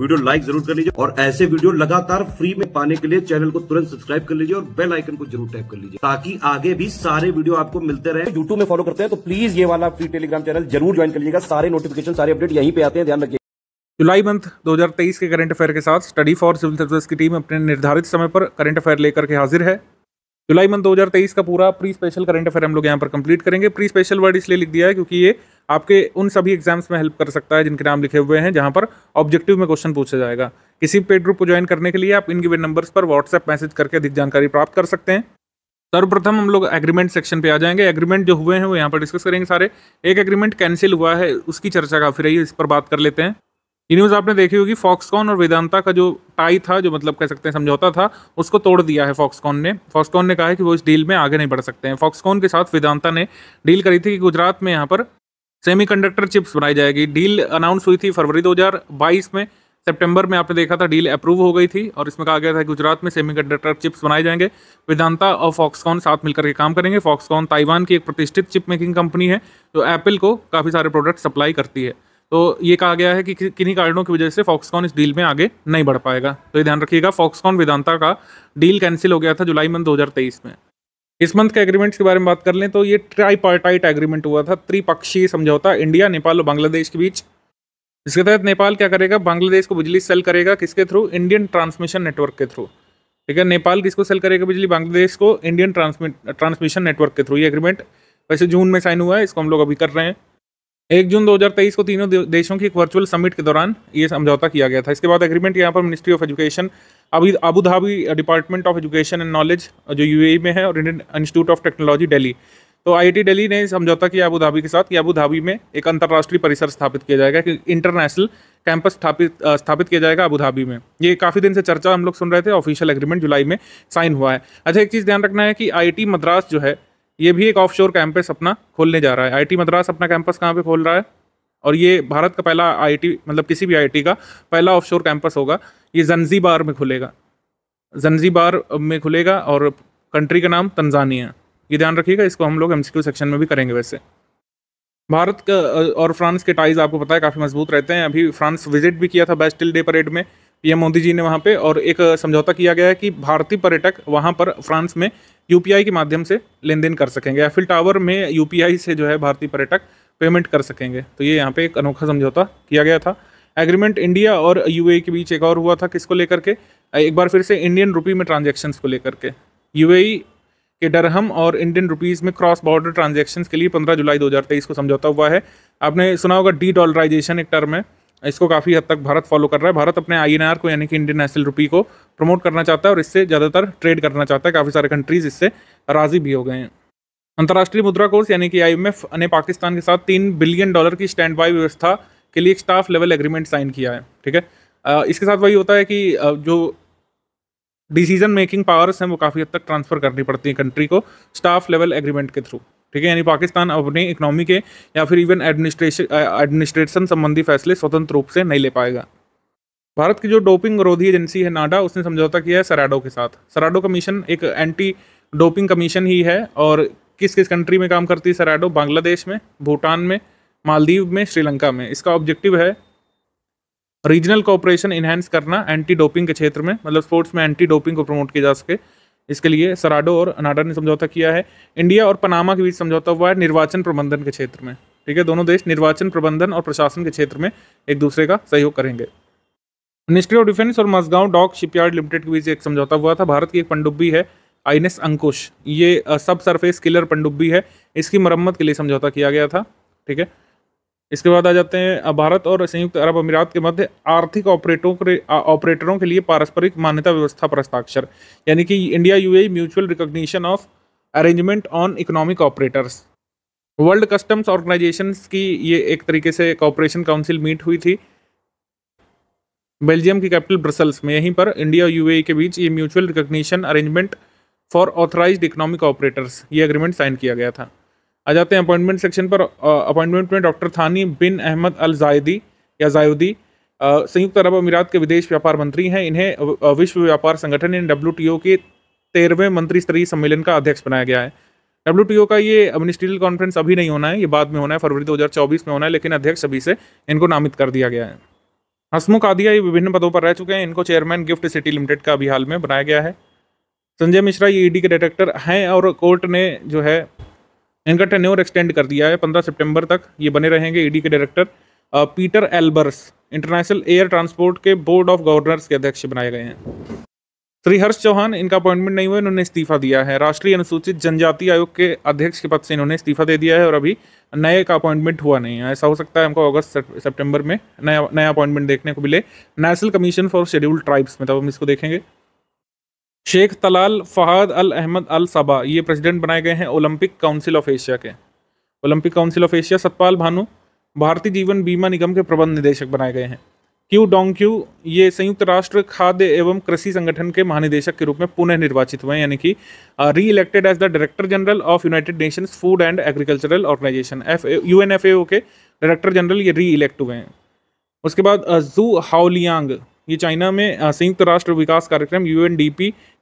video like जरूर कर लीजिए और ऐसे वीडियो लगातार फ्री में पाने के लिए चैनल को तुरंत सब्सक्राइब कर लीजिए और बेल आइकन को जरूर टैप कर लीजिए ताकि आगे भी सारे वीडियो आपको मिलते रहे यूट्यूब में फॉलो करते हैं तो प्लीज ये वाला फ्री टेलीग्राम चैनल जरूर ज्वाइन कर लीजिएगा सारे नोटिफिकेशन सारे अपडेट यहीं पे आते हैं ध्यान रखिए जुलाई मंथ 2023 के करंट अफेयर के साथ स्टडी फॉर सिविल सर्विस की टीम अपने निर्धारित समय पर करंट अफेयर लेकर के हाजिर है जुलाई मंथ 2023 का पूरा प्री स्पेशल करंट अफेयर हम लोग यहां पर कंप्लीट करेंगे प्री स्पेशल वर्ड इसलिए लिख दिया है क्योंकि ये आपके उन सभी एग्जाम्स में हेल्प कर सकता है जिनके नाम लिखे हुए हैं जहाँ पर ऑब्जेक्टिव में क्वेश्चन पूछा जाएगा किसी पेड ग्रुप को ज्वाइन करने के लिए आप इन गिवन नंबर्स पर व्हाट्सएप मैसेज करके अधिक जानकारी प्राप्त कर सकते हैं सर्वप्रथम हम लोग एग्रीमेंट सेक्शन पे आ जाएंगे एग्रीमेंट जो हुए हैं वो यहाँ पर डिस्कस करेंगे सारे एक एग्रीमेंट कैंसिल हुआ है उसकी चर्चा काफ़ी रही है इस पर बात कर लेते हैं ये न्यूज़ आपने देखी होगी फॉक्सकॉन और वेदांता का जो टाई था जो मतलब कह सकते हैं समझौता था उसको तोड़ दिया है फॉक्सकॉन ने फॉक्सकॉन ने कहा है कि वो इस डील में आगे नहीं बढ़ सकते हैं फॉक्सकॉन के साथ वेदांता ने डील करी थी कि गुजरात में यहाँ पर सेमीकंडक्टर चिप्स बनाई जाएगी डील अनाउंस हुई थी फरवरी 2022 में सितंबर में आपने देखा था डील अप्रूव हो गई थी और इसमें कहा गया था गुजरात में सेमीकंडक्टर चिप्स बनाए जाएंगे वेदांता और फॉक्सकॉन साथ मिलकर के काम करेंगे फॉक्सकॉन ताइवान की एक प्रतिष्ठित चिप मेकिंग कंपनी है जो एप्पल को काफ़ी सारे प्रोडक्ट सप्लाई करती है तो ये कहा गया है कि किन्हीं कारणों की वजह से फॉक्सकॉन इस डील में आगे नहीं बढ़ पाएगा तो ये ध्यान रखिएगा फॉक्सकॉन वेदांता का डील कैंसिल हो गया था जुलाई मंथ दो में इस मंथ के एग्रीमेंट्स के बारे में बात कर लें तो ये ट्राईपार्टाइट एग्रीमेंट हुआ था त्रिपक्षीय समझौता इंडिया नेपाल और बांग्लादेश के बीच इसके तहत नेपाल क्या करेगा बांग्लादेश को बिजली सेल करेगा किसके थ्रू इंडियन ट्रांसमिशन नेटवर्क के थ्रू ठीक है नेपाल किसको सेल करेगा बिजली बांग्लादेश को इंडियन ट्रांसमिशन नेटवर्क के थ्रू ये एग्रीमेंट वैसे जून में साइन हुआ है इसको हम लोग अभी कर रहे हैं एक जून 2023 को तीनों देशों की एक वर्चुअल समिट के दौरान ये समझौता किया गया था इसके बाद एग्रीमेंट यहाँ पर मिनिस्ट्री ऑफ एजुकेशन अभी Abu Dhabi department of education and knowledge जो यूएई e में है और Indian institute of Technology Delhi तो आईआईटी दिल्ली ने समझौता किया अबू धाबी के साथ कि अबू धाबी में एक अंतर्राष्ट्रीय परिसर स्थापित किया जाएगा कि इंटरनेशनल कैंपस स्थापित स्थापित किया जाएगा अबू धाबी में ये काफ़ी दिन से चर्चा हम लोग सुन रहे थे ऑफिशियल एग्रीमेंट जुलाई में साइन हुआ है अच्छा एक चीज़ ध्यान रखना है कि आई मद्रास जो है ये भी एक ऑफ कैंपस अपना खोलने जा रहा है आई मद्रास अपना कैंपस कहाँ पर खोल रहा है और ये भारत का पहला आई मतलब किसी भी आई का पहला ऑफ कैंपस होगा ये जंजीबार में खुलेगा जंजीबार में खुलेगा और कंट्री का नाम तंजानिया ये ध्यान रखिएगा इसको हम लोग एम सेक्शन में भी करेंगे वैसे भारत का और फ्रांस के टाइज आपको पता है काफ़ी मजबूत रहते हैं अभी फ्रांस विजिट भी किया था बैस्टिल डे परेड में पीएम मोदी जी ने वहाँ पे और एक समझौता किया गया है कि भारतीय पर्यटक वहाँ पर फ्रांस में यूपीआई के माध्यम से लेन देन कर सकेंगे एफिल टावर में यूपीआई से जो है भारतीय पर्यटक पेमेंट कर सकेंगे तो ये यहाँ पे एक अनोखा समझौता किया गया था एग्रीमेंट इंडिया और यूएई के बीच एक और हुआ था किसको लेकर के एक बार फिर से इंडियन रुपी में ट्रांजेक्शन्स को लेकर के यूएई के डरहम और इंडियन रुपीज़ में क्रॉस बॉर्डर ट्रांजेक्शन्स के लिए 15 जुलाई 2023 को समझौता हुआ है आपने सुना होगा डी डॉलराइजेशन एक टर्म है इसको काफ़ी हद तक भारत फॉलो कर रहा है भारत अपने आई को यानी कि इंडियन नेशनल रुपी को प्रमोट करना चाहता है और इससे ज़्यादातर ट्रेड करना चाहता है काफ़ी सारे कंट्रीज़ इससे राज़ी भी हो गए हैं अंतर्राष्ट्रीय मुद्रा कोष यानी कि आईएमएफ ने पाकिस्तान के साथ तीन बिलियन डॉलर की स्टैंड बाई व्यवस्था के लिए एक स्टाफ लेवल एग्रीमेंट साइन किया है ठीक है इसके साथ वही होता है कि जो डिसीजन मेकिंग पावर्स हैं वो काफ़ी हद तक ट्रांसफ़र करनी पड़ती है कंट्री को स्टाफ लेवल एग्रीमेंट के थ्रू ठीक है यानी पाकिस्तान अपने इकोनॉमी के या फिर इवन एडमिनिस्ट्रेशन एडमिनिस्ट्रेशन संबंधी फैसले स्वतंत्र रूप से नहीं ले पाएगा भारत की जो डोपिंग रोधी एजेंसी है नाडा उसने समझौता किया है सराडो के साथ सराडो कमीशन एक एंटी डोपिंग कमीशन ही है और किस किस कंट्री में काम करती है सराडो बांग्लादेश में भूटान में मालदीव में श्रीलंका में इसका ऑब्जेक्टिव है रीजनल कॉपरेशन इन्हेंस करना एंटी डोपिंग के क्षेत्र में मतलब स्पोर्ट्स में एंटी डोपिंग को प्रमोट किया जा सके इसके लिए सराडो और अनाडा ने समझौता किया है इंडिया और पनामा के बीच समझौता हुआ है निर्वाचन प्रबंधन के क्षेत्र में ठीक है दोनों देश निर्वाचन प्रबंधन और प्रशासन के क्षेत्र में एक दूसरे का सहयोग करेंगे मिनिस्ट्री ऑफ डिफेंस और मजगांव डॉक शिपयार्ड लिमिटेड के बीच एक समझौता हुआ था भारत की एक पंडुब्बी है आई अंकुश ये सब सरफेस किलर पंडुब्बी है इसकी मरम्मत के लिए समझौता किया गया था ठीक है इसके बाद आ जाते हैं भारत और संयुक्त अरब अमीरात के मध्य आर्थिक ऑपरेटरों के ऑपरेटरों के लिए पारस्परिक मान्यता व्यवस्था पर हस्ताक्षर यानी कि India U mutual recognition of arrangement on economic operators world customs organization की ये एक तरीके से कॉपरेशन काउंसिल मीट हुई थी बेल्जियम की कैपिटल ब्रसल्स में यहीं पर इंडिया और यूएई के बीच ये mutual recognition arrangement for authorised economic operators ये अग्रीमेंट साइन किया गया था आ जाते हैं अपॉइंटमेंट सेक्शन पर अपॉइंटमेंट में डॉक्टर थानी बिन अहमद अल जायदी या जायदी संयुक्त अरब अमीरात के विदेश व्यापार मंत्री हैं इन्हें विश्व व्यापार संगठन इन डब्ल्यू के तेरहवें मंत्री स्तरीय सम्मेलन का अध्यक्ष बनाया गया है डब्ल्यू का ये मिनिस्ट्रियल कॉन्फ्रेंस अभी नहीं होना है ये बाद में होना है फरवरी 2024 में होना है लेकिन अध्यक्ष अभी से इनको नामित कर दिया गया है हसमुख आदिया ये विभिन्न पदों पर रह चुके हैं इनको चेयरमैन गिफ्ट सिटी लिमिटेड का अभी हाल में बनाया गया है संजय मिश्रा ये ईडी e के डायरेक्टर हैं और कोर्ट ने जो है इनका टेन्योर एक्सटेंड कर दिया है पंद्रह सितंबर तक ये बने रहेंगे ईडी e के director Peter Elbers international air transport के बोर्ड ऑफ गवर्नर्स के अध्यक्ष बनाए गए हैं श्री हर्ष चौहान इनका अपॉइंटमेंट नहीं हुआ इन्होंने इस्तीफा दिया है राष्ट्रीय अनुसूचित जनजाति आयोग के अध्यक्ष के पद से इन्होंने इस्तीफा दे दिया है और अभी नए का अपॉइंटमेंट हुआ नहीं है ऐसा हो सकता है हमको अगस्त सितंबर में नया नया अपॉइंटमेंट देखने को मिले national commission for scheduled tribes में तब हम इसको देखेंगे शेख तलाल फहद अल अहमद अल सबा ये प्रेसिडेंट बनाए गए हैं ओलंपिक काउंसिल ऑफ एशिया के Olympic Council of Asia Satpal Bhanu Bharatiya Jeevan बीमा निगम के प्रबंध निदेशक बनाए गए हैं क्यू डोंग क्यू ये संयुक्त राष्ट्र खाद्य एवं कृषि संगठन के महानिदेशक के रूप में पुनः निर्वाचित हुए यानी कि re elected as the director general of United Nations food and agricultural organization F U N F A के डायरेक्टर जनरल ये री इलेक्ट हुए हैं उसके बाद जू हाउलियांग ये चाइना में संयुक्त राष्ट्र विकास कार्यक्रम यू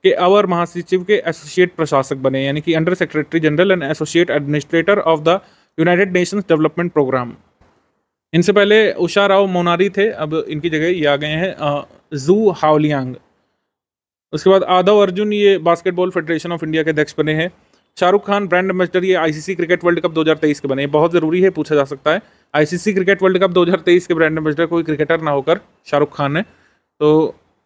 के अवर महासचिव के एसोसिएट प्रशासक बने यानी कि under secretary general and associate administrator of the United Nations development programme इनसे पहले उषा राव मोनारी थे अब इनकी जगह ये आ गए हैं जू हावलियांग उसके बाद आदव अर्जुन ये बास्केटबॉल फेडरेशन ऑफ इंडिया के अध्यक्ष बने हैं शाहरुख खान ब्रांड एम्बेसडर ये आईसीसी क्रिकेट वर्ल्ड कप 2023 के बने बहुत ज़रूरी है पूछा जा सकता है आईसीसी क्रिकेट वर्ल्ड कप 2023 के ब्रांड एम्बेसडर कोई क्रिकेटर ना होकर शाहरुख खान है तो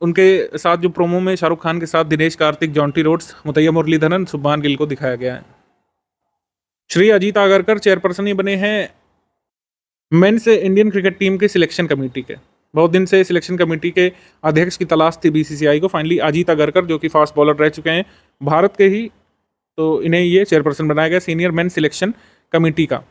उनके साथ जो प्रोमो में शाहरुख खान के साथ दिनेश कार्तिक जॉन्टी रोड्स मुतैया मुरलीधरन सुब्बान गिल को दिखाया गया है श्री अजीत आगरकर चेयरपर्सन ही बने हैं मेन्स इंडियन क्रिकेट टीम के सिलेक्शन कमेटी के बहुत दिन से सिलेक्शन कमेटी के अध्यक्ष की तलाश थी बीसीसीआई को फाइनली अजीत अगरकर जो कि फास्ट बॉलर रह चुके हैं भारत के ही तो इन्हें ये चेयरपर्सन बनाया गया सीनियर मैन सिलेक्शन कमेटी का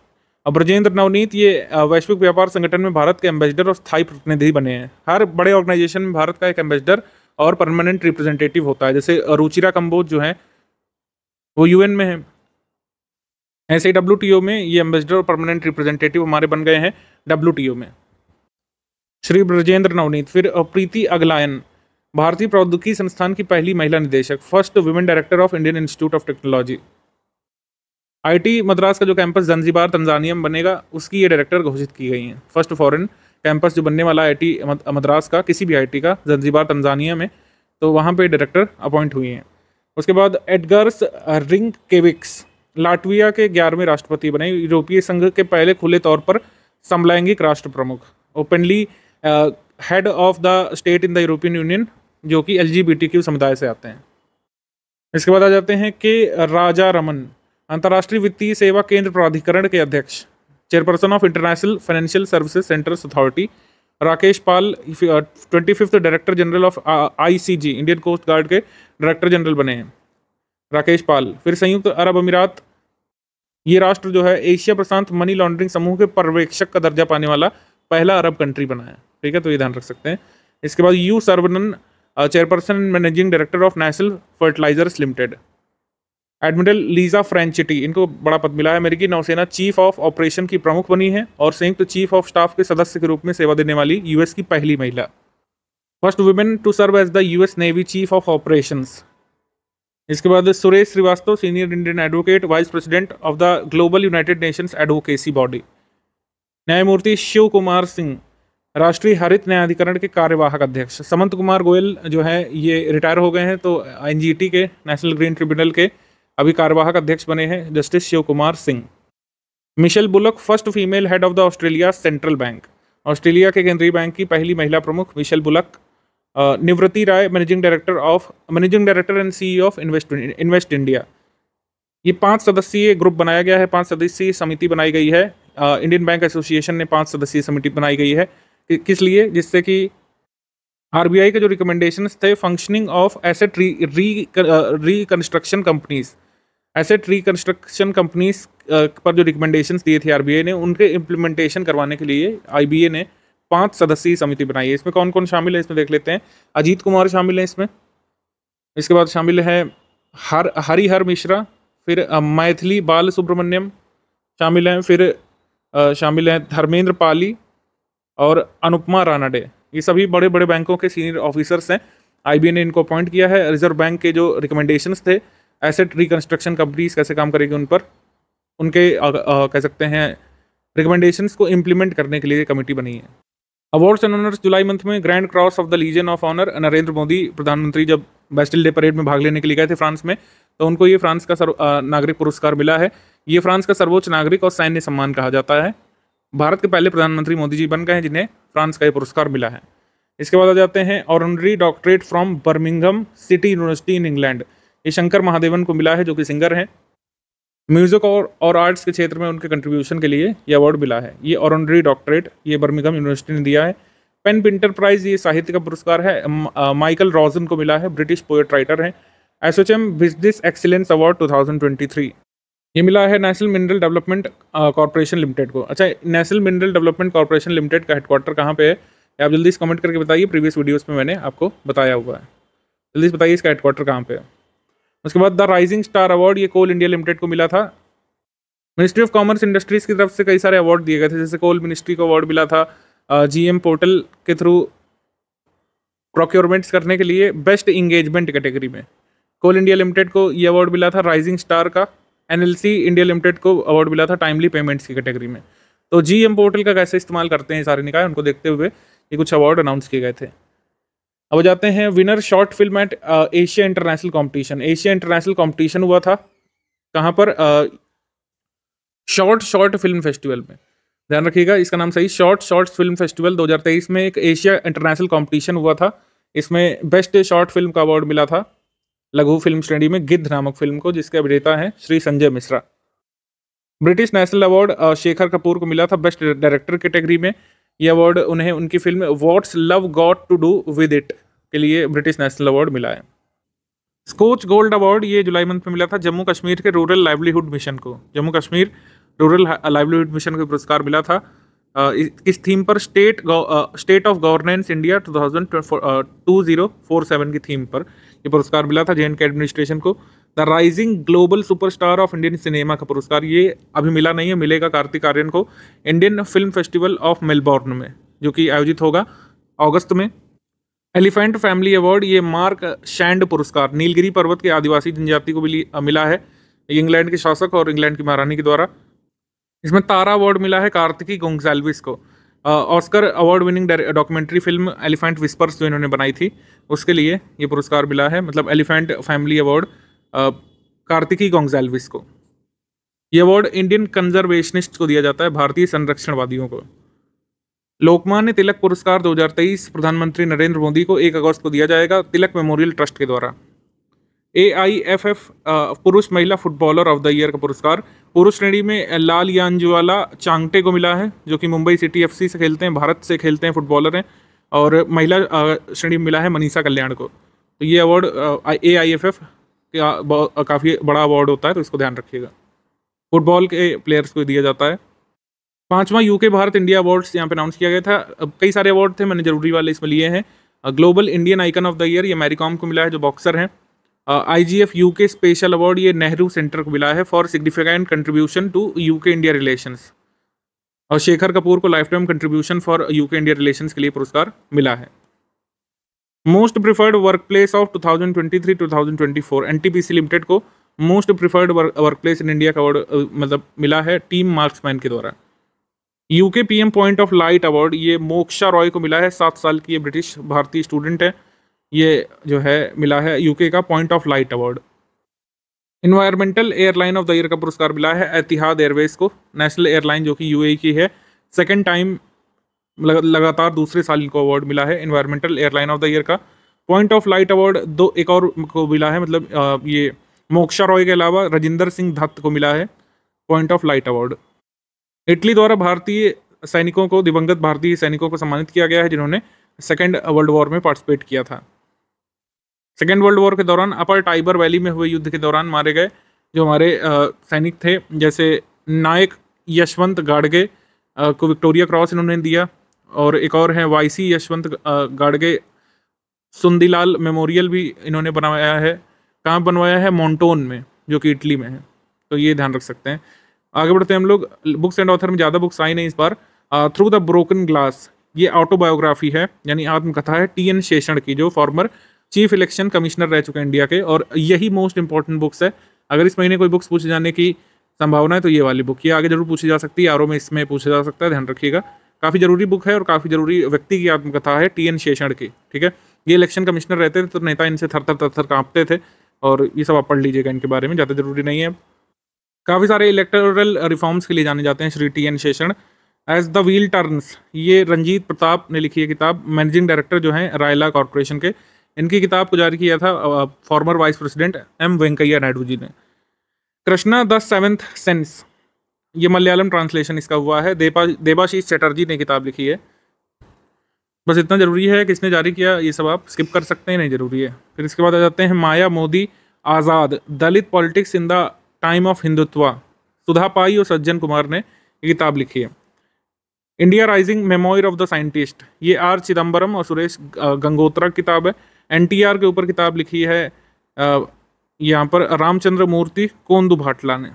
ब्रजेंद्र नवनीत ये वैश्विक व्यापार संगठन में भारत के एम्बेसडर और स्थायी प्रतिनिधि बने हैं हर बड़े ऑर्गेनाइजेशन में भारत का एक एम्बेसडर और परमानेंट रिप्रेजेंटेटिव होता है जैसे रुचिरा कम्बोज जो है वो यूएन में है ऐसे डब्ल्यू टी ओ में ये एम्बेसडर और परमानेंट रिप्रेजेंटेटिव हमारे बन गए हैं डब्ल्यू टी ओ में श्री ब्रजेंद्र नवनीत फिर प्रीति अगलायन भारतीय प्रौद्योगिकी संस्थान की पहली महिला निदेशक first women director of Indian institute of Technology IIT Madras का जो कैंपस जंजीबार तंजानिया में बनेगा उसकी ये डायरेक्टर घोषित की गई हैं फर्स्ट फॉरेन कैंपस जो बनने वाला आई मद्रास का किसी भी आई का जंजीबार तंजानिया में तो वहाँ पर डायरेक्टर अपॉइंट हुई हैं उसके बाद एडगर्स रिंग केविक्स लाटविया के ग्यारहवें राष्ट्रपति बने यूरोपीय संघ के पहले खुले तौर पर समलैंगिक राष्ट्र प्रमुख openly head of the state in the European Union जो कि एल समुदाय से आते हैं इसके बाद आ जाते हैं कि राजा रमन अंतर्राष्ट्रीय वित्तीय सेवा केंद्र प्राधिकरण के अध्यक्ष chairperson of international financial services centres authority Rakesh Pal twenty fifth director general of ICG Indian coast guard के डायरेक्टर जनरल बने हैं राकेश पाल फिर संयुक्त अरब अमीरात ये राष्ट्र जो है एशिया प्रशांत मनी लॉन्ड्रिंग समूह के पर्यवेक्षक का दर्जा पाने वाला पहला अरब कंट्री बना है ठीक है तो ये ध्यान रख सकते हैं इसके बाद U Saravanan chairperson managing director of national fertilizers limited admiral Lisa Franchetti इनको बड़ा पद मिला है अमेरिकी नौसेना चीफ ऑफ ऑपरेशन की प्रमुख बनी है और संयुक्त तो चीफ ऑफ स्टाफ के सदस्य के रूप में सेवा देने वाली यूएस की पहली महिला first women to serve as the US navy chief of operation इसके बाद Suresh Srivastava senior Indian advocate vice president of the global United Nations advocacy body न्यायमूर्ति शिव कुमार सिंह राष्ट्रीय हरित न्यायाधिकरण के कार्यवाहक अध्यक्ष समंत कुमार गोयल जो है ये रिटायर हो गए हैं तो एनजीटी के नेशनल ग्रीन ट्रिब्यूनल के अभी कार्यवाहक अध्यक्ष बने हैं justice Shiv Kumar Singh Michele Bullock first female head of the Australia central bank Australia के केंद्रीय बैंक की पहली महिला प्रमुख Michele Bullock Nivruti Rai managing director of managing director and CEO of invest invest India ये पांच सदस्यीय ग्रुप बनाया गया है पांच सदस्यीय समिति बनाई गई है इंडियन बैंक एसोसिएशन ने पांच सदस्यीय समिति बनाई गई है कि, किस लिए जिससे कि आर के जो रिकमेंडेशन थे functioning of asset re reconstruction companies asset reconstruction companies पर जो रिकमेंडेशन दिए थे आरबीआई ने उनके इम्प्लीमेंटेशन करवाने के लिए आईबीए ने पांच सदस्यीय समिति बनाई है इसमें कौन कौन शामिल है इसमें देख लेते हैं अजीत कुमार शामिल है इसमें इसके बाद शामिल है हर हरिहर मिश्रा फिर मैथिली बाल सुब्रमण्यम शामिल हैं फिर शामिल हैं धर्मेंद्र पाली और अनुपमा रानाडे ये सभी बड़े बड़े बैंकों के सीनियर ऑफिसर्स हैं आईबीए ने इनको अपॉइंट किया है रिजर्व बैंक के जो रिकमेंडेशंस थे एसेट रिकन्स्ट्रक्शन कंपनीज कैसे काम करेगी उन पर उनके आ, आ, कह सकते हैं रिकमेंडेशंस को इम्प्लीमेंट करने के लिए कमेटी बनी है अवार्ड्स एंड ऑनर्स जुलाई मंथ में grand cross of the legion of honour Narendra Modi प्रधानमंत्री जब बेस्टिल डे परेड में भाग लेने के लिए गए थे फ्रांस में तो उनको ये फ्रांस का सर्व नागरिक पुरस्कार मिला है ये फ्रांस का सर्वोच्च नागरिक और सैन्य सम्मान कहा जाता है भारत के पहले प्रधानमंत्री मोदी जी बन गए हैं जिन्हें फ्रांस का ये पुरस्कार मिला है इसके बाद आ जाते हैं honorary doctorate from Birmingham city university in England ये शंकर महादेवन को मिला है जो कि सिंगर हैं म्यूजिक और और आर्ट्स के क्षेत्र में उनके कंट्रीब्यूशन के लिए ये अवार्ड मिला है ये ऑनररी डॉक्टरेट ये बर्मिंगम यूनिवर्सिटी ने दिया है पेन पिंटर प्राइज ये साहित्य का पुरस्कार है माइकल रॉजन को मिला है ब्रिटिश पोएट राइटर हैं एसोचएम बिजनेस एक्सीलेंस अवार्ड 2023 ये मिला है national mineral development corporation limited को अच्छा national mineral development corporation limited का हेडक्वार्टर कहाँ पे है आप जल्दी से कमेंट करके बताइए प्रीवियस वीडियोस में मैंने आपको बताया हुआ है जल्दी से बताइए इसका हेडक्वार्टर कहाँ पे है उसके बाद द राइजिंग स्टार अवार्ड ये कोल इंडिया लिमिटेड को मिला था मिनिस्ट्री ऑफ कॉमर्स इंडस्ट्रीज़ की तरफ से कई सारे अवार्ड दिए गए थे जैसे कोल मिनिस्ट्री को अवार्ड मिला था जी पोर्टल के थ्रू प्रोक्योरमेंट्स करने के लिए बेस्ट इंगेजमेंट कैटेगरी में कोल इंडिया लिमिटेड को ये अवार्ड मिला था राइजिंग स्टार का एनएलसी इंडिया लिमिटेड को अवार्ड मिला था टाइमली पेमेंट्स की कैटेगरी में तो जी पोर्टल का कैसे इस्तेमाल करते हैं सारे निकाय उनको देखते हुए ये कुछ अवार्ड अनाउंस किए गए थे अब जाते हैं winner short film at Asia international competition Asia international competition हुआ था कहाँ पर शॉर्ट शॉर्ट फिल्म फेस्टिवल में ध्यान रखिएगा इसका नाम सही शॉर्ट शॉर्ट फिल्म फेस्टिवल 2023 में एक एशिया इंटरनेशनल कंपटीशन हुआ था इसमें बेस्ट शॉर्ट फिल्म का अवार्ड मिला था लघु फिल्म श्रेणी में गिद्ध नामक फिल्म को जिसके अभिनेता हैं Shri Sanjay Mishra British national award Shekhar Kapur को मिला था बेस्ट डायरेक्टर कैटेगरी में ये अवार्ड उन्हें उनकी film what's love got to do with it के लिए ब्रिटिश नेशनल अवार्ड मिला है स्कोच गोल्ड अवार्ड ये जुलाई मंथ में मिला था जम्मू कश्मीर के रूरल लाइवलीहुड मिशन को Jammu Kashmir rural livelihood mission को पुरस्कार मिला था इस थीम पर state state of governance India two thousand two zero four seven की थीम पर यह पुरस्कार मिला था जे एंड के एडमिनिस्ट्रेशन को the rising global superstar of Indian cinema का पुरस्कार ये अभी मिला नहीं है मिलेगा कार्तिक आर्यन को Indian film festival of Melbourne में जो कि आयोजित होगा अगस्त में एलिफेंट फैमिली अवार्ड ये मार्क शैंड पुरस्कार नीलगिरी पर्वत के आदिवासी जनजाति को भी मिला है इंग्लैंड के शासक और इंग्लैंड की महारानी के द्वारा इसमें तारा अवार्ड मिला है कार्तिकी गोंगजालविस को Oscar award winning documentary film elephant whispers जो इन्होंने बनाई थी उसके लिए ये पुरस्कार मिला है मतलब elephant family award Kartiki Gonsalves को ये अवार्ड इंडियन कंजर्वेशनिस्ट को दिया जाता है भारतीय संरक्षणवादियों को लोकमान्य तिलक पुरस्कार 2023 प्रधानमंत्री नरेंद्र मोदी को 1 अगस्त को दिया जाएगा तिलक मेमोरियल ट्रस्ट के द्वारा ए आई एफ एफ पुरुष महिला फुटबॉलर ऑफ द ईयर का पुरस्कार पुरुष श्रेणी में लाल यांजवाला चांगटे को मिला है जो कि मुंबई सिटी एफ से खेलते हैं भारत से खेलते हैं फुटबॉलर हैं और महिला श्रेणी में मिला है मनीषा कल्याण को तो ये award A I F F का हाँ, काफ़ी बड़ा अवार्ड होता है तो इसको ध्यान रखिएगा फुटबॉल के प्लेयर्स को दिया जाता है पाँचवा यूके भारत इंडिया अवार्ड्स यहाँ पे अनाउंस किया गया था अब कई सारे अवार्ड थे मैंने जरूरी वाले इसमें लिए हैं global Indian icon of the year ये मैरीकॉम को मिला है जो बॉक्सर हैं आई जी एफ यू के स्पेशल अवार्ड ये नेहरू सेंटर को मिला है for significant contribution to you के इंडिया रिलेशन और शेखर कपूर को life time contribution for you के इंडिया रिलेशन के लिए पुरस्कार मिला है most preferred work place of 2023-2024 NTPC limited को most preferred work place in India का अवार्ड मतलब मिला है टीम मार्क्समैन के द्वारा UK PM point of light award ये मोक्षा रॉय को मिला है सात साल की ये ब्रिटिश भारतीय स्टूडेंट है ये जो है मिला है यूके का point of light award environmental airline of the year का पुरस्कार मिला है एतिहाद एयरवेज को नेशनल एयरलाइन जो कि यूएई e की है सेकेंड टाइम लगातार दूसरे साल इनको अवार्ड मिला है environmental airline of the year का पॉइंट ऑफ लाइट अवार्ड दो एक और को मिला है मतलब ये मोक्षा रॉय के अलावा राजेंद्र सिंह धत्त को मिला है point of light award Italy द्वारा भारतीय सैनिकों को दिवंगत भारतीय सैनिकों को सम्मानित किया गया है जिन्होंने सेकेंड वर्ल्ड वॉर में पार्टिसिपेट किया था सेकेंड वर्ल्ड वॉर के दौरान अपर टाइबर वैली में हुए युद्ध के दौरान मारे गए जो हमारे सैनिक थे जैसे नायक यशवंत गाड़गे को विक्टोरिया क्रॉस इन्होंने दिया और एक और है वाईसी यशवंत गाड़गे सुंदीलाल मेमोरियल भी इन्होंने बनवाया है कहाँ बनवाया है मोन्टोन में जो कि इटली में है तो ये ध्यान रख सकते हैं आगे बढ़ते हैं हम लोग बुक्स एंड ऑथर में ज़्यादा बुक्स आई नहीं इस बार थ्रू द ब्रोकन ग्लास ये ऑटोबायोग्राफी है यानी आत्मकथा है टी एन शेषण की जो फॉर्मर चीफ इलेक्शन कमिश्नर रह चुके हैं इंडिया के और यही मोस्ट इंपॉर्टेंट बुक्स है अगर इस महीने कोई बुक्स पूछे जाने की संभावना है तो ये वाली बुक ये आगे जरूर पूछी जा सकती है आरओ में इसमें पूछा जा सकता है ध्यान रखिएगा काफ़ी जरूरी बुक है और काफ़ी जरूरी व्यक्ति की आत्मकथा है टी एन शेषण की ठीक है ये इलेक्शन कमिश्नर रहते थे तो नेता इनसे थर थर थर थर कांपते थे और ये सब आप पढ़ लीजिएगा इनके बारे में ज़्यादा जरूरी नहीं है काफ़ी सारे इलेक्टोरल रिफॉर्म्स के लिए जाने जाते हैं Shri T N Seshan as the wheel turns ये रंजीत प्रताप ने लिखी है किताब मैनेजिंग डायरेक्टर जो हैं रायला कॉरपोरेशन के इनकी किताब को जारी किया था former vice president M Venkaiah Naidu ji ने कृष्णा द सेवेंथ सेंस ये मलयालम ट्रांसलेशन इसका हुआ है देपा देबाशीष चटर्जी ने किताब लिखी है बस इतना ज़रूरी है कि इसने जारी किया ये सब आप स्किप कर सकते हैं नहीं ज़रूरी है फिर इसके बाद आ जाते हैं Maya Modi Azad Dalit politics in the time of Hindutva Sudha Pai और सज्जन कुमार ने ये किताब लिखी है India rising memoir of the scientist ये आर चिदम्बरम और सुरेश गंगोत्रा किताब है एन के ऊपर किताब लिखी है यहाँ पर रामचंद्र मूर्ति कोंदू भाटला ने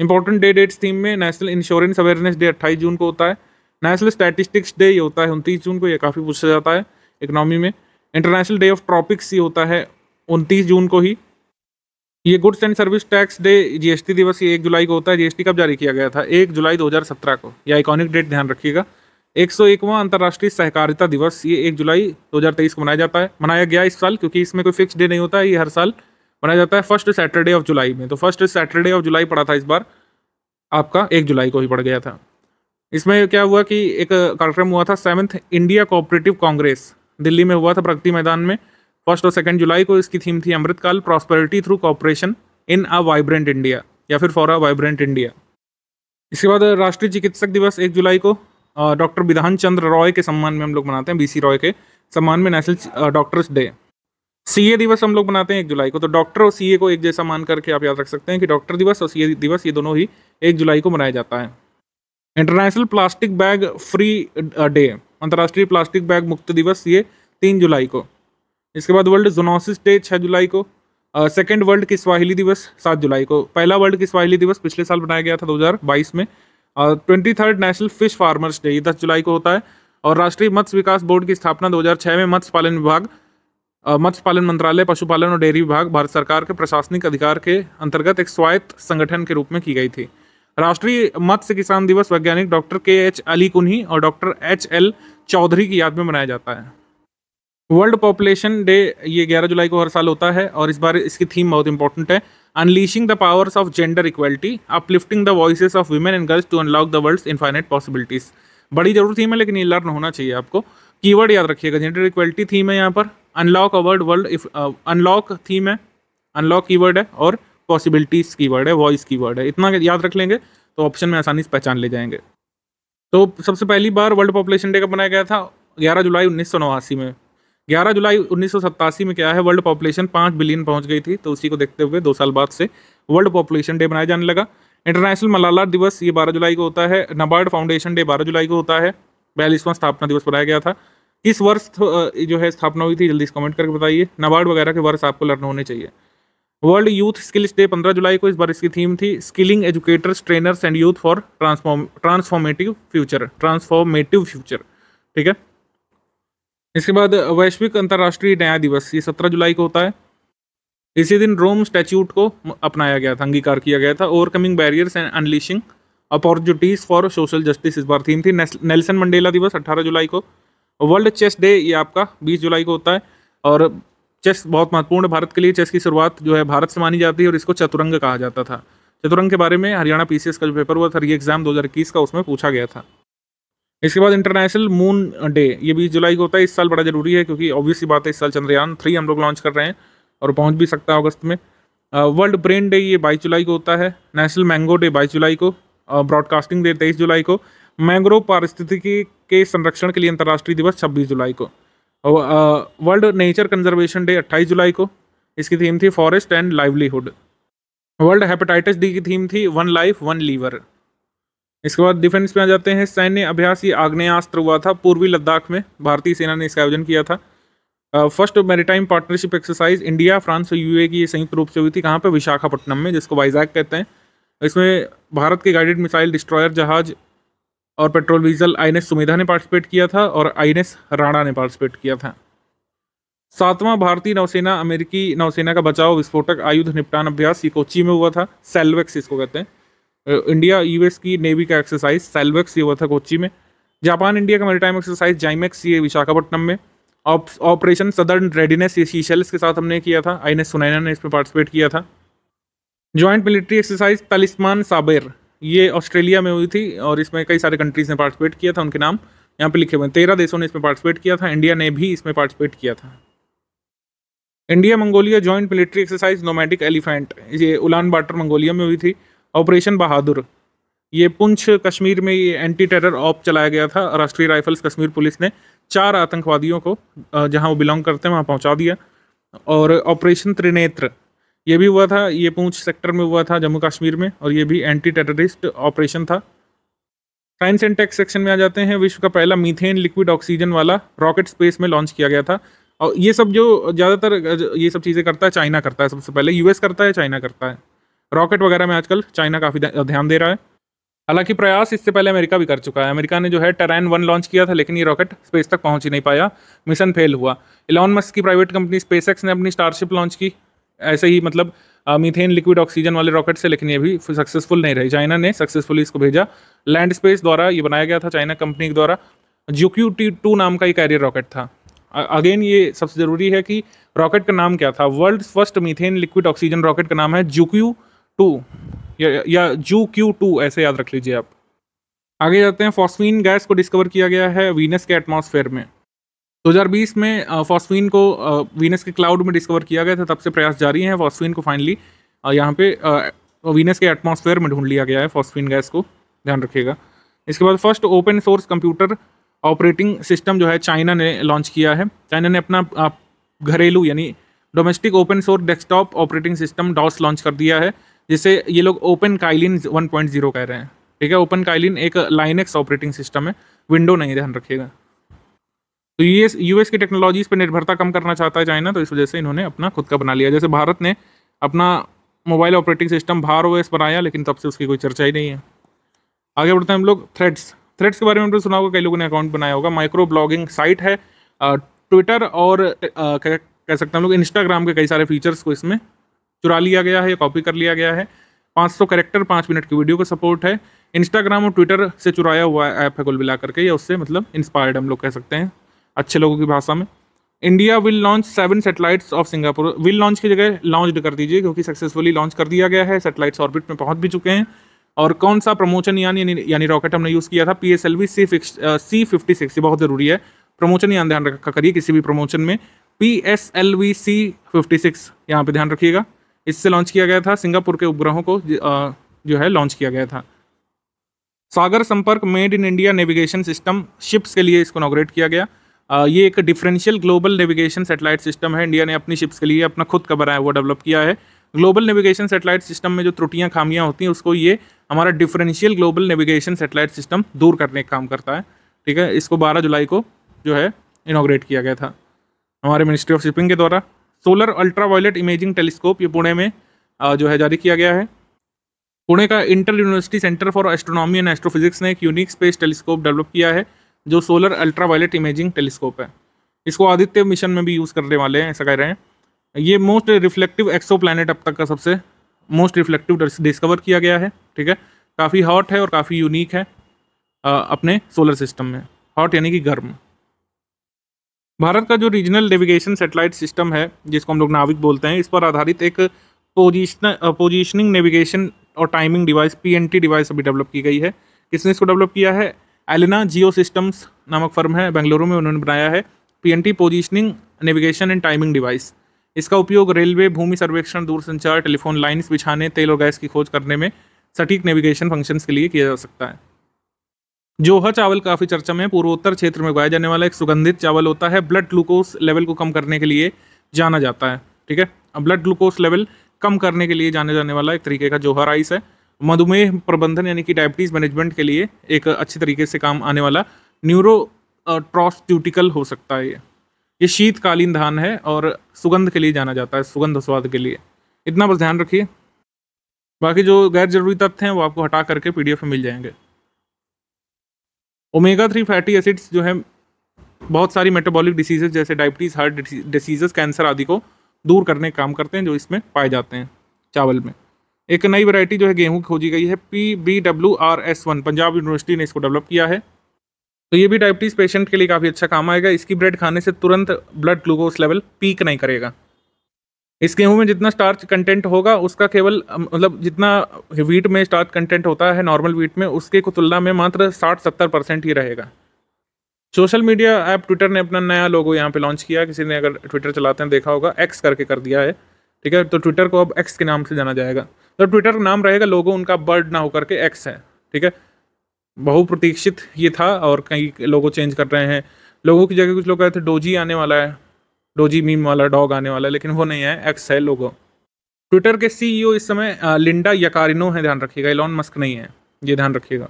इंपॉर्टेंट डे डेट्स थीम में नेशनल इंश्योरेंस अवेयरनेस डे अट्ठाईस जून को होता है नेशनल स्टैटिस्टिक्स डे ये होता है उनतीस जून को ये काफ़ी पूछा जाता है इकोनॉमी में इंटरनेशनल डे ऑफ ट्रॉपिक्स ये होता है उनतीस जून को ही ये goods and service tax day GST दिवस ये एक जुलाई को होता है जीएसटी कब जारी किया गया था एक जुलाई 2017 को यह आइकॉनिक डेट ध्यान रखिएगा एक सौ एकवा अंतर्राष्ट्रीय सहकारिता दिवस ये एक जुलाई 2023 को मनाया जाता है मनाया गया इस साल क्योंकि इसमें कोई फिक्स डे नहीं होता है ये हर साल मनाया जाता है फर्स्ट सैटरडे ऑफ जुलाई में तो फर्स्ट सैटरडे ऑफ जुलाई पड़ा था इस बार आपका एक जुलाई को ही पड़ गया था इसमें क्या हुआ कि एक कार्यक्रम हुआ था seventh India cooperative congress Delhi में हुआ था प्रगति मैदान में फर्स्ट और सेकेंड जुलाई को इसकी थीम थी Amritkaal prosperity through cooperation in a vibrant India या फिर फॉर अ वाइब्रेंट इंडिया इसके बाद राष्ट्रीय चिकित्सक दिवस एक जुलाई को डॉक्टर विधान चंद्र रॉय के सम्मान में हम लोग मनाते हैं बीसी रॉय के सम्मान में नेशनल डॉक्टर्स डे सीए दिवस हम लोग बनाते हैं एक जुलाई को तो डॉक्टर और सीए को एक जैसा मान करके आप याद रख सकते हैं कि डॉक्टर दिवस और सीए दिवस ये दोनों ही एक जुलाई को मनाया जाता है international plastic bag free day अंतर्राष्ट्रीय प्लास्टिक बैग मुक्त दिवस ये तीन जुलाई को इसके बाद वर्ल्ड जोनोसिस डे छः जुलाई को सेकेंड वर्ल्ड किस्वाहिली दिवस सात जुलाई को पहला वर्ल्ड किस्वाहिली दिवस पिछले साल बनाया गया था दो में twenty third national fish farmers day ये दस जुलाई को होता है और राष्ट्रीय मत्स्य विकास बोर्ड की स्थापना 2006 में मत्स्य पालन विभाग मत्स्य पालन मंत्रालय पशुपालन और डेयरी विभाग भारत सरकार के प्रशासनिक अधिकार के अंतर्गत एक स्वायत्त संगठन के रूप में की गई थी राष्ट्रीय मत्स्य किसान दिवस वैज्ञानिक डॉक्टर के एच अली कुन्ही और डॉक्टर एच एल चौधरी की याद में मनाया जाता है वर्ल्ड पॉपुलेशन डे ये 11 जुलाई को हर साल होता है और इस बार इसकी थीम बहुत इंपॉर्टेंट है unleashing the powers of gender equality uplifting the voice of women and girls to unlock the world infinite possibilities बड़ी जरूर थीम है लेकिन ये लर्न होना चाहिए आपको कीवर्ड याद रखिएगा जेंडर इक्वलिटी थीम है यहाँ पर unlock our world if unlock theme है अनलॉक कीवर्ड है और पॉसिबिलिटीज कीवर्ड है वॉइस कीवर्ड है इतना याद रख लेंगे तो ऑप्शन में आसानी से पहचान ले जाएंगे तो सबसे पहली बार वर्ल्ड पॉपुलेशन डे का बनाया गया था 11 जुलाई उन्नीस में 11 जुलाई उन्नीस में क्या है वर्ल्ड पॉपुलेशन पाँच बिलियन पहुंच गई थी तो उसी को देखते हुए दो साल बाद से वर्ल्ड पॉपुलेशन डे बनाया जाने लगा इंटरनेशनल मलाला दिवस ये बारह जुलाई को होता है नबार्ड फाउंडेशन डे बारह जुलाई को होता है बयालीसवां स्थापना दिवस बनाया गया था किस वर्ष जो है स्थापना हुई थी जल्दी कमेंट करके बताइए नबार्ड वगैरह के वर्ष आपको लर्न होने चाहिए वर्ल्ड यूथ स्किल्स डे पंद्रह जुलाई को इस बार इसकी थीम थी skilling educators trainers and youth for transform transformative future transformative future ठीक है इसके बाद वैश्विक अंतर्राष्ट्रीय न्याय दिवस ये सत्रह जुलाई को होता है इसी दिन रोम स्टैच्यूट को अपनाया गया था अंगीकार किया गया था overcoming barriers and unleashing opportunities for social justice इस बार थीम थी नेल्सन मंडेला दिवस अट्ठारह जुलाई को वर्ल्ड चेस डे ये आपका बीस जुलाई को होता है और चेस बहुत महत्वपूर्ण भारत के लिए चेस की शुरुआत जो है भारत से मानी जाती है और इसको चतुरंग कहा जाता था चतुरंग के बारे में हरियाणा पी का जो पेपर हुआ था ये एग्जाम दो का उसमें पूछा गया था इसके बाद इंटरनेशनल मून डे ये बीस जुलाई को होता है इस साल बड़ा जरूरी है क्योंकि ऑब्वियसली बात है इस साल चंद्रयान थ्री हम लोग लॉन्च कर रहे हैं और पहुंच भी सकता है अगस्त में वर्ल्ड ब्रेन डे ये बाईस जुलाई को होता है नेशनल मैंगो डे बाईस जुलाई को ब्रॉडकास्टिंग डे तेईस जुलाई को मैंग्रोव पारिस्थितिकी के संरक्षण के लिए अंतर्राष्ट्रीय दिवस छब्बीस जुलाई को वर्ल्ड नेचर कंजर्वेशन डे 28 जुलाई को इसकी थीम थी forest and livelihood world hepatitis day की थीम थी वन लाइफ वन लीवर इसके बाद डिफेंस में आ जाते हैं सैन्य अभ्यास ये आग्नेयास्त्र हुआ था पूर्वी लद्दाख में भारतीय सेना ने इसका आयोजन किया था first maritime partnership exercise India France और यूए की संयुक्त रूप से हुई थी कहाँ पर विशाखापट्टनम में जिसको वाइजैक कहते हैं इसमें भारत के गाइडेड मिसाइल डिस्ट्रॉयर जहाज और पेट्रोल डीजल आई सुमेधा ने पार्टिसिपेट किया था और आई राणा ने पार्टिसिपेट किया था सातवां भारतीय नौसेना अमेरिकी नौसेना का बचाव विस्फोटक आयुध निपटान अभ्यास ये कोची में हुआ था सेल्वेक्स इसको कहते हैं इंडिया यूएस की नेवी का एक्सरसाइज सेल्वेक्स ये हुआ था कोची में जापान इंडिया का मेरीटाइम एक्सरसाइज जाइमेक्स ये विशाखापट्टनम में ऑपरेशन सदर्न रेडीनेस ये सीशेल्स के साथ हमने किया था आई एन सुनैना ने इसमें पार्टिसिपेट किया था joint military exercise Talisman Sabre ये ऑस्ट्रेलिया में हुई थी और इसमें कई सारे कंट्रीज़ ने पार्टिसिपेट किया था उनके नाम यहाँ पे लिखे हुए हैं तेरह देशों ने इसमें पार्टिसिपेट किया था इंडिया ने भी इसमें पार्टिसिपेट किया था India Mongolia joint military exercise nomadic elephant ये उलान बाटर मंगोलिया में हुई थी ऑपरेशन बहादुर ये पुंछ कश्मीर में ये एंटी टेरर ऑप चलाया गया था राष्ट्रीय राइफल्स कश्मीर पुलिस ने चार आतंकवादियों को जहां वो बिलोंग करते हैं वहां पहुंचा दिया और ऑपरेशन त्रिनेत्र ये भी हुआ था ये पूंछ सेक्टर में हुआ था जम्मू कश्मीर में और ये भी एंटी टेररिस्ट ऑपरेशन था साइंस एंड टेक सेक्शन में आ जाते हैं विश्व का पहला मीथेन लिक्विड ऑक्सीजन वाला रॉकेट स्पेस में लॉन्च किया गया था और ये सब जो ज़्यादातर ये सब चीज़ें करता है चाइना करता है सबसे पहले यूएस करता है चाइना करता है रॉकेट वगैरह में आजकल चाइना काफ़ी ध्यान दे रहा है हालांकि प्रयास इससे पहले अमेरिका भी कर चुका है अमेरिका ने जो है टेरैन वन लॉन्च किया था लेकिन ये रॉकेट स्पेस तक पहुंच ही नहीं पाया मिशन फेल हुआ इलॉन मस्क की प्राइवेट कंपनी स्पेसएक्स ने अपनी स्टारशिप लॉन्च की ऐसे ही मतलब मीथेन लिक्विड ऑक्सीजन वाले रॉकेट से लेकिन ये भी सक्सेसफुल नहीं रही चाइना ने सक्सेसफुली इसको भेजा लैंड स्पेस द्वारा ये बनाया गया था चाइना कंपनी के द्वारा जूक्यू टी टू नाम का ही कैरियर रॉकेट था अगेन ये सबसे ज़रूरी है कि रॉकेट का नाम क्या था world first methane liquid oxygen rocket का नाम है जूक्यू टू या, या जू क्यू टू ऐसे याद रख लीजिए आप आगे जाते हैं फॉस्फीन गैस को डिस्कवर किया गया है वीनस के एटमॉस्फेयर में 2020 में फॉस्फीन को वीनस के क्लाउड में डिस्कवर किया गया था तब से प्रयास जारी है फॉस्फीन को फाइनली यहाँ पे वीनस के एटमॉस्फेयर में ढूंढ लिया गया है फॉस्फीन गैस को ध्यान रखिएगा इसके बाद first open source computer operating system जो है चाइना ने लॉन्च किया है चाइना ने अपना घरेलू यानी domestic open source desktop operating system DOS launch कर दिया है जिसे ये लोग ओपन काइलिन वन कह रहे हैं ठीक है ओपन काइलिन एक लाइनेक्स ऑपरेटिंग सिस्टम है विंडो नहीं ध्यान रखिएगा तो यूएस यूएस की टेक्नोलॉजीज पर निर्भरता कम करना चाहता है चाइना तो इस वजह से इन्होंने अपना खुद का बना लिया जैसे भारत ने अपना मोबाइल ऑपरेटिंग सिस्टम भार ओ बनाया लेकिन तब से उसकी कोई चर्चा ही नहीं है आगे बढ़ते हैं हम लोग थ्रेड्स थ्रेड्स के बारे में हमने सुना होगा कई लोगों ने अकाउंट बनाया होगा माइक्रो ब्लॉगिंग साइट है ट्विटर और कह, कह सकते हैं हम लोग इंस्टाग्राम के कई सारे फीचर्स को इसमें चुरा लिया गया है या कॉपी कर लिया गया है 500 करेक्टर पाँच मिनट की वीडियो का सपोर्ट है इंस्टाग्राम और ट्विटर से चुराया हुआ ऐप है कुल मिला करके या उससे मतलब इंस्पायर्ड हम लोग कह सकते हैं अच्छे लोगों की भाषा में India will launch seven satellites of Singapore will launch की जगह लॉन्च कर दीजिए क्योंकि सक्सेसफुली लॉन्च कर दिया गया है सेटेलाइट्स ऑर्बिट में पहुंच भी चुके हैं और कौन सा प्रमोशन यानी यानी रॉकेट हमने यूज़ किया था P S L V C fix C fifty six ये बहुत ज़रूरी है प्रमोशन यहाँ ध्यान रखा करिए किसी भी प्रमोशन में P S L V C fifty six यहाँ पर ध्यान रखिएगा इससे लॉन्च किया गया था सिंगापुर के उपग्रहों को जो है लॉन्च किया गया था Sagar Sampark made in India navigation system ships के लिए इसको नॉग्रेट किया गया ये एक differential global navigation satellite system है इंडिया ने अपनी शिप्स के लिए अपना खुद का बनाया हुआ डेवलप किया है ग्लोबल नेविगेशन सेटेलाइट सिस्टम में जो त्रुटियां खामियां होती हैं उसको ये हमारा differential global navigation satellite system दूर करने का काम करता है ठीक है इसको बारह जुलाई को जो है इनाग्रेट किया गया था हमारे मिनिस्ट्री ऑफ शिपिंग के द्वारा solar ultraviolet imaging telescope ये पुणे में जो है जारी किया गया है पुणे का inter university centre for astronomy and astrophysics ने एक यूनिक स्पेस टेलीस्कोप डेवलप किया है जो सोलर अल्ट्रावायलेट इमेजिंग टेलीस्कोप है इसको आदित्य मिशन में भी यूज़ करने वाले हैं ऐसा कह रहे हैं ये मोस्ट रिफ्लेक्टिव एक्सो प्लानट अब तक का सबसे मोस्ट रिफ्लेक्टिव डिस्कवर किया गया है ठीक है काफ़ी हॉट है और काफ़ी यूनिक है आ, अपने सोलर सिस्टम में हॉट यानी कि गर्म भारत का जो रीजनल नेविगेशन सेटेलाइट सिस्टम है जिसको हम लोग नाविक बोलते हैं इस पर आधारित एक पोजिशन पोजिशनिंग नेविगेशन और टाइमिंग डिवाइस पीएनटी डिवाइस अभी डेवलप की गई है किसने इसको डेवलप किया है एलिना जियो सिस्टम्स नामक फर्म है बेंगलुरु में उन्होंने बनाया है T positioning navigation and timing device इसका उपयोग रेलवे भूमि सर्वेक्षण दूरसंचार टेलीफोन लाइन्स बिछाने तेल और गैस की खोज करने में सटीक नेविगेशन फंक्शंस के लिए किया जा सकता है जोहा चावल काफ़ी चर्चा में पूर्वोत्तर क्षेत्र में उगाया जाने वाला एक सुगंधित चावल होता है ब्लड ग्लूकोज लेवल को कम करने के लिए जाना जाता है ठीक है ब्लड ग्लूकोज लेवल कम करने के लिए जाने जाने वाला एक तरीके का जोहा राइस है मधुमेह प्रबंधन यानी कि डायबिटीज़ मैनेजमेंट के लिए एक अच्छे तरीके से काम आने वाला न्यूरो ट्रॉस्ट्यूटिकल हो सकता है ये ये शीतकालीन धान है और सुगंध के लिए जाना जाता है सुगंध स्वाद के लिए इतना बस ध्यान रखिए बाकी जो गैर जरूरी तथ्य हैं वो आपको हटा करके पी में मिल जाएंगे ओमेगा थ्री फैटी एसिड्स जो है बहुत सारी मेटाबॉलिक डिसीजेज जैसे डायबिटीज़ हार्ट डिसीजेज कैंसर आदि को दूर करने का काम करते हैं जो इसमें पाए जाते हैं चावल में एक नई वैरायटी जो है गेहूं खोजी गई है P B W R S one Punjab university ने इसको डेवलप किया है तो ये भी डायबिटीज़ पेशेंट के लिए काफ़ी अच्छा काम आएगा इसकी ब्रेड खाने से तुरंत ब्लड ग्लूकोज लेवल पीक नहीं करेगा इस गेहूँ में जितना स्टार्च कंटेंट होगा उसका केवल मतलब जितना वीट में स्टार्च कंटेंट होता है नॉर्मल वीट में उसके को तुलना में मात्र साठ सत्तर परसेंट ही रहेगा सोशल मीडिया ऐप ट्विटर ने अपना नया लोगो यहाँ पे लॉन्च किया किसी ने अगर ट्विटर चलाते हैं देखा होगा एक्स करके कर दिया है ठीक है तो ट्विटर को अब एक्स के नाम से जाना जाएगा तो ट्विटर का नाम रहेगा लोगो उनका बर्ड ना होकर के एक्स है ठीक है बहुप्रतीक्षित ये था और कई लोगों चेंज कर रहे हैं लोगों की जगह कुछ लोग कह थे डोजी आने वाला है डोजी मीम वाला डॉग आने वाला है लेकिन वो नहीं है एक्स है लोगो ट्विटर के सीईओ e इस समय लिंडा यकारिनो है ध्यान रखिएगा इलॉन मस्क नहीं है ये ध्यान रखिएगा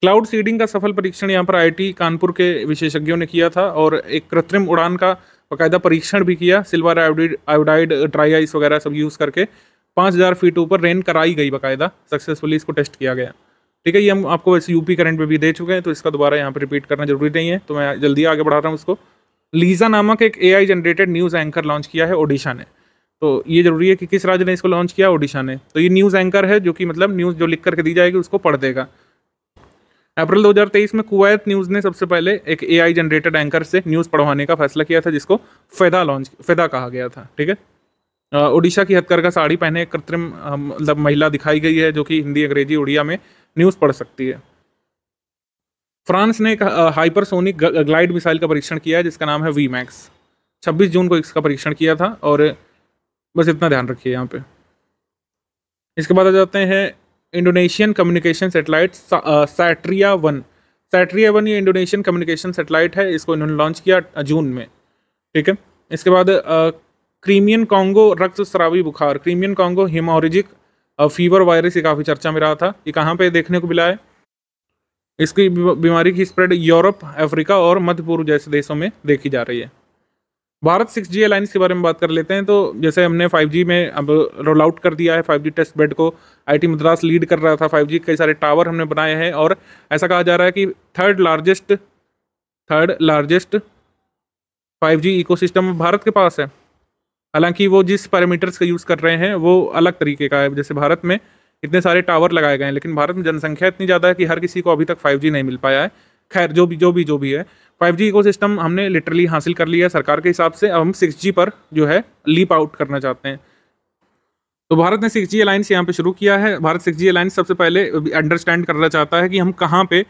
क्लाउड सीडिंग का सफल परीक्षण यहाँ पर आईआईटी कानपुर के विशेषज्ञों ने किया था और एक कृत्रिम उड़ान का बाकायदा परीक्षण भी किया सिल्वर आयोडाइड ड्राई आइस वगैरह सब यूज़ करके पाँच हज़ार फीट ऊपर रेन कराई गई बाकायदा सक्सेसफुली इसको टेस्ट किया गया ठीक है ये हम आपको वैसे यूपी करंट पे भी दे चुके हैं तो इसका दोबारा यहाँ पर रिपीट करना जरूरी नहीं है तो मैं जल्दी आगे बढ़ा रहा हूँ उसको लीजा नामक एक A generated news anchor launch किया है ओडिशा ने तो ये जरूरी है कि किस राज्य ने इसको लॉन्च किया ओडिशा ने तो ये न्यूज़ एंकर है जो कि मतलब न्यूज़ जो लिख करके दी जाएगी उसको पढ़ देगा अप्रैल 2023 में कुवैत न्यूज़ ने सबसे पहले एक एआई जनरेटेड एंकर से न्यूज़ पढ़वाने का फैसला किया था जिसको फ़ैदा लॉन्च फ़ैदा कहा गया था ठीक है ओडिशा की हथकरघा साड़ी पहने एक कृत्रिम मतलब महिला दिखाई गई है जो कि हिंदी अंग्रेजी उड़िया में न्यूज़ पढ़ सकती है फ्रांस ने एक हाइपरसोनिक ग्लाइड मिसाइल का परीक्षण किया है जिसका नाम है वी मैक्स छब्बीस जून को इसका परीक्षण किया था और बस इतना ध्यान रखिए यहाँ पे इसके बाद आ जाते हैं Indonesian communication satellite Satria one Satria one ये इंडोनेशियन कम्युनिकेशन सेटेलाइट है इसको इन्होंने लॉन्च किया जून में ठीक है इसके बाद क्रीमियन कॉन्गो रक्त स्रावी बुखार Crimean Congo haemorrhagic fever virus ये काफ़ी चर्चा में रहा था ये कहाँ पे देखने को मिला है इसकी बीमारी की स्प्रेड यूरोप अफ्रीका और मध्य पूर्व जैसे देशों में देखी जा रही है भारत सिक्स जी अलाइंस के बारे में बात कर लेते हैं तो जैसे हमने फाइव जी में अब रोल आउट कर दिया है फाइव जी टेस्ट बेड को आई टी मद्रास लीड कर रहा था फाइव जी कई सारे टावर हमने बनाए हैं और ऐसा कहा जा रहा है कि third largest third largest five G ecosystem भारत के पास है हालांकि वो जिस पैरामीटर्स का यूज़ कर रहे हैं वो अलग तरीके का है जैसे भारत में इतने सारे टावर लगाए गए हैं लेकिन भारत में जनसंख्या इतनी ज़्यादा है कि हर किसी को अभी तक फाइव नहीं मिल पाया है खैर जो भी जो भी जो भी है 5G इकोसिस्टम हमने लिटरली हासिल कर लिया है सरकार के हिसाब से अब हम सिक्स पर जो है लीप आउट करना चाहते हैं तो भारत ने सिक्स जी अलायंस यहाँ पर शुरू किया है भारत सिक्स जी अलायंस सबसे पहले अंडरस्टैंड करना चाहता है कि हम कहाँ पे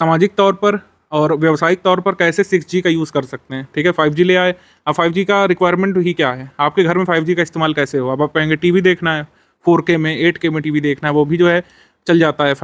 सामाजिक तौर पर और व्यावसायिक तौर पर कैसे सिक्स जी का यूज़ कर सकते हैं ठीक है फाइव जी ले आए अब फाइव जी का रिक्वायरमेंट ही क्या है आपके घर में फाइव जी का इस्तेमाल कैसे हो अब आप कहेंगे टी वी देखना है फोर के में एट के में टी वी देखना है वो भी जो है चल जाता है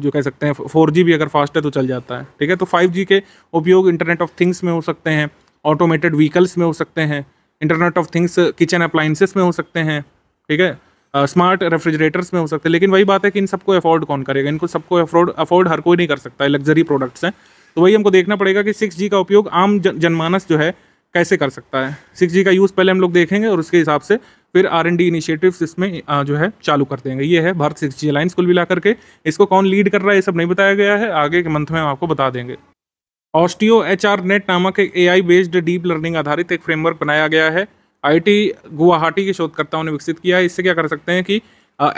जो कह सकते हैं फोर जी भी अगर फास्ट है तो चल जाता है ठीक है तो फाइव जी के उपयोग इंटरनेट ऑफ थिंग्स में हो सकते हैं ऑटोमेटेड व्हीकल्स में हो सकते हैं internet of things kitchen appliances में हो सकते हैं ठीक है स्मार्ट uh, रेफ्रिजरेटर्स में हो सकते हैं लेकिन वही बात है कि इन सबको अफोर्ड कौन करेगा इनको सबको अफोर्ड अफोर्ड हर कोई नहीं कर सकता है लग्जरी प्रोडक्ट्स हैं तो वही हमको देखना पड़ेगा कि सिक्स का उपयोग आम जनमानस जो है कैसे कर सकता है सिक्स का यूज़ पहले हम लोग देखेंगे और उसके हिसाब से फिर आर एन डी इसमें जो है चालू कर देंगे ये है भारत सिक्स जी अलाइंस कुल मिला करके इसको कौन लीड कर रहा है ये सब नहीं बताया गया है आगे के मंथ में हम आपको बता देंगे ऑस्टियो एच आर नेट नामक एक A I based deep learning आधारित एक फ्रेमवर्क बनाया गया है आईटी गुवाहाटी के शोधकर्ताओं ने विकसित किया है इससे क्या कर सकते हैं कि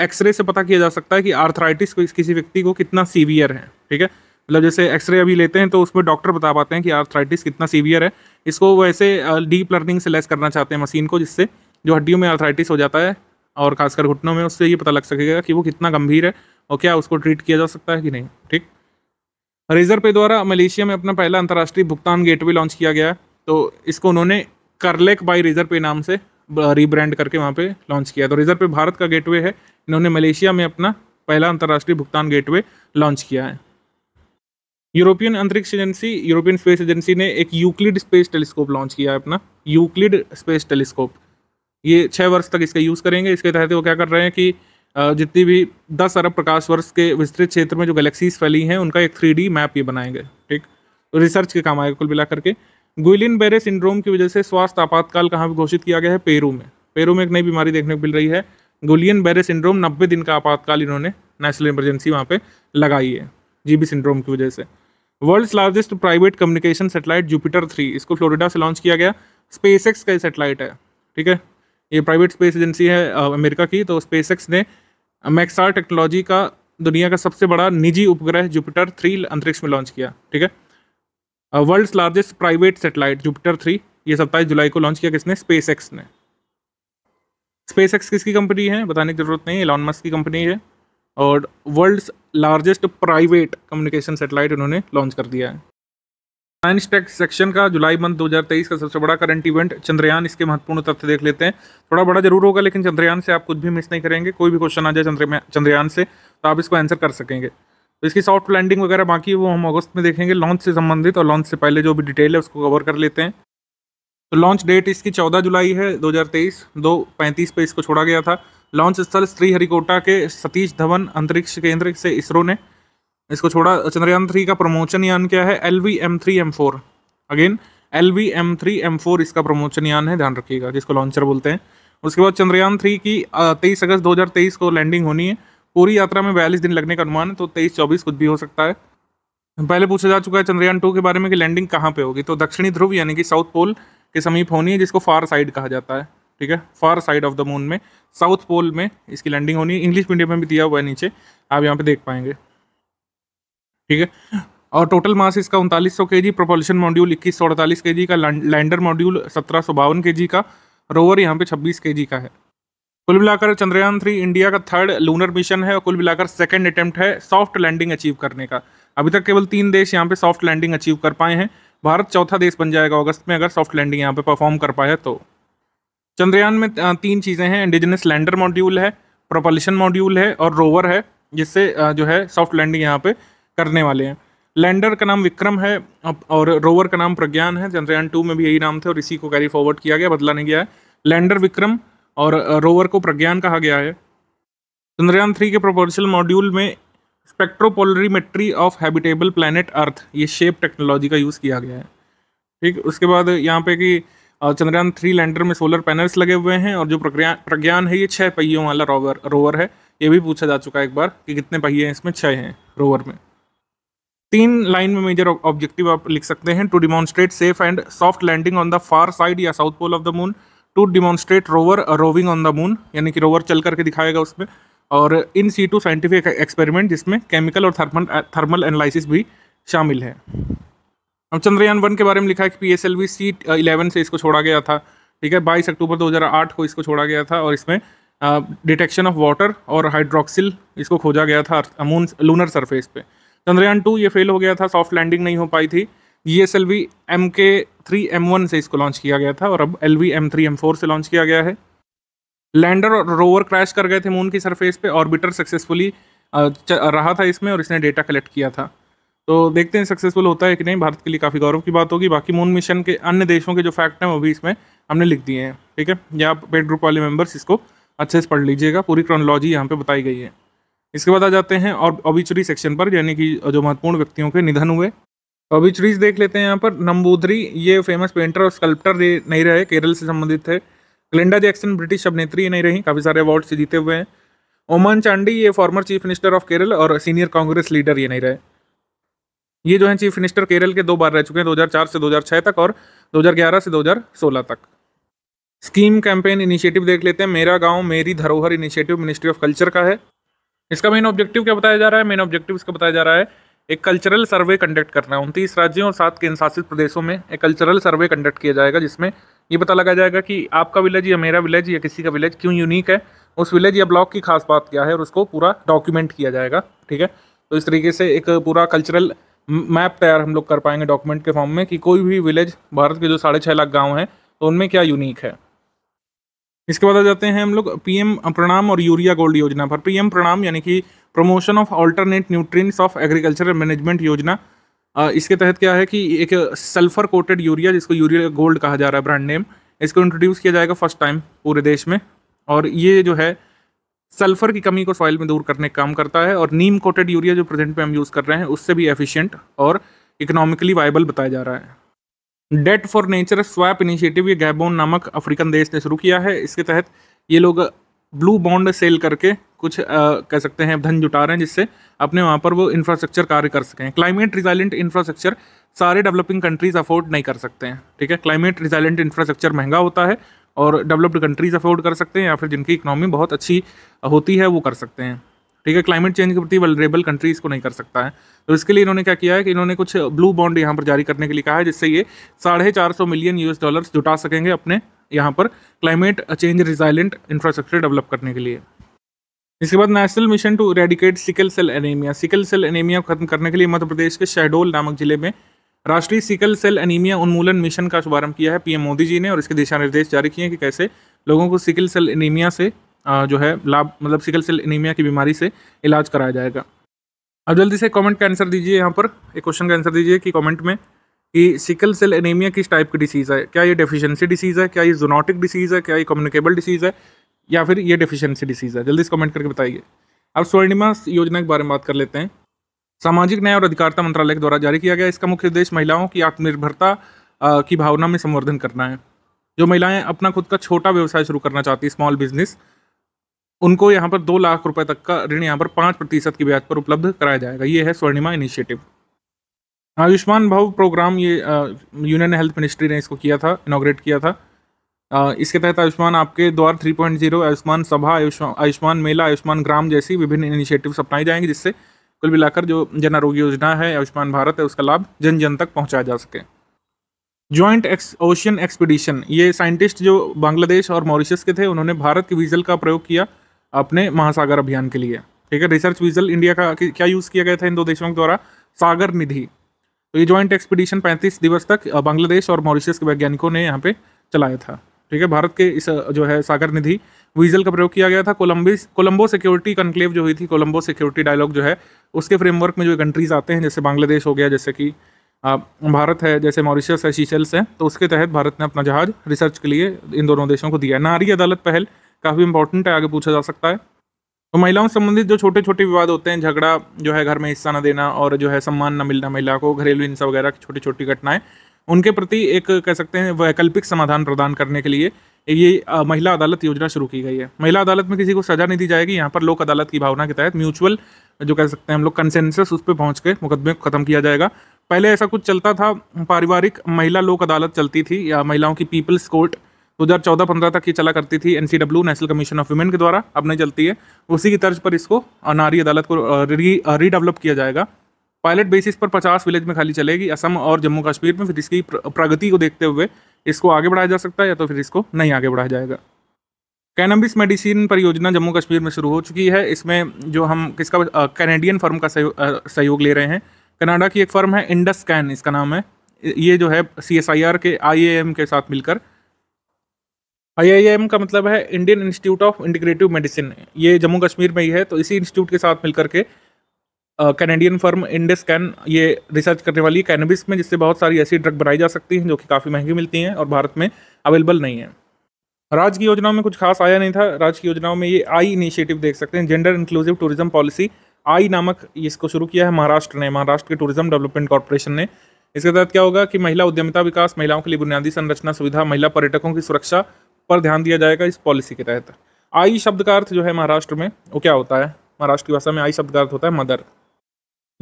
एक्सरे से पता किया जा सकता है कि आर्थराइटिस किसी व्यक्ति को कितना सीवियर है ठीक है मतलब जैसे एक्सरे अभी लेते हैं तो उसमें डॉक्टर बता पाते हैं कि आर्थराइटिस कितना सीवियर है इसको वैसे डीप लर्निंग से लेस करना चाहते हैं मशीन को जिससे जो हड्डियों में आर्थराइटिस हो जाता है और खासकर घुटनों में उससे ये पता लग सकेगा कि वो कितना गंभीर है और क्या उसको ट्रीट किया जा सकता है कि नहीं ठीक रेजर पे द्वारा मलेशिया में अपना पहला अंतर्राष्ट्रीय भुगतान गेटवे लॉन्च किया गया तो इसको उन्होंने करलेक बाई रेजर पे नाम से रीब्रांड करके वहाँ पे लॉन्च किया तो रिजर्व पे भारत का गेटवे है इन्होंने मलेशिया में अपना पहला अंतर्राष्ट्रीय भुगतान गेटवे लॉन्च किया है यूरोपियन अंतरिक्ष एजेंसी यूरोपियन स्पेस एजेंसी ने एक यूक्लिड स्पेस टेलीस्कोप लॉन्च किया है अपना यूक्लिड स्पेस टेलीस्कोप ये छः वर्ष तक इसका यूज़ करेंगे इसके तहत वो क्या कर रहे हैं कि जितनी भी दस अरब प्रकाश वर्ष के विस्तृत क्षेत्र में जो गैलेक्सीज फैली हैं उनका एक थ्री मैप ये बनाएंगे ठीक रिसर्च के काम आएगा कुल मिला करके गुइलिन बेरे सिंड्रोम की वजह से स्वास्थ्य आपातकाल कहाँ घोषित किया गया है पेरू में पेरू में एक नई बीमारी देखने को मिल रही है गुलियन बेरे सिंड्रोम नब्बे दिन का आपातकाल इन्होंने नेशनल इमरजेंसी वहाँ पे लगाई है जी बी सिंड्रोम की वजह से world's largest private communication satellite Jupiter three इसको फ्लोरिडा से लॉन्च किया गया स्पेस एक्स का सेटेलाइट है ठीक है ये प्राइवेट स्पेस एजेंसी है अमेरिका की तो स्पेस एक्स ने मैक्सार टेक्नोलॉजी का दुनिया का सबसे बड़ा निजी उपग्रह जुपिटर थ्री अंतरिक्ष में लॉन्च किया ठीक है world's largest private satellite Jupiter three ये सत्ताईस जुलाई को लॉन्च किया किसने स्पेस एक्स ने स्पेस एक्स किसकी कंपनी है बताने की जरूरत नहीं एलॉन मस्क की कंपनी है और world largest private communication satellite उन्होंने लॉन्च कर दिया है साइंस टेक सेक्शन का जुलाई मंथ 2023 का सबसे बड़ा करंट इवेंट चंद्रयान इसके महत्वपूर्ण तथ्य देख लेते हैं थोड़ा बड़ा जरूर होगा लेकिन चंद्रयान से आप कुछ भी मिस नहीं करेंगे कोई भी क्वेश्चन आ जाए चंद्रयान से तो आप इसको आंसर कर सकेंगे तो इसकी सॉफ्ट लैंडिंग वगैरह बाकी वो हम अगस्त में देखेंगे लॉन्च से संबंधित और लॉन्च से पहले जो भी डिटेल है उसको कवर कर लेते हैं तो लॉन्च डेट इसकी चौदह जुलाई है दो पैंतीस तेईस इसको छोड़ा गया था लॉन्च स्थल श्रीहरिकोटा के सतीश धवन अंतरिक्ष केंद्र से इसरो ने इसको छोड़ा चंद्रयान थ्री का प्रमोचन यान क्या है L V M three M four again L V M three M four इसका प्रमोचन यान है ध्यान रखिएगा जिसको लॉन्चर बोलते हैं उसके बाद चंद्रयान थ्री की तेईस अगस्त तेईस को लैंडिंग होनी है पूरी यात्रा में बयालीस दिन लगने का अनुमान है तो तेईस चौबीस कुछ भी हो सकता है पहले पूछा जा चुका है चंद्रयान टू के बारे में कि लैंडिंग कहाँ पे होगी तो दक्षिणी ध्रुव यानी कि साउथ पोल के समीप होनी है जिसको फार साइड कहा जाता है ठीक है far side of the moon में साउथ पोल में इसकी लैंडिंग होनी इंग्लिश मीडियम में भी दिया हुआ है नीचे आप यहाँ पे देख पाएंगे ठीक है और टोटल मास इसका उनतालीस सौ के जी प्रोपोलिशन मॉड्यूल इक्कीस सौ अड़तालीस के जी का लैंडर मॉड्यूल सत्रह सौ बावन के जी का रोवर यहाँ पे छब्बीस के जी का है कुल मिलाकर चंद्रयान थ्री इंडिया का थर्ड लूनर मिशन है और कुल मिलाकर सेकेंड अटैम्प्ट है सॉफ्ट लैंडिंग अचीव करने का अभी तक केवल तीन देश यहाँ पे सॉफ्ट लैंडिंग अचीव कर पाए हैं भारत चौथा देश बन जाएगा अगस्त में अगर सॉफ्ट लैंडिंग यहाँ पे परफॉर्म कर पाए तो चंद्रयान में तीन चीज़ें हैं इंडिजिनस लैंडर मॉड्यूल है प्रोपल्शन मॉड्यूल है और रोवर है जिससे जो है सॉफ्ट लैंडिंग यहाँ पे करने वाले हैं लैंडर का नाम विक्रम है और रोवर का नाम प्रज्ञान है चंद्रयान टू में भी यही नाम थे और इसी को कैरी फॉरवर्ड किया गया बदला नहीं गया है लैंडर विक्रम और रोवर को प्रज्ञान कहा गया है चंद्रयान थ्री के प्रोपल्शन मॉड्यूल में spectropolarimetry of habitable planet earth ये शेप टेक्नोलॉजी का यूज़ किया गया है ठीक उसके बाद यहाँ पे कि चंद्रयान थ्री लैंडर में सोलर पैनल्स लगे हुए हैं और जो प्रज्ञान है ये छः पहियों वाला रोवर रोवर है ये भी पूछा जा चुका है एक बार कि कितने पहिए हैं इसमें छः हैं रोवर में तीन लाइन में मेजर ऑब्जेक्टिव आप लिख सकते हैं to demonstrate safe and soft landing on the far side या south pole of the moon to demonstrate rover roving on the moon यानी कि रोवर चल करके दिखाएगा उसमें और in situ scientific experiment जिसमें केमिकल और थर्मल थर्मल एनालिसिस भी शामिल है अब चंद्रयान वन के बारे में लिखा है कि P S L V eleven से इसको छोड़ा गया था ठीक है बाईस अक्टूबर दो को इसको छोड़ा गया था और इसमें डिटेक्शन ऑफ वाटर और हाइड्रोक्सिल इसको खोजा गया था अमून लूनर सरफेस पे चंद्रयान टू ये फेल हो गया था सॉफ्ट लैंडिंग नहीं हो पाई थी E S L V M K three M one से इसको लॉन्च किया गया था और अब L V M three M four से लॉन्च किया गया है लैंडर और रोवर क्रैश कर गए थे मून की सरफेस पे ऑर्बिटर सक्सेसफुली uh, रहा था इसमें और इसने डेटा कलेक्ट किया था तो देखते हैं सक्सेसफुल होता है कि नहीं भारत के लिए काफ़ी गौरव की बात होगी बाकी मून मिशन के अन्य देशों के जो फैक्ट हैं वो भी इसमें हमने लिख दिए हैं ठीक है या आप पेड ग्रुप वाले मेम्बर्स इसको अच्छे से पढ़ लीजिएगा पूरी क्रोनोलॉजी यहाँ पर बताई गई है इसके बाद आ जाते हैं और ओबिचरी सेक्शन पर यानी कि जो महत्वपूर्ण व्यक्तियों के निधन हुए ओबिचरीज देख लेते हैं यहाँ पर नम्बूदरी ये फेमस पेंटर और स्कल्प्टर नहीं रहे केरल से संबंधित थे क्लिंडा जैक्सन ब्रिटिश अभिनेत्री नहीं रही काफ़ी सारे अवार्ड्स जीते हुए हैं ओमन चांडी ये former chief minister of Kerala और सीनियर कांग्रेस लीडर ये नहीं रहे ये जो है चीफ मिनिस्टर केरल के दो बार रह चुके हैं 2004 से 2006 तक और 2011 से 2016 तक स्कीम कैंपेन इनिशिएटिव देख लेते हैं मेरा गांव मेरी धरोहर इनिशिएटिव मिनिस्ट्री ऑफ कल्चर का है इसका मेन ऑब्जेक्टिव क्या बताया जा रहा है मेन ऑब्जेक्टिव इसका बताया जा रहा है एक कल्चरल सर्वे कंडक्ट करना है उनतीस राज्यों और सात केंद्रशासित प्रदेशों में एक कल्चरल सर्वे कंडक्ट किया जाएगा जिसमें ये पता लगाया जाएगा कि आपका विलेज या मेरा विलेज या किसी का विलेज क्यों यूनिक है उस विलेज या ब्लॉक की खास बात क्या है और उसको पूरा डॉक्यूमेंट किया जाएगा ठीक है तो इस तरीके से एक पूरा कल्चरल मैप तैयार हम लोग कर पाएंगे डॉक्यूमेंट के फॉर्म में कि कोई भी विलेज भारत के जो साढ़े छः लाख गाँव हैं तो उनमें क्या यूनिक है इसके बाद आ जाते हैं हम लोग पीएम प्रणाम और यूरिया गोल्ड योजना पर पीएम प्रणाम यानी कि promotion of alternate nutrients of agriculture management योजना इसके तहत क्या है कि एक सल्फर कोटेड यूरिया जिसको यूरिया गोल्ड कहा जा रहा है ब्रांड नेम इसको इंट्रोड्यूस किया जाएगा फर्स्ट टाइम पूरे देश में और ये जो है सल्फर की कमी को सॉइल में दूर करने का काम करता है और नीम कोटेड यूरिया जो प्रेजेंट में हम यूज़ कर रहे हैं उससे भी एफिशिएंट और इकोनॉमिकली वायबल बताया जा रहा है debt for nature swap initiative ये गैबोन नामक अफ्रीकन देश ने शुरू किया है इसके तहत ये लोग ब्लू बॉन्ड सेल करके कुछ आ, कह सकते हैं धन जुटा रहे हैं जिससे अपने वहाँ पर वो इंफ्रास्ट्रक्चर कार्य कर सकें क्लाइमेट रिजाइलेंट इंफ्रास्ट्रक्चर सारे डेवलपिंग कंट्रीज अफोर्ड नहीं कर सकते हैं ठीक है क्लाइमेट रिजाइलेंट इंफ्रास्ट्रक्चर महंगा होता है और डेवलप्ड कंट्रीज़ अफोर्ड कर सकते हैं या फिर जिनकी इकनॉमी बहुत अच्छी होती है वो कर सकते हैं ठीक है क्लाइमेट चेंज के प्रति वलरेबल कंट्रीज़ को नहीं कर सकता है तो इसके लिए इन्होंने क्या किया है कि इन्होंने कुछ ब्लू बॉन्ड यहाँ पर जारी करने के लिए कहा है जिससे ये साढ़े चार सौ मिलियन यूएस डॉलर्स जुटा सकेंगे अपने यहाँ पर climate change resilient infrastructure develop करने के लिए इसके बाद national mission to eradicate sickle cell anaemia sickle cell anaemia खत्म करने के लिए मध्य प्रदेश के शहडोल नामक जिले में राष्ट्रीय सिकल सेल एनीमिया उन्मूलन मिशन का शुभारंभ किया है पीएम मोदी जी ने और इसके दिशा निर्देश जारी किए हैं कि कैसे लोगों को सिकल सेल एनीमिया से जो है लाभ मतलब सिकल सेल एनीमिया की बीमारी से इलाज कराया जाएगा अब जल्दी से कमेंट का आंसर दीजिए यहाँ पर एक क्वेश्चन का आंसर दीजिए कि कमेंट में कि सिकल सेल एनीमिया किस टाइप की डिसीज़ है क्या ये डेफिशिएंसी डिसीज़ है क्या ये जोनोटिक डिसीज़ है क्या ये कम्युनिकेबल डिसीज़ है या फिर ये डेफिशिएंसी डिसीज़ है जल्दी से कमेंट करके बताइए अब स्वर्णिमा योजना के बारे में बात कर लेते हैं सामाजिक न्याय और अधिकारिता मंत्रालय के द्वारा जारी किया गया इसका मुख्य उद्देश्य महिलाओं की आत्मनिर्भरता की भावना में संवर्धन करना है जो महिलाएं अपना खुद का छोटा व्यवसाय शुरू करना चाहती है स्मॉल बिजनेस उनको यहाँ पर दो लाख रुपए तक का ऋण यहाँ पर पाँच प्रतिशत की ब्याज पर उपलब्ध कराया जाएगा ये है स्वर्णिमा इनिशिएटिव आयुष्मान भव प्रोग्राम ये यूनियन हेल्थ मिनिस्ट्री ने इसको किया था इनोग्रेट किया था आ, इसके तहत आयुष्मान आपके द्वार 3.0 आयुष्मान सभा आयुष्मान मेला आयुष्मान ग्राम जैसी विभिन्न इनिशिएटिव्स अपनाई जाएंगे जिससे कुल मिलाकर जो जन आरोग्य योजना है आयुष्मान भारत है उसका लाभ जन जन तक पहुँचाया जा सके ज्वाइंट एक्स ओशियन एक्सपीडिशन ये साइंटिस्ट जो बांग्लादेश और मॉरिशस के थे उन्होंने भारत के वीजल का प्रयोग किया अपने महासागर अभियान के लिए ठीक है रिसर्च वीजल इंडिया का क्या यूज़ किया गया था इन दो देशों के द्वारा सागर निधि तो ये ज्वाइंट एक्सपीडिशन 35 दिवस तक बांग्लादेश और मॉरिशस के वैज्ञानिकों ने यहाँ पे चलाया था ठीक है भारत के इस जो है सागर निधि वीजल का प्रयोग किया गया था कोलम्बिस कोलम्बो सिक्योरिटी कंक्लेव जो हुई थी कोलम्बो सिक्योरिटी डायलॉग जो है उसके फ्रेमवर्क में जो कंट्रीज़ आते हैं जैसे बांग्लादेश हो गया जैसे कि भारत है जैसे मॉरिशस है शीशल्स है तो उसके तहत भारत ने अपना जहाज रिसर्च के लिए इन दोनों देशों को दिया नारी अदालत पहल काफ़ी इंपॉर्टेंट है आगे पूछा जा सकता है तो महिलाओं से संबंधित जो छोटे छोटे विवाद होते हैं झगड़ा जो है घर में हिस्सा ना देना और जो है सम्मान न मिलना महिला को घरेलू हिंसा वगैरह की छोटी छोटी घटनाएं उनके प्रति एक कह सकते हैं वैकल्पिक समाधान प्रदान करने के लिए ये महिला अदालत योजना शुरू की गई है महिला अदालत में किसी को सजा नहीं दी जाएगी यहाँ पर लोक अदालत की भावना के तहत म्यूचुअल जो कह सकते हैं हम लोग कंसेंसस उस पर पहुँच के मुकदमे को ख़त्म किया जाएगा पहले ऐसा कुछ चलता था पारिवारिक महिला लोक अदालत चलती थी या महिलाओं की पीपल्स कोर्ट 2014-15 तक ये चला करती थी an national commission of women के द्वारा अब नहीं चलती है उसी की तर्ज पर इसको नारी अदालत को री रीडेवलप किया जाएगा पायलट बेसिस पर 50 विलेज में खाली चलेगी असम और जम्मू कश्मीर में फिर इसकी प्रगति को देखते हुए इसको आगे बढ़ाया जा सकता है या तो फिर इसको नहीं आगे बढ़ाया जाएगा कैनबिस मेडिसिन परियोजना जम्मू कश्मीर में शुरू हो चुकी है इसमें जो हम किसका कैनेडियन फर्म का सहयोग ले रहे हैं कनाडा की एक फर्म है इंडस कैन इसका नाम है ये जो है सी एस आई आर के आई आई एम के साथ मिलकर आई आई एम का मतलब है Indian institute of integrative medicine ये जम्मू कश्मीर में ही है तो इसी इंस्टीट्यूट के साथ मिलकर के कैनेडियन फर्म इंडस कैन ये रिसर्च करने वाली है कैनबिस में जिससे बहुत सारी ऐसी ड्रग बनाई जा सकती हैं जो कि काफ़ी महंगी मिलती हैं और भारत में अवेलेबल नहीं है राज्य की योजनाओं में कुछ खास आया नहीं था राज्य की योजनाओं में ये आई इनिशिएटिव देख सकते हैं gender inclusive tourism policy I नामक इसको शुरू किया है महाराष्ट्र ने महाराष्ट्र के टूरिज्म डेवलपमेंट कॉरपोरेशन ने इसके तहत क्या होगा कि महिला उद्यमिता विकास महिलाओं के लिए बुनियादी संरचना सुविधा महिला पर्यटकों की सुरक्षा पर ध्यान दिया जाएगा इस पॉलिसी के तहत आई शब्द का अर्थ जो है महाराष्ट्र में वो क्या होता है महाराष्ट्र की भाषा में आई शब्द का अर्थ होता है मदर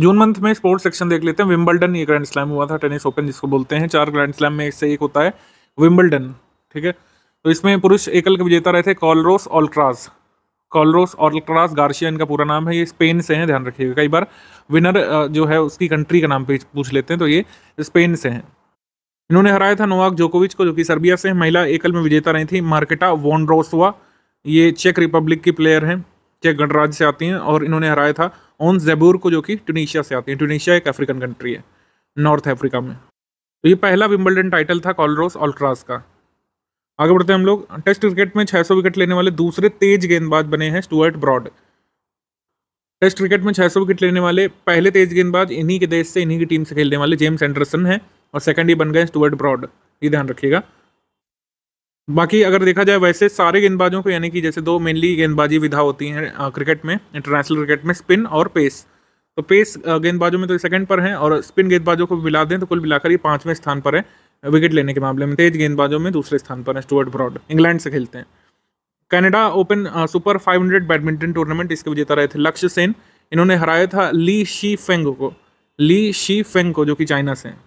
जून मंथ में स्पोर्ट्स सेक्शन देख लेते हैं विम्बल्डन ये ग्रैंड स्लैम हुआ था टेनिस ओपन जिसको बोलते हैं चार ग्रैंड स्लैम में से एक होता है विम्बल्डन ठीक है तो इसमें पुरुष एकल के विजेता रहे थे कॉलरोस ऑल्ट्रास कॉलरोस ऑल्ट्रास गार्शिया इनका पूरा नाम है ये स्पेन से हैं ध्यान रखिएगा कई बार विनर जो है उसकी कंट्री का नाम पूछ लेते हैं तो ये स्पेन से हैं इन्होंने हराया था नोवाक जोकोविच को जो कि सर्बिया से महिला एकल में विजेता रही थी मार्केटा वोनरोसवा ये चेक रिपब्लिक की प्लेयर हैं चेक गणराज्य से आती हैं और इन्होंने हराया था ऑन जेबूर को जो कि ट्यूनिशिया से आती है ट्यूनिशिया एक अफ्रीकन कंट्री है नॉर्थ अफ्रीका में तो ये पहला विम्बलडन टाइटल था कॉलरोस ऑल्ट्रास का आगे बढ़ते हैं हम लोग टेस्ट क्रिकेट में 600 विकेट लेने वाले दूसरे तेज गेंदबाज बने हैं स्टुअर्ट ब्रॉड टेस्ट क्रिकेट में 600 विकेट लेने वाले पहले तेज गेंदबाज इन्हीं के देश से इन्हीं की टीम से खेलने वाले जेम्स एंडरसन हैं और सेकंड ही बन गए स्टुअर्ट ब्रॉड ये ध्यान रखिएगा बाकी अगर देखा जाए वैसे सारे गेंदबाजों को यानी कि जैसे दो मेनली गेंदबाजी विधा होती हैं क्रिकेट में इंटरनेशनल क्रिकेट में स्पिन और पेस तो पेस गेंदबाजों में तो सेकंड पर हैं और स्पिन गेंदबाजों को मिला दें तो कुल मिलाकर ये पाँचवें स्थान पर है विकेट लेने के मामले में तेज गेंदबाजों में दूसरे स्थान पर है स्टुअर्ट ब्रॉड इंग्लैंड से खेलते हैं Canada open super 500 badminton tournament इसके विजेता रहे थे लक्ष्य सेन इन्होंने हराया था ली शी फेंग को ली शी फेंग को जो कि चाइना से हैं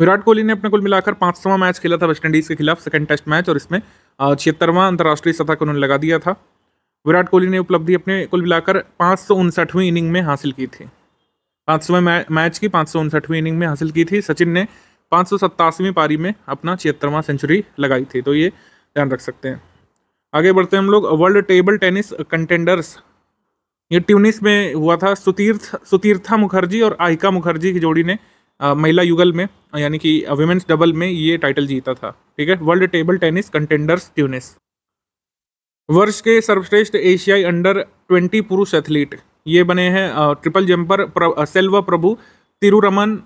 विराट कोहली ने अपने कुल मिलाकर पांचवा मैच खेला था वेस्टइंडीज़ के खिलाफ सेकंड टेस्ट मैच और इसमें छिहत्तरवां अंतर्राष्ट्रीय सतह को उन्होंने लगा दिया था विराट कोहली ने उपलब्धि अपने कुल मिलाकर पाँच इनिंग में हासिल की थी पाँचवें मै, मैच की पाँच इनिंग में हासिल की थी सचिन ने पाँच पारी में अपना छिहत्तरवां सेंचुरी लगाई थी तो ये ध्यान रख सकते हैं आगे बढ़ते हैं हम लोग वर्ल्ड टेबल टेनिस कंटेंडर्स ये ट्यूनिस में हुआ था सुतीर्थ सुतीर्था मुखर्जी और आहिका मुखर्जी की जोड़ी ने महिला युगल में यानी कि वुमेन्स डबल में ये टाइटल जीता था ठीक है world table tennis contenders Tunis वर्ष के सर्वश्रेष्ठ एशियाई अंडर ट्वेंटी पुरुष एथलीट ये बने हैं ट्रिपल जंपर प्र, सेल्वा प्रभु तिरुरमन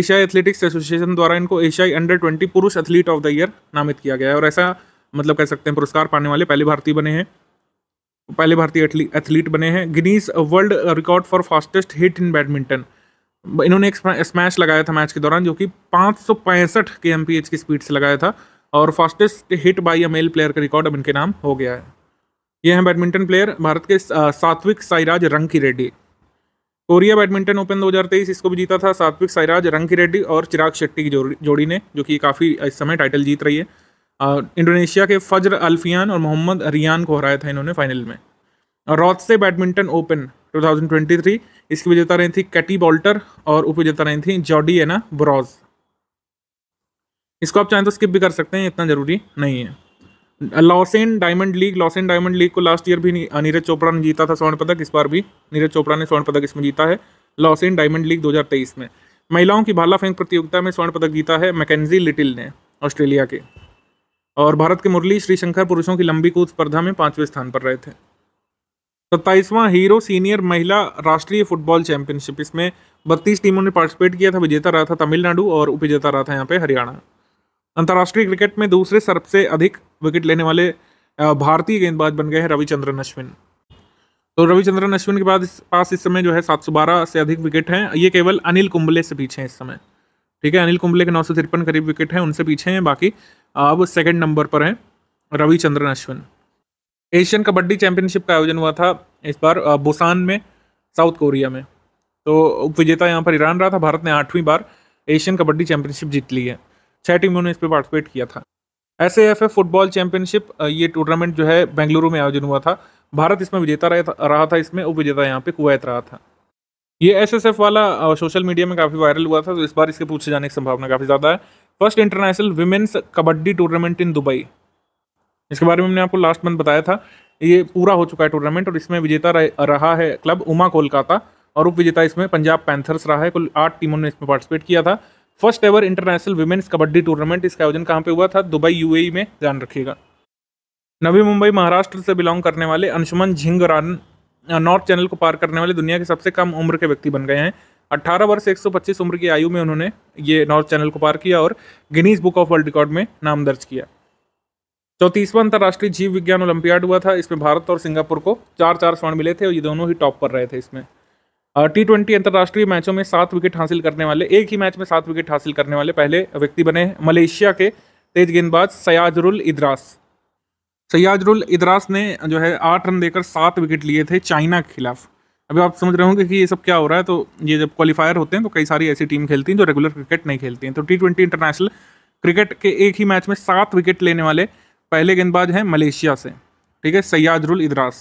एशियाई एथलेटिक्स एसोसिएशन द्वारा इनको एशियाई अंडर ट्वेंटी पुरुष एथलीट ऑफ द ईयर नामित किया गया है और ऐसा मतलब कह सकते हैं पुरस्कार पाने वाले पहले भारतीय बने हैं पहले भारतीय एथलीट बने हैं Guinness world record for fastest hit in badminton इन्होंने एक स्मैश लगाया था मैच के दौरान जो कि पाँच सौ पैंसठ के एम की स्पीड से लगाया था और fastest hit by a male player का रिकॉर्ड अब इनके नाम हो गया है ये हैं बैडमिंटन प्लेयर भारत के Satwik Sairaj Rankireddy Korea badminton open 2023 इसको भी जीता था सात्विक साईराज रंकी रेड्डी और चिराग शेट्टी की जोड़ी ने जो कि काफ़ी इस समय टाइटल जीत रही है इंडोनेशिया के फजर अल्फियान और मोहम्मद रियान को हराया था इन्होंने फाइनल में रॉथ से बैडमिंटन ओपन टू इसकी विजेता रही थी कैटी बॉल्टर और उपविजेता रही थी जॉडी एना ब्रॉज इसको आप चाहें तो स्किप भी कर सकते हैं इतना ज़रूरी नहीं है Lausanne diamond league Lausanne diamond league को लास्ट ईयर भी नीरज चोपड़ा ने जीता था स्वर्ण पदक इस बार भी नीरज चोपड़ा ने स्वर्ण पदक इसमें जीता है लॉस एंड डायमंड लीग 2023 में महिलाओं की भाला फेंक प्रतियोगिता में स्वर्ण पदक जीता है मैकेजी लिटिल ने ऑस्ट्रेलिया के और भारत के मुरली श्रीशंकर पुरुषों की लंबी कूद स्पर्धा में पांचवें स्थान पर रहे थे सत्ताईसवां तो हीरो सीनियर महिला राष्ट्रीय फुटबॉल चैंपियनशिप इसमें बत्तीस टीमों ने पार्टिसिपेट किया था विजेता रहा था तमिलनाडु और उपजेता रहा था यहाँ पे हरियाणा अंतर्राष्ट्रीय क्रिकेट में दूसरे सबसे अधिक विकेट लेने वाले भारतीय गेंदबाज बन गए हैं रविचंद्रन अश्विन तो रविचंद्रन अश्विन के बाद इस पास इस समय जो है सात सौ बारह से अधिक विकेट हैं ये केवल अनिल कुंबले से पीछे हैं इस समय ठीक है अनिल कुंबले के नौ सौ तिरपन करीब विकेट हैं उनसे पीछे हैं बाकी अब सेकेंड नंबर पर हैं रविचंद्रन अश्विन एशियन कबड्डी चैंपियनशिप का आयोजन हुआ था इस बार बुसान में साउथ कोरिया में तो उप विजेता यहाँ पर ईरान रहा था भारत ने आठवीं बार एशियन कबड्डी चैंपियनशिप जीत ली है छह टीमों ने इस पर पार्टिसिपेट किया था एस एफ फुटबॉल चैंपियनशिप ये टूर्नामेंट जो है बेंगलुरु में आयोजन हुआ था भारत इसमें विजेता रहा था इसमें उप विजेता यहाँ पे कुवैत रहा था ये एस वाला सोशल मीडिया में काफ़ी वायरल हुआ था तो इस बार इसके पूछे जाने की संभावना काफ़ी ज़्यादा है first international women's kabaddi tournament in Dubai इसके बारे में हमने आपको लास्ट मंथ बताया था ये पूरा हो चुका है टूर्नामेंट और इसमें विजेता रहा है क्लब उमा कोलकाता और उप विजेता इसमें पंजाब पैंथर्स रहा है कुल आठ टीमों ने इसमें पार्टिसिपेट किया था first ever international women's kabaddi tournament इसका आयोजन कहाँ पे हुआ था दुबई यूएई e में ध्यान रखिएगा नवी मुंबई महाराष्ट्र से बिलोंग करने वाले अंशुमन झिंग नॉर्थ चैनल को पार करने वाले दुनिया के सबसे कम उम्र के व्यक्ति बन गए हैं 18 वर्ष 125 उम्र की आयु में उन्होंने ये नॉर्थ चैनल को पार किया और Guinness book of world record में नाम दर्ज किया चौतीसवा अंतर्राष्ट्रीय जीव विज्ञान ओलंपियाड हुआ था इसमें भारत और सिंगापुर को चार चार स्वर्ण मिले थे और ये दोनों ही टॉप पर रहे थे इसमें टी ट्वेंटी अंतर्राष्ट्रीय मैचों में सात विकेट हासिल करने वाले एक ही मैच में सात विकेट हासिल करने वाले पहले व्यक्ति बने मलेशिया के तेज गेंदबाज सयाजरुल इदरास सयाजरुल इद्रास ने जो है आठ रन देकर सात विकेट लिए थे चाइना के खिलाफ अभी आप समझ रहे होंगे कि ये सब क्या हो रहा है तो ये जब क्वालिफायर होते हैं तो कई सारी ऐसी टीम खेलती हैं जो रेगुलर क्रिकेट नहीं खेलती हैं तो टी ट्वेंटी इंटरनेशनल क्रिकेट के एक ही मैच में सात विकेट लेने वाले पहले गेंदबाज हैं मलेशिया से ठीक है सयादरुल इदरास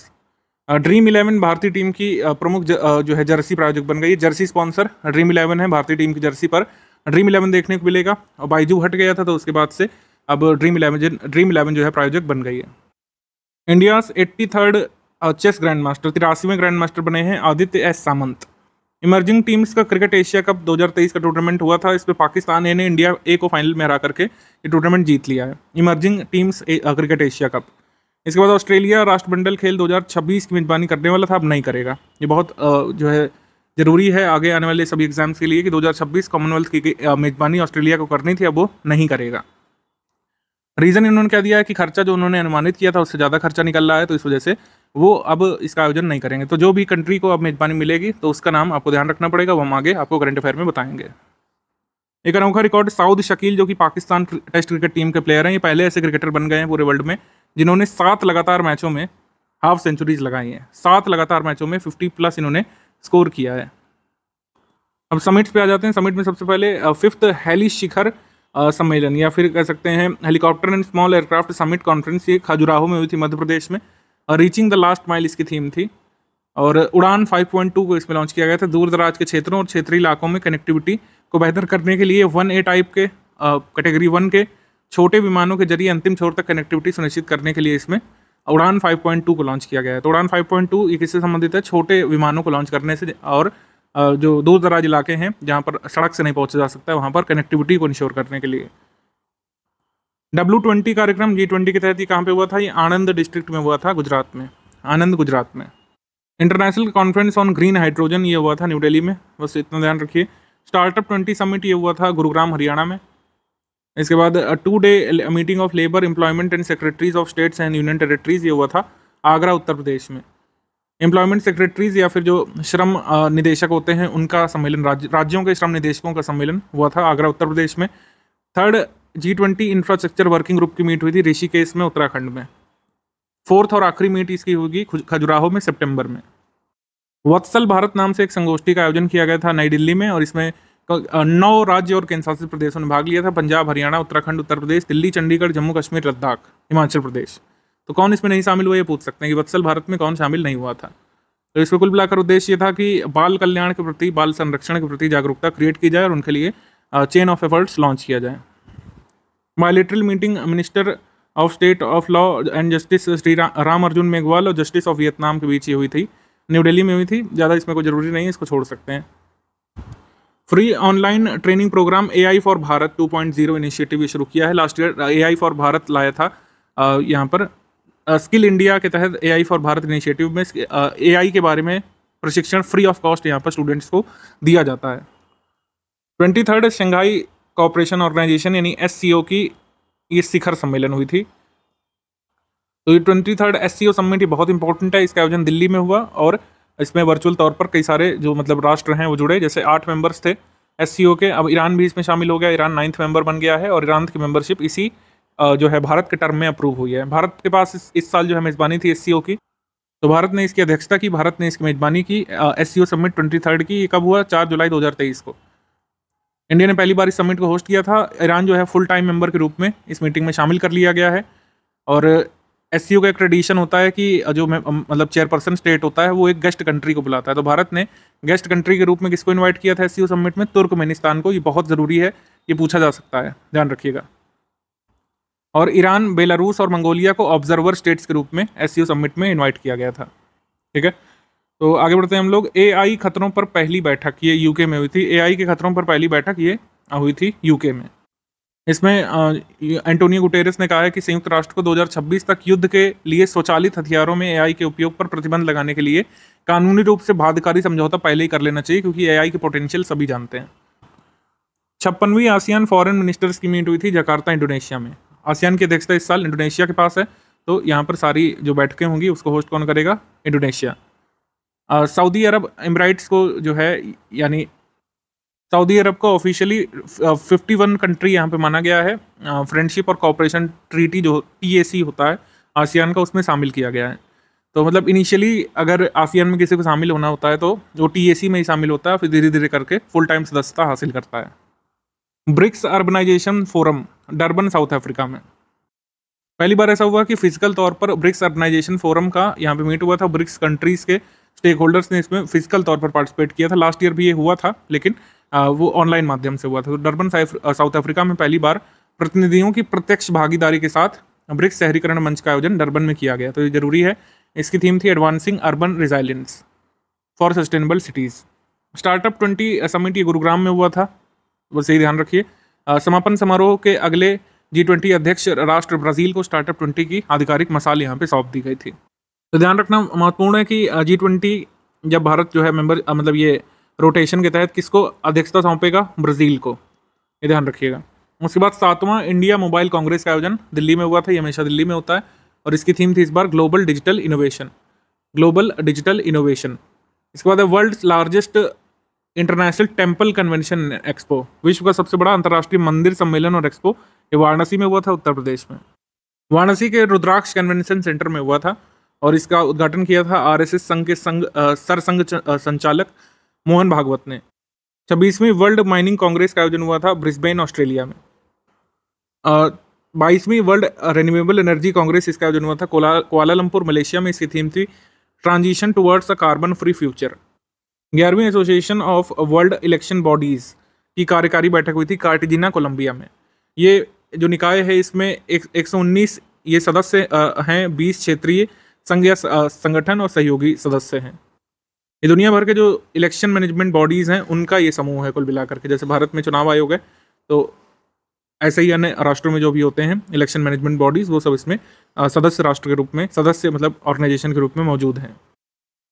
ड्रीम इलेवन भारतीय टीम की प्रमुख जो है जर्सी प्रायोजक बन गई है जर्सी स्पॉन्सर ड्रीम इलेवन है भारतीय टीम की जर्सी पर ड्रीम इलेवन देखने को मिलेगा और बाइजू हट गया था तो उसके बाद से अब ड्रीम इलेवन ड्रीम इलेवन जो है प्रायोजक बन गई है India's eighty third chess grandmaster तिरासीवें ग्रैंड मास्टर बने हैं Aditya S Samant emerging teams का क्रिकेट एशिया कप 2023 का टूर्नामेंट हुआ था इसमें पाकिस्तान ने इंडिया ए को फाइनल में हरा करके ये टूर्नामेंट जीत लिया है emerging teams cricket Asia cup इसके बाद ऑस्ट्रेलिया राष्ट्रमंडल खेल 2026 की मेजबानी करने वाला था अब नहीं करेगा ये बहुत जो है ज़रूरी है आगे आने वाले सभी एग्जाम्स के लिए कि 2026 कॉमनवेल्थ की मेज़बानी ऑस्ट्रेलिया को करनी थी अब वो नहीं करेगा रीज़न इन्होंने क्या दिया है कि खर्चा जो उन्होंने अनुमानित किया था उससे ज़्यादा खर्चा निकल रहा है तो इस वजह से वो अब इसका आयोजन नहीं करेंगे तो जो भी कंट्री को अब मेजबानी मिलेगी तो उसका नाम आपको ध्यान रखना पड़ेगा वो हम आगे आपको करंट अफेयर में बताएंगे एक अनोखा रिकॉर्ड साउद शकील जो कि पाकिस्तान टेस्ट क्रिकेट टीम के प्लेयर हैं ये पहले ऐसे क्रिकेटर बन गए हैं पूरे वर्ल्ड में जिन्होंने सात लगातार मैचों में हाफ सेंचुरीज लगाई हैं सात लगातार मैचों में फिफ्टी प्लस इन्होंने स्कोर किया है अब समिट्स पे आ जाते हैं समिट में सबसे पहले फिफ्थ हैली शिखर सम्मेलन या फिर कह सकते हैं helicopter and small aircraft summit conference ये खजुराहो में हुई थी मध्य प्रदेश में रीचिंग द लास्ट माइल इसकी थीम थी और उड़ान 5.2 को इसमें लॉन्च किया गया था दूर दराज के क्षेत्रों और क्षेत्रीय इलाकों में कनेक्टिविटी को बेहतर करने के लिए वन ए टाइप के कैटेगरी वन के छोटे विमानों के जरिए अंतिम छोर तक कनेक्टिविटी सुनिश्चित करने के लिए इसमें उड़ान 5.2 को लॉन्च किया गया है तो उड़ान 5.2 ये किससे संबंधित है छोटे विमानों को लॉन्च करने से और जो दूर दराज इलाके हैं जहाँ पर सड़क से नहीं पहुँचा जा सकता है वहाँ पर कनेक्टिविटी को इंश्योर करने के लिए डब्ल्यू ट्वेंटी कार्यक्रम जी ट्वेंटी के तहत ये कहाँ पे हुआ था ये आनंद डिस्ट्रिक्ट में हुआ था गुजरात में आनंद गुजरात में international conference on green hydrogen ये हुआ था न्यू दिल्ली में बस इतना ध्यान रखिए स्टार्टअप ट्वेंटी समिट ये हुआ था गुरुग्राम हरियाणा में इसके बाद two day meeting of labour employment and secretaries of states and union territories ये हुआ था आगरा उत्तर प्रदेश में एम्प्लॉयमेंट सेक्रेटरीज या फिर जो श्रम निदेशक होते हैं उनका सम्मेलन राज, राज्यों के श्रम निदेशकों का सम्मेलन हुआ था आगरा उत्तर प्रदेश में third G twenty infrastructure working group की मीट हुई थी ऋषिकेश में उत्तराखंड में फोर्थ और आखिरी मीट इसकी होगी खजुराहो में सितंबर में वत्सल भारत नाम से एक संगोष्ठी का आयोजन किया गया था नई दिल्ली में और इसमें नौ राज्य और केंद्रशासित प्रदेशों ने भाग लिया था पंजाब हरियाणा उत्तराखंड उत्तर प्रदेश दिल्ली चंडीगढ़ जम्मू कश्मीर लद्दाख हिमाचल प्रदेश तो कौन इसमें नहीं शामिल हुआ ये पूछ सकते हैं कि वत्सल भारत में कौन शामिल नहीं हुआ था तो इसमें कुल मिलाकर उद्देश्य ये था कि बाल कल्याण के प्रति बाल संरक्षण के प्रति जागरूकता क्रिएट की जाए और उनके लिए चेन ऑफ एफर्ट्स लॉन्च किया जाए bilateral meeting minister of state of law and justice Shri Ram Arjun Meghwal और जस्टिस ऑफ वियतनाम के बीच ये हुई थी न्यू दिल्ली में हुई थी ज़्यादा इसमें कोई ज़रूरी नहीं है इसको छोड़ सकते हैं free online training programme A I for Bharat two point zero initiative शुरू किया है last year A I for Bharat लाया था यहाँ पर स्किल इंडिया के तहत ए फॉर भारत इनिशिएटिव में ए के बारे में प्रशिक्षण फ्री ऑफ कॉस्ट यहाँ पर स्टूडेंट्स को दिया जाता है twenty third Shanghai cooperation organisation यानी एस की ये शिखर सम्मेलन हुई थी तो ये twenty third S C O summit बहुत इंपॉर्टेंट है इसका आयोजन दिल्ली में हुआ और इसमें वर्चुअल तौर पर कई सारे जो मतलब राष्ट्र हैं वो जुड़े जैसे आठ मेंबर्स थे एस के अब ईरान भी इसमें शामिल हो गया ईरान नाइन्थ मेंबर बन गया है और ईरान की मेंबरशिप इसी जो है भारत के टर्म में अप्रूव हुई है भारत के पास इस, इस साल जो है मेज़बानी थी एस की तो भारत ने इसकी अध्यक्षता की भारत ने इसकी मेजबानी की S C O summit twenty third की ये कब हुआ चार जुलाई तेईस को इंडिया ने पहली बार इस समिट को होस्ट किया था ईरान जो है फुल टाइम मेंबर के रूप में इस मीटिंग में शामिल कर लिया गया है और एस सी ओ का एक ट्रेडिशन होता है कि जो मतलब चेयरपर्सन स्टेट होता है वो एक गेस्ट कंट्री को बुलाता है तो भारत ने गेस्ट कंट्री के रूप में किसको इन्वाइट किया था एस सी ओ समिट में तुर्कमेनिस्तान को ये बहुत ज़रूरी है ये पूछा जा सकता है ध्यान रखिएगा और ईरान बेलारूस और मंगोलिया को ऑब्जर्वर स्टेट्स के रूप में एस समिट में इन्वाइट किया गया था ठीक है तो आगे बढ़ते हैं हम लोग ए खतरों पर पहली बैठक ये यूके में हुई थी ए के खतरों पर पहली बैठक ये हुई थी यूके में इसमें एंटोनियो गुटेरस ने कहा है कि संयुक्त राष्ट्र को 2026 तक युद्ध के लिए स्वचालित हथियारों में एआई के उपयोग पर प्रतिबंध लगाने के लिए कानूनी रूप से बाध्यकारी समझौता पहले ही कर लेना चाहिए क्योंकि एआई के पोटेंशियल सभी जानते हैं छप्पनवीं आसियान फॉरेन मिनिस्टर्स की मीट हुई थी जकार्ता इंडोनेशिया में आसियान की अध्यक्षता इस साल इंडोनेशिया के पास है तो यहाँ पर सारी जो बैठकें होंगी उसको होस्ट कौन करेगा इंडोनेशिया सऊदी अरब एमराइट्स को जो है यानी सऊदी अरब को ऑफिशियली 51 कंट्री यहाँ पे माना गया है फ्रेंडशिप और कॉपरेशन ट्रीटी जो टी होता है आसियान का उसमें शामिल किया गया है तो मतलब इनिशियली अगर आसियान में किसी को शामिल होना होता है तो वो टी में ही शामिल होता है फिर धीरे धीरे करके फुल टाइम सदस्यता हासिल करता है BRICS urbanisation forum Durban South Africa में पहली बार ऐसा हुआ कि फिजिकल तौर पर ब्रिक्स अर्बनाइजेशन फोरम का यहाँ पे मीट हुआ था ब्रिक्स कंट्रीज़ के स्टेक होल्डर्स ने इसमें फिजिकल तौर पर पार्टिसिपेट किया था लास्ट ईयर भी ये हुआ था लेकिन वो ऑनलाइन माध्यम से हुआ था तो डरबन साउथ अफ्रीका में पहली बार प्रतिनिधियों की प्रत्यक्ष भागीदारी के साथ ब्रिक्स शहरीकरण मंच का आयोजन डरबन में किया गया तो ये जरूरी है इसकी थीम थी advancing urban resilience for sustainable cities startup twenty summit ये गुरुग्राम में हुआ था बस यही ध्यान रखिए समापन समारोह के अगले जी ट्वेंटी अध्यक्ष राष्ट्र ब्राजील को स्टार्टअप ट्वेंटी की आधिकारिक मसाल यहाँ पे सौंप दी गई थी तो ध्यान रखना महत्वपूर्ण है कि जी ट्वेंटी जब भारत जो है मेंबर मतलब ये रोटेशन के तहत किसको अध्यक्षता सौंपेगा ब्राज़ील को ये ध्यान रखिएगा उसके बाद सातवां इंडिया मोबाइल कांग्रेस का आयोजन दिल्ली में हुआ था ये हमेशा दिल्ली में होता है और इसकी थीम थी इस बार global digital innovation global digital innovation इसके बाद world largest international temple convention expo विश्व का सबसे बड़ा अंतर्राष्ट्रीय मंदिर सम्मेलन और एक्सपो ये वाराणसी में हुआ था उत्तर प्रदेश में वाराणसी के रुद्राक्ष कन्वेंशन सेंटर में हुआ था और इसका उद्घाटन किया था आरएसएस संघ के संघ सरसंघ संचालक मोहन भागवत ने छब्बीसवीं वर्ल्ड माइनिंग कांग्रेस का आयोजन हुआ था ब्रिस्बेन ऑस्ट्रेलिया में बाईसवीं वर्ल्ड रिन्यूएबल एनर्जी कांग्रेस इसका आयोजन हुआ था कोला कोलालमपुर मलेशिया में इसकी थीम थी transition towards a carbon free future ग्यारहवीं association of world election bodies की कार्यकारी बैठक हुई थी कार्टिजिना कोलंबिया में ये जो निकाय है इसमें एक एक सौ उन्नीस ये सदस्य हैं बीस क्षेत्रीय संघ या संगठन और सहयोगी सदस्य हैं ये दुनिया भर के जो इलेक्शन मैनेजमेंट बॉडीज़ हैं उनका ये समूह है कुल मिलाकर के जैसे भारत में चुनाव आयोग है तो ऐसे ही अन्य राष्ट्रों में जो भी होते हैं इलेक्शन मैनेजमेंट बॉडीज़ वो सब इसमें सदस्य राष्ट्र के रूप में सदस्य मतलब ऑर्गेनाइजेशन के रूप में मौजूद हैं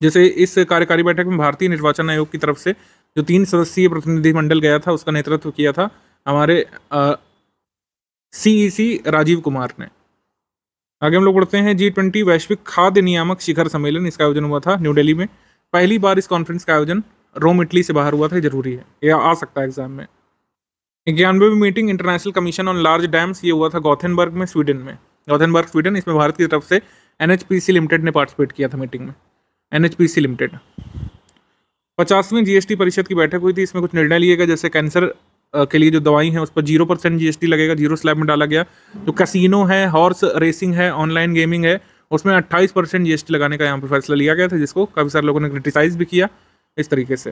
जैसे इस कार्यकारी बैठक में भारतीय निर्वाचन आयोग की तरफ से जो तीन सदस्यीय प्रतिनिधिमंडल गया था उसका नेतृत्व किया था हमारे सीईसी राजीव कुमार ने आगे हम लोग बढ़ते हैं जी ट्वेंटी वैश्विक खाद्य नियामक शिखर सम्मेलन इसका आयोजन हुआ था न्यू दिल्ली में पहली बार इस कॉन्फ्रेंस का आयोजन रोम इटली से बाहर हुआ था जरूरी है यह आ सकता है एग्जाम में इक्यानवे meeting international commission on large dams ये हुआ था गौथेनबर्ग में स्वीडन में गौथेनबर्ग स्वीडन इसमें भारत की तरफ से एनएचपीसी लिमिटेड ने पार्टिसिपेट किया था मीटिंग में एनएचपीसी लिमिटेड पचासवीं जीएसटी परिषद की बैठक हुई थी इसमें कुछ निर्णय लिए गए जैसे कैंसर के लिए जो दवाई हैं उस पर जीरो परसेंट जी लगेगा जीरो स्लैब में डाला गया जो कैसीनो है हॉर्स रेसिंग है ऑनलाइन गेमिंग है उसमें अट्ठाईस परसेंट जी लगाने का यहाँ पर फैसला लिया गया था जिसको काफ़ी सारे लोगों ने क्रिटिसाइज भी किया इस तरीके से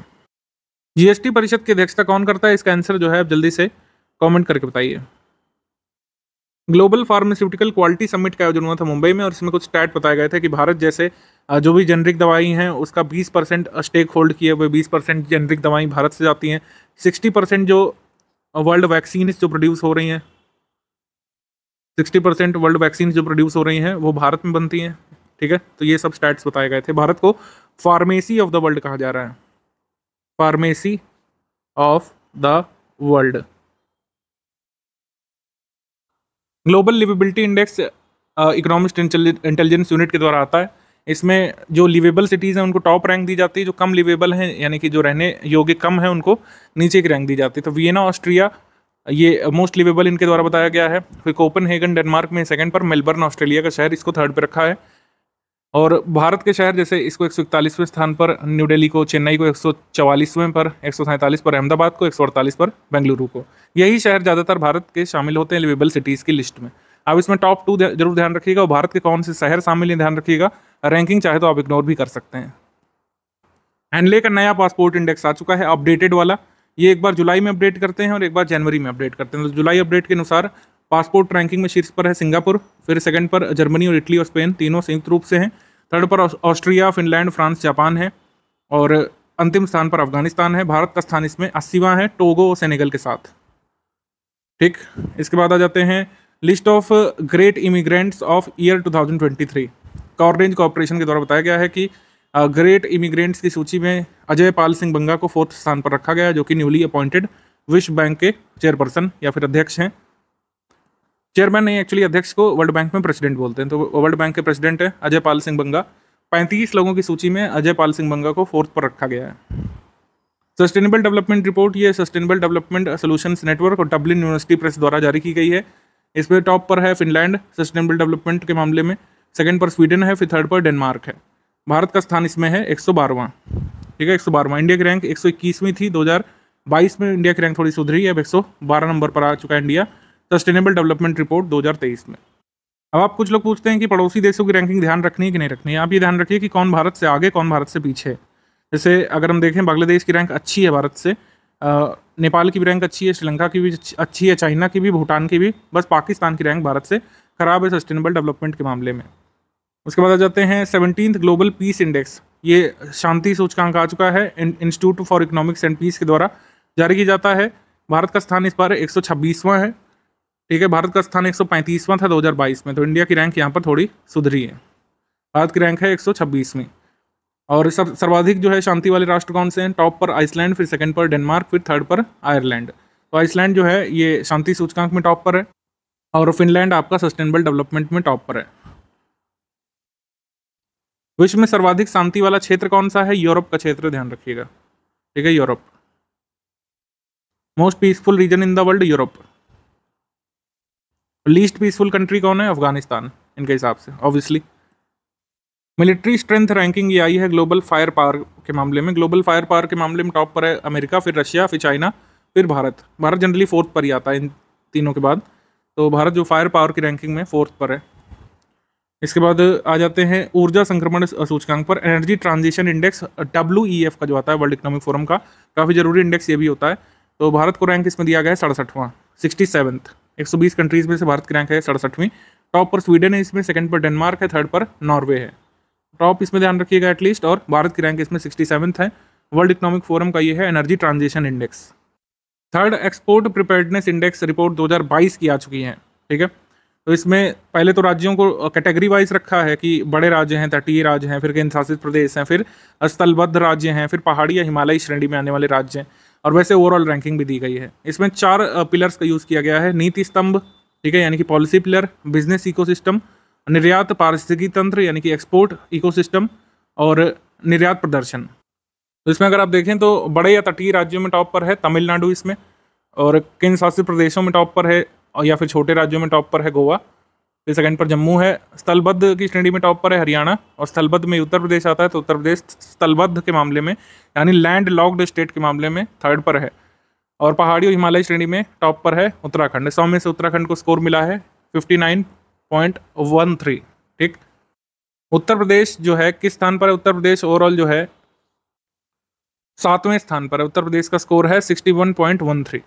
जीएसटी परिषद की अध्यक्षता कौन करता है इसका आंसर जो है आप जल्दी से कमेंट करके बताइए ग्लोबल फार्मास्यूटिकल क्वालिटी समिट का आयोजन हुआ था मुंबई में और इसमें कुछ स्टैट बताए गए थे कि भारत जैसे जो भी जेनरिक दवाई हैं उसका 20 परसेंट स्टेक होल्ड किए हुए 20 परसेंट जेनरिक दवाई भारत से जाती हैं 60 परसेंट जो वर्ल्ड वैक्सीन जो प्रोड्यूस हो रही हैं 60 परसेंट वर्ल्ड वैक्सीन जो प्रोड्यूस हो रही हैं वो भारत में बनती हैं ठीक है तो ये सब स्टैट्स बताए गए थे भारत को फार्मेसी ऑफ द वर्ल्ड कहा जा रहा है pharmacy of the world global liveability index economist intelligence unit के द्वारा आता है इसमें जो लिवेबल सिटीज़ हैं उनको टॉप रैंक दी जाती है जो कम लिवेबल हैं यानी कि जो रहने योग्य कम हैं उनको नीचे की रैंक दी जाती है तो वियना ऑस्ट्रिया ये मोस्ट लिवेबल इनके द्वारा बताया गया है फिर कोपन हेगन डेनमार्क में सेकंड पर मेलबर्न ऑस्ट्रेलिया का शहर इसको थर्ड पर रखा है और भारत के शहर जैसे इसको एक स्थान पर न्यू दिल्ली को चेन्नई को एक पर एक पर अहमदाबाद को एक पर बेंगलुरु को यही शहर ज़्यादातर भारत के शामिल होते हैं लिवेबल सिटीज़ की लिस्ट में अब इसमें टॉप टू जरूर ध्यान रखिएगा और भारत के कौन से शहर शामिल हैं ध्यान रखिएगा रैंकिंग चाहे तो आप इग्नोर भी कर सकते हैं हैंडले का नया पासपोर्ट इंडेक्स आ चुका है अपडेटेड वाला ये एक बार जुलाई में अपडेट करते हैं और एक बार जनवरी में अपडेट करते हैं तो जुलाई अपडेट के अनुसार पासपोर्ट रैंकिंग में शीर्ष पर है सिंगापुर फिर सेकंड पर जर्मनी और इटली और स्पेन तीनों संयुक्त रूप से हैं थर्ड पर ऑस्ट्रिया फिनलैंड फ्रांस जापान है और अंतिम स्थान पर अफगानिस्तान है भारत का स्थान इसमें अस्सीवा है टोगो सेनेगल के साथ ठीक इसके बाद आ जाते हैं list of great immigrants of year 2023 रेंज कॉपरेशन के द्वारा बताया गया है कि ग्रेट इमिग्रेंट्स की सूची में अजय पाल सिंह बंगा को फोर्थ स्थान पर रखा गया जो कि न्यूली अपॉइंटेड विश्व बैंक के चेयरपर्सन या फिर अध्यक्ष हैं चेयरमैन नहीं एक्चुअली अध्यक्ष को वर्ल्ड बैंक में प्रेसिडेंट बोलते हैं तो वर्ल्ड बैंक के प्रेसिडेंट है अजय पाल सिंह बंगा पैंतीस लोगों की सूची में अजय पाल सिंह बंगा को फोर्थ पर रखा गया है सस्टेनेबल डेवलपमेंट रिपोर्ट ये सस्टेनेबल डेवलपमेंट सोल्यूशंस नेटवर्क और डब्लिन यूनिवर्सिटी प्रेस द्वारा जारी की गई है इसमें टॉप पर है फिनलैंड सस्टेनेबल डेवलपमेंट के मामले में सेकेंड पर स्वीडन है फिर थर्ड पर डेनमार्क है भारत का स्थान इसमें है एक सौ ठीक है एक सौ इंडिया की रैंक एक सौ इक्कीसवीं थी दो हज़ार बाईस में इंडिया की रैंक थोड़ी सुधरी है अब एक सौ बारह नंबर पर आ चुका है इंडिया सस्टेनेबल डेवलपमेंट रिपोर्ट 2023 में अब आप कुछ लोग पूछते हैं कि पड़ोसी देशों की रैंकिंग ध्यान रखनी है कि नहीं रखनी है आप ये ध्यान रखिए कि कौन भारत से आगे कौन भारत से पीछे है जैसे अगर हम देखें बांग्लादेश की रैंक अच्छी है भारत से नेपाल की भी रैंक अच्छी है श्रीलंका की भी अच्छी है चाइना की भी भूटान की भी बस पाकिस्तान की रैंक भारत से ख़राब है सस्टेनेबल डेवलपमेंट के मामले में उसके बाद आ जाते हैं सेवनटीन ग्लोबल पीस इंडेक्स ये शांति सूचकांक आ चुका है institute for economics and peace के द्वारा जारी किया जाता है भारत का स्थान इस बार एक है ठीक है भारत का स्थान एक था 2022 में तो इंडिया की रैंक यहाँ पर थोड़ी सुधरी है भारत की रैंक है एक में और सब सर्वाधिक जो है शांति वाले राष्ट्र कौन से हैं टॉप पर आइसलैंड फिर सेकंड पर डेनमार्क फिर थर्ड पर आयरलैंड तो आइसलैंड जो है ये शांति सूचकांक में टॉप पर है और फिनलैंड आपका सस्टेनेबल डेवलपमेंट में टॉप पर है विश्व में सर्वाधिक शांति वाला क्षेत्र कौन सा है यूरोप का क्षेत्र ध्यान रखिएगा ठीक है Europe most peaceful region in the world Europe least peaceful country कौन है अफगानिस्तान इनके हिसाब से ऑब्वियसली मिलिट्री स्ट्रेंथ रैंकिंग ये आई है ग्लोबल फायर पावर के मामले में ग्लोबल फायर पावर के मामले में टॉप पर है अमेरिका फिर रशिया फिर चाइना फिर भारत भारत जनरली फोर्थ पर ही आता है इन तीनों के बाद तो भारत जो फायर पावर की रैंकिंग में फोर्थ पर है इसके बाद आ जाते हैं ऊर्जा संक्रमण सूचकांक पर energy transition index W E F का जो आता है वर्ल्ड इकोनॉमिक फोरम का काफ़ी जरूरी इंडेक्स ये भी होता है तो भारत को रैंक इसमें दिया गया है सड़सठवां सिक्सटी सेवन्थ 120 कंट्रीज में से भारत की रैंक है सड़सठवीं टॉप पर स्वीडन है इसमें सेकंड पर डेनमार्क है थर्ड पर नॉर्वे है टॉप इसमें ध्यान रखिएगा एटलीस्ट और भारत की रैंक इसमें सिक्सटी है वर्ल्ड इकोनॉमिक फोरम का ये है energy transition index third export preparedness index report 2022 की आ चुकी है ठीक है तो इसमें पहले तो राज्यों को कैटेगरी वाइज रखा है कि बड़े राज्य हैं तटीय राज्य हैं फिर केंद्र शासित प्रदेश हैं फिर स्थलबद्ध राज्य हैं फिर पहाड़ी या हिमालयी श्रेणी में आने वाले राज्य हैं और वैसे ओवरऑल रैंकिंग भी दी गई है इसमें चार पिलर्स का यूज़ किया गया है नीति स्तंभ ठीक है यानी कि पॉलिसी पिलर बिजनेस इकोसिस्टम निर्यात पारिस्थितिकी तंत्र यानी कि एक्सपोर्ट इकोसिस्टम और निर्यात प्रदर्शन तो इसमें अगर आप देखें तो बड़े या तटीय राज्यों में टॉप पर है तमिलनाडु इसमें और किन शासित प्रदेशों में टॉप पर है या फिर छोटे राज्यों में टॉप पर है गोवा फिर सेकंड पर जम्मू है स्थलबद्ध की श्रेणी में टॉप पर है हरियाणा और स्थलबद्ध में उत्तर प्रदेश आता है तो उत्तर प्रदेश स्थलबद्ध के मामले में यानी लैंड लॉक्ड स्टेट के मामले में थर्ड पर है और पहाड़ी और हिमालय श्रेणी में टॉप पर है उत्तराखंड सौ में से उत्तराखंड को स्कोर मिला है fifty nine point one three ठीक उत्तर प्रदेश जो है किस स्थान पर है उत्तर प्रदेश ओवरऑल जो है सातवें स्थान पर है उत्तर प्रदेश का स्कोर है sixty one point one three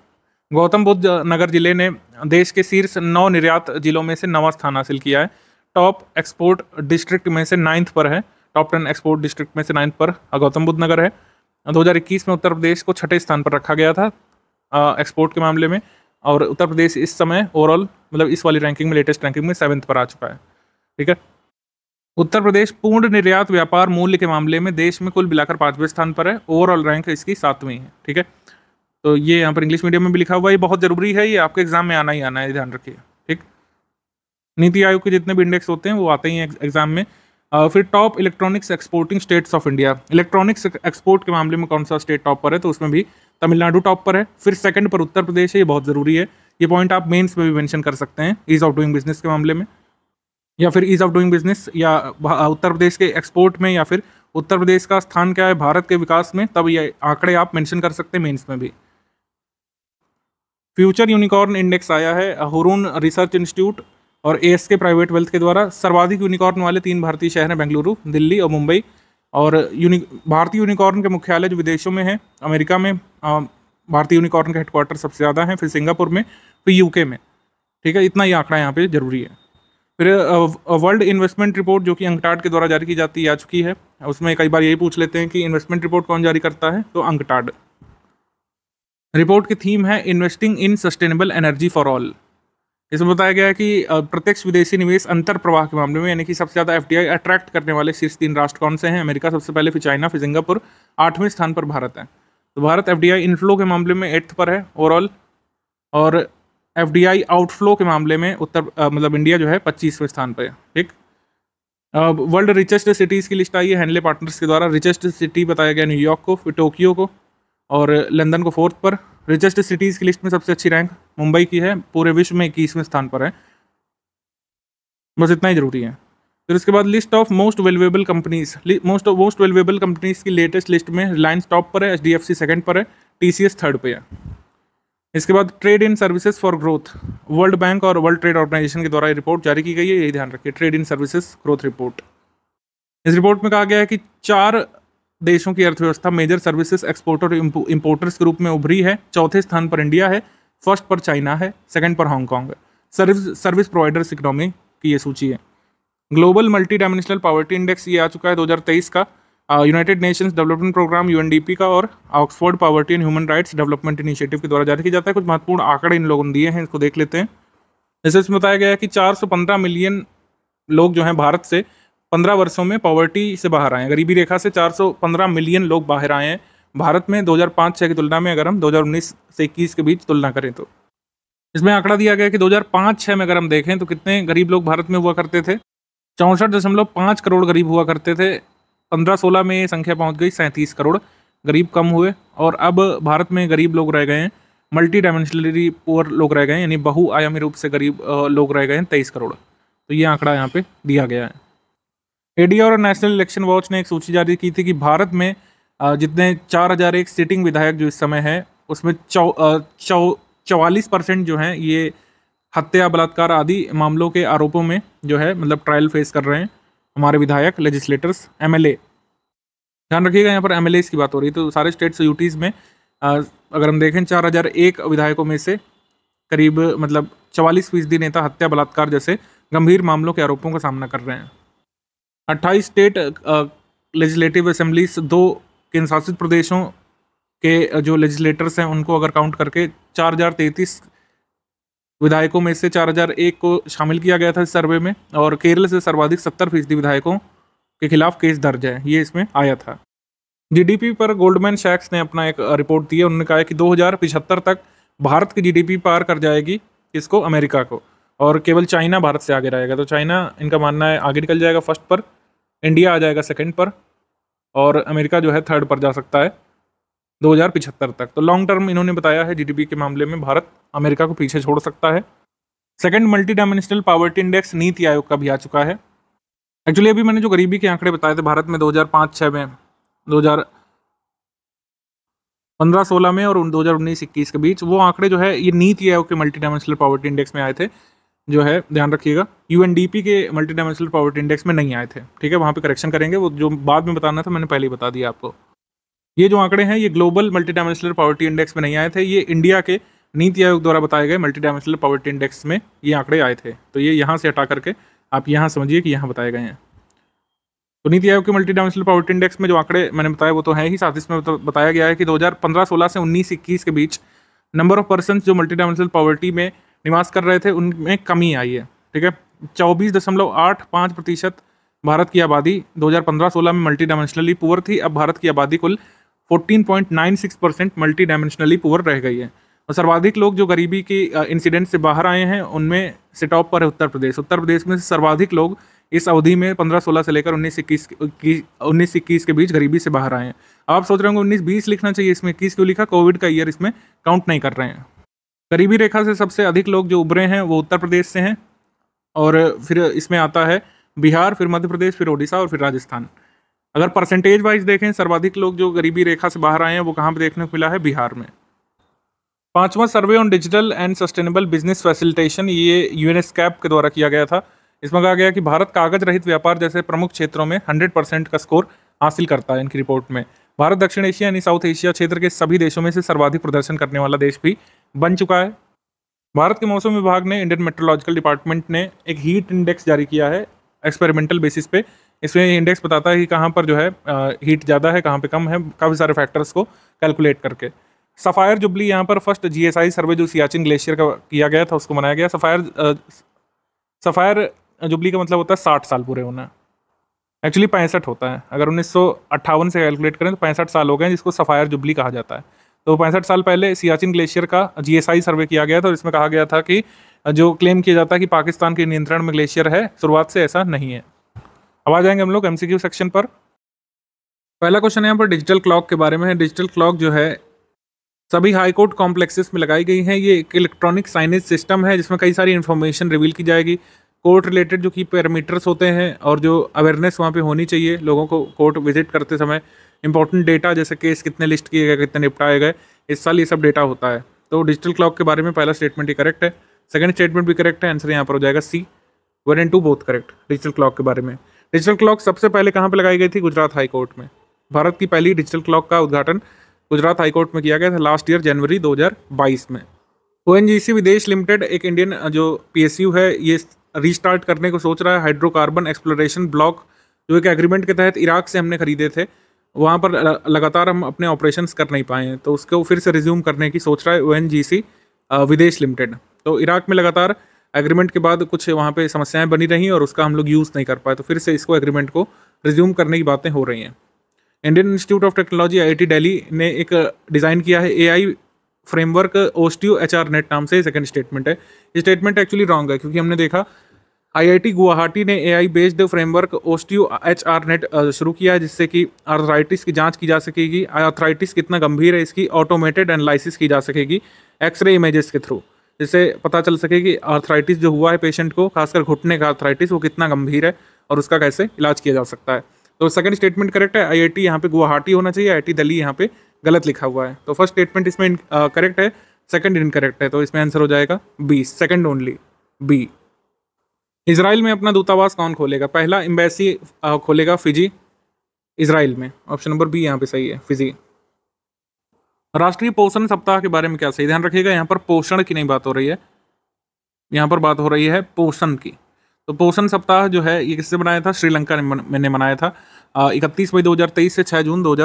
Gautam Buddh Nagar जिले ने देश के शीर्ष नौ निर्यात जिलों में से नवा स्थान हासिल किया है टॉप एक्सपोर्ट डिस्ट्रिक्ट में से नाइन्थ पर है टॉप टेन एक्सपोर्ट डिस्ट्रिक्ट में से नाइन्थ पर गौतम बुद्ध नगर है 2021 में उत्तर प्रदेश को छठे स्थान पर रखा गया था एक्सपोर्ट के मामले में और उत्तर प्रदेश इस समय ओवरऑल मतलब इस वाली रैंकिंग में लेटेस्ट रैंकिंग में सेवन्थ पर आ चुका है ठीक है उत्तर प्रदेश पूर्ण निर्यात व्यापार मूल्य के मामले में देश में कुल मिलाकर पाँचवें स्थान पर है ओवरऑल रैंक इसकी सातवीं है ठीक है तो ये यहाँ पर इंग्लिश मीडियम में भी लिखा हुआ है ये बहुत ज़रूरी है ये आपके एग्ज़ाम में आना ही आना है ध्यान रखिए ठीक नीति आयोग के जितने भी इंडेक्स होते हैं वो आते ही एग्ज़ाम में आ, फिर top electronics exporting states of India electronics export के मामले में कौन सा स्टेट टॉप पर है तो उसमें भी तमिलनाडु टॉप पर है फिर सेकंड पर उत्तर प्रदेश है ये बहुत ज़रूरी है ये पॉइंट आप मेंस में भी मेंशन कर सकते हैं ईज़ ऑफ डूइंग बिजनेस के मामले में या फिर ईज़ ऑफ डूइंग बिजनेस या उत्तर प्रदेश के एक्सपोर्ट में या फिर उत्तर प्रदेश का स्थान क्या है भारत के विकास में तब ये आंकड़े आप मेंशन कर सकते हैं मेंस में भी फ्यूचर यूनिकॉर्न इंडेक्स आया है हुरून रिसर्च इंस्टीट्यूट और ए के प्राइवेट वेल्थ के द्वारा सर्वाधिक यूनिकॉर्न वाले तीन भारतीय शहर हैं बेंगलुरु दिल्ली और मुंबई और यूनिक भारतीय यूनिकॉर्न के मुख्यालय जो विदेशों में हैं अमेरिका में भारतीय यूनिकॉर्न का हेडक्वार्टर सबसे ज़्यादा है फिर सिंगापुर में फिर यूके में ठीक है इतना ही आंकड़ा यहाँ पे जरूरी है फिर वर्ल्ड इन्वेस्टमेंट रिपोर्ट जो कि अंकटाट के द्वारा जारी की जाती आ चुकी है उसमें कई बार यही पूछ लेते हैं कि इन्वेस्टमेंट रिपोर्ट कौन जारी करता है तो अंकटाट रिपोर्ट की थीम है investing in sustainable energy for all इसमें बताया गया है कि प्रत्यक्ष विदेशी निवेश अंतर प्रवाह के मामले में यानी कि सबसे ज़्यादा एफ अट्रैक्ट करने वाले शीर्ष तीन राष्ट्र कौन से हैं अमेरिका सबसे पहले फिर चाइना फिर सिंगापुर आठवें स्थान पर भारत है तो भारत एफ इनफ्लो के मामले में एट्थ पर है ओवरऑल और एफ आउटफ्लो के मामले में उत्तर मतलब इंडिया जो है पच्चीसवें स्थान पर है ठीक वर्ल्ड रिचेस्ट सिटीज़ की लिस्ट आई है हैंडले पार्टनर्स के द्वारा रिचेस्ट सिटी बताया गया न्यूयॉर्क को फिर टोक्यो को और लंदन को फोर्थ पर रिचेस्ट सिटीज़ की लिस्ट में सबसे अच्छी रैंक मुंबई की है पूरे विश्व में इक्कीसवें स्थान पर है बस इतना ही ज़रूरी है फिर उसके बाद list of most valuable companies most most valuable companies की लेटेस्ट लिस्ट में रिलायंस टॉप पर है H D F C second पर है टी सी एस थर्ड पर है इसके बाद trade in services for growth world bank और वर्ल्ड ट्रेड ऑर्गेनाइजेशन के द्वारा रिपोर्ट जारी की गई है यही ध्यान रखिए trade in services growth report इस रिपोर्ट में कहा गया है कि चार देशों की अर्थव्यवस्था मेजर सर्विसेज एक्सपोर्टर इम्पोर्टर्स के रूप में उभरी है चौथे स्थान पर इंडिया है फर्स्ट पर चाइना है सेकंड पर हांगकॉन्ग है सर्विस सर्विस प्रोवाइडर्स इकोनॉमी की ये सूची है global multi dimensional poverty index ये आ चुका है 2023 का United Nations development programme U का और Oxford poverty and human rights development initiative के द्वारा जारी किया जाता है कुछ महत्वपूर्ण आंकड़े इन लोगों ने दिए हैं इसको देख लेते हैं जैसे इसमें बताया गया है कि 415 मिलियन लोग जो हैं भारत से पंद्रह वर्षों में पॉवर्टी से बाहर आए हैं गरीबी रेखा से चार सौ पंद्रह मिलियन लोग बाहर आए हैं भारत में दो हज़ार पाँच छः की तुलना में अगर हम दो हज़ार उन्नीस से इक्कीस के बीच तुलना करें तो इसमें आंकड़ा दिया गया कि दो हज़ार पाँच छः में अगर हम देखें तो कितने गरीब लोग भारत में हुआ करते थे चौंसठ दशमलव पाँच करोड़ गरीब हुआ करते थे पंद्रह सोलह में ये संख्या पहुँच गई सैंतीस करोड़ गरीब कम हुए और अब भारत में गरीब लोग रह गए हैं मल्टी डायमेंशनली पुअर लोग रह गए हैं यानी बहुआयामी रूप से गरीब लोग रह गए हैं तेईस करोड़ तो ये आंकड़ा यहाँ पे दिया गया है ईडी और नेशनल इलेक्शन वॉच ने एक सूची जारी की थी कि भारत में जितने चार हजार एक सिटिंग विधायक जो इस समय है उसमें चौवालीस परसेंट जो हैं ये हत्या बलात्कार आदि मामलों के आरोपों में जो है मतलब ट्रायल फेस कर रहे हैं हमारे विधायक लेजिस्लेटर्स एमएलए ध्यान रखिएगा यहाँ पर एम की बात हो रही है तो सारे स्टेट्स यूटीज़ में अगर हम देखें चार हज़ार एक विधायकों में से करीब मतलब चवालीस फीसदी नेता हत्या बलात्कार जैसे गंभीर मामलों के आरोपों का सामना कर रहे हैं अट्ठाईस स्टेट लेजिस्लेटिव असम्बलीस दो केंद्र शासित प्रदेशों के जो लेजिस्लेटर्स हैं उनको अगर काउंट करके चार हज़ार तैंतीस विधायकों में से चार हज़ार एक को शामिल किया गया था इस सर्वे में और केरल से सर्वाधिक सत्तर फीसदी विधायकों के खिलाफ केस दर्ज है ये इसमें आया था जीडीपी पर गोल्डमैन शैक्स ने अपना एक रिपोर्ट दी है उन्होंने कहा है कि दो तक भारत की जी पार कर जाएगी इसको अमेरिका को और केवल चाइना भारत से आगे रहेगा तो चाइना इनका मानना है आगे निकल जाएगा फर्स्ट पर इंडिया आ जाएगा सेकंड पर और अमेरिका जो है थर्ड पर जा सकता है दो तक तो लॉन्ग टर्म इन्होंने बताया है जी के मामले में भारत अमेरिका को पीछे छोड़ सकता है second multi dimensional poverty index NITI Aayog का भी आ चुका है एक्चुअली अभी मैंने जो गरीबी के आंकड़े बताए थे भारत में 2005-6 में 2015-16 में और 2019-21 के बीच वो आंकड़े जो है ये नीति आयोग के मल्टी डायमेंशनल पावर्टी इंडेक्स में आए थे जो है ध्यान रखिएगा यू के मल्टी डायमेंशनल पावर्टी इंडेक्स में नहीं आए थे ठीक है वहाँ पे करेक्शन करेंगे वो जो बाद में बताना था मैंने पहले ही बता दिया आपको ये जो आंकड़े हैं ये global multi dimensional poverty index में नहीं आए थे ये इंडिया के नीति आयोग द्वारा बताए गए मल्टी डायमेंशनल पावर्टी इंडेक्स में ये आंकड़े आए थे तो ये यहाँ से हटा करके आप यहाँ समझिए कि यहाँ बताए गए हैं तो नीति आयोग के मल्टी डायमेंशनल पावर्टी इंडेक्स में जो आंकड़े मैंने बताया वो तो है ही साथ इसमें तो बताया गया है कि दो हज़ार से उन्नीस इक्कीस के बीच नंबर ऑफ पर्सन जो मल्टी डायमेंशनल पावर्टी में निवास कर रहे थे उनमें कमी आई है ठीक है चौबीस दशमलव आठ पाँच प्रतिशत भारत की आबादी 2015-16 में मल्टी डायमेंशनली पुअर थी अब भारत की आबादी कुल 14.96 परसेंट मल्टी डायमेंशनली पुअर रह गई है और सर्वाधिक लोग जो गरीबी की इंसिडेंट से बाहर आए हैं उनमें से टॉप पर है उत्तर प्रदेश उत्तर प्रदेश में सर्वाधिक लोग इस अवधि में 15-16 से लेकर उन्नीस इक्कीस उन्नीस इक्कीस के बीच गरीबी से बाहर आए हैं आप सोच रहे होंगे उन्नीस बीस लिखना चाहिए इसमें इक्कीस क्यों लिखा कोविड का ईयर इसमें काउंट नहीं कर रहे हैं गरीबी रेखा से सबसे अधिक लोग जो उभरे हैं वो उत्तर प्रदेश से हैं और फिर इसमें आता है बिहार फिर मध्य प्रदेश फिर ओडिशा और फिर राजस्थान अगर परसेंटेज वाइज देखें सर्वाधिक लोग जो गरीबी रेखा से बाहर आए हैं वो कहाँ पर देखने को मिला है बिहार में पांचवा survey on digital and sustainable business facilitation ये यू कैप के द्वारा किया गया था इसमें कहा गया कि भारत कागज रहित व्यापार जैसे प्रमुख क्षेत्रों में हंड्रेड परसेंट का स्कोर हासिल करता है इनकी रिपोर्ट में भारत दक्षिण एशिया यानी साउथ एशिया क्षेत्र के सभी देशों में से सर्वाधिक प्रदर्शन करने वाला देश भी बन चुका है भारत के मौसम विभाग ने इंडियन मेट्रोलॉजिकल डिपार्टमेंट ने एक हीट इंडेक्स जारी किया है एक्सपेरिमेंटल बेसिस पे इसमें इंडेक्स बताता है कि कहाँ पर जो है हीट ज़्यादा है कहाँ पे कम है काफ़ी सारे फैक्टर्स को कैलकुलेट करके सफ़ायर जुबली यहाँ पर फर्स्ट जीएसआई सर्वे जो सियाचिन ग्लेशियर का किया गया था उसको मनाया गया सफ़ायर सफ़ायर जुबली का मतलब होता है साठ साल पूरे होना एक्चुअली पैंसठ होता है अगर उन्नीस से कैलकुलेट करें तो पैंसठ साल हो गए जिसको सफ़ायर जुबली कहा जाता है तो पैंसठ साल पहले सियाचिन ग्लेशियर का जीएसआई सर्वे किया गया था और इसमें कहा गया था कि जो क्लेम किया जाता है कि पाकिस्तान के नियंत्रण में ग्लेशियर है शुरुआत से ऐसा नहीं है अब आ जाएंगे हम लोग एमसीक्यू सेक्शन पर पहला क्वेश्चन है यहाँ पर डिजिटल क्लॉक के बारे में है डिजिटल क्लॉक जो है सभी हाईकोर्ट कॉम्प्लेक्सेस में लगाई गई है ये एक इलेक्ट्रॉनिक साइनेज सिस्टम है जिसमें कई सारी इन्फॉर्मेशन रिवील की जाएगी कोर्ट रिलेटेड जो कि पैरामीटर्स होते हैं और जो अवेयरनेस वहाँ पे होनी चाहिए लोगों को कोर्ट विजिट करते समय इंपॉर्टेंट डेटा जैसे केस कितने लिस्ट किए गए कितने निपटाए गए इस साल ये सब डेटा होता है तो डिजिटल क्लॉक के बारे में पहला स्टेटमेंट ही करेक्ट है सेकंड स्टेटमेंट भी करेक्ट है आंसर यहाँ पर हो जाएगा C one and two both correct digital clock के बारे में डिजिटल क्लॉक सबसे पहले कहाँ पर लगाई गई थी गुजरात हाईकोर्ट में भारत की पहली डिजिटल क्लॉक का उद्घाटन गुजरात हाईकोर्ट में किया गया था लास्ट ईयर जनवरी दो में ओ विदेश लिमिटेड एक इंडियन जो पी है ये रिस्टार्ट करने को सोच रहा है हाइड्रोकार्बन एक्सप्लोरेशन ब्लॉक जो एक एग्रीमेंट के तहत इराक से हमने खरीदे थे वहाँ पर लगातार हम अपने ऑपरेशंस कर नहीं पाए हैं तो उसको फिर से रिज्यूम करने की सोच रहा है ओ विदेश लिमिटेड तो इराक में लगातार एग्रीमेंट के बाद कुछ वहाँ पे समस्याएं बनी रहीं और उसका हम लोग यूज़ नहीं कर पाए तो फिर से इसको एग्रीमेंट को रिज्यूम करने की बातें हो रही हैं Indian institute of technology I I ने एक डिज़ाइन किया है a framework osteo H net नाम से सेकंड स्टेटमेंट है ये स्टेटमेंट एक्चुअली रॉन्ग है क्योंकि हमने देखा आईआईटी गुवाहाटी ने AI based framework osteo H R net शुरू किया है जिससे कि आर्थराइटिस की जांच की जा सकेगी आर्थराइटिस कितना गंभीर है इसकी ऑटोमेटेड एनालिसिस की जा सकेगी एक्सरे इमेजेस के थ्रू जिससे पता चल सके कि आर्थराइटिस जो हुआ है पेशेंट को खासकर घुटने का आर्थराइटिस वो कितना गंभीर है और उसका कैसे इलाज किया जा सकता है तो सेकंड स्टेटमेंट करेक्ट है आई आई टी यहाँ पे गुवाहाटी होना चाहिए आई आई टी दिल्ली यहाँ पे गलत लिखा हुआ है तो फर्स्ट स्टेटमेंट इसमें करेक्ट है सेकंड इनकरेक्ट है तो इसमें आंसर हो जाएगा B second only B Israel में अपना दूतावास कौन खोलेगा पहला एम्बेसी खोलेगा फिजी इसराइल में ऑप्शन नंबर बी यहाँ पे सही है फिजी राष्ट्रीय पोषण सप्ताह के बारे में क्या सही ध्यान रखिएगा यहाँ पर पोषण की नहीं बात हो रही है यहाँ पर बात हो रही है पोषण की तो पोषण सप्ताह जो है ये किससे बनाया था श्रीलंका ने मैंने मनाया था इकतीस मई दो से छः जून दो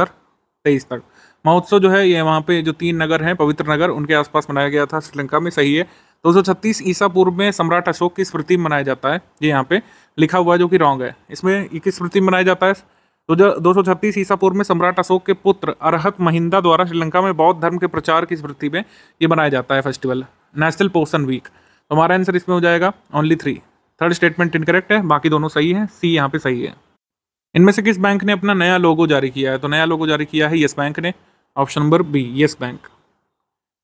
तक महोत्सव जो है ये वहाँ पे जो तीन नगर हैं पवित्र नगर उनके आसपास मनाया गया था श्रीलंका में सही है 236 ईसा पूर्व में सम्राट अशोक की स्मृति मनाया जाता है ये यहाँ पे लिखा हुआ जो कि रॉन्ग है इसमें किस स्मृति मनाया जाता है दो सौ छत्तीस ईसा पूर्व में सम्राट अशोक के पुत्र अरहत महिंदा द्वारा श्रीलंका में बौद्ध धर्म के प्रचार की स्मृति में ये मनाया जाता है फेस्टिवल नेशनल पोषण वीक तो हमारा आंसर इसमें हो जाएगा only three third statement incorrect है बाकी दोनों सही है सी यहाँ पे सही है इनमें से किस बैंक ने अपना नया लोगो जारी किया है तो नया लोगो जारी किया है येस बैंक ने option number B Yes Bank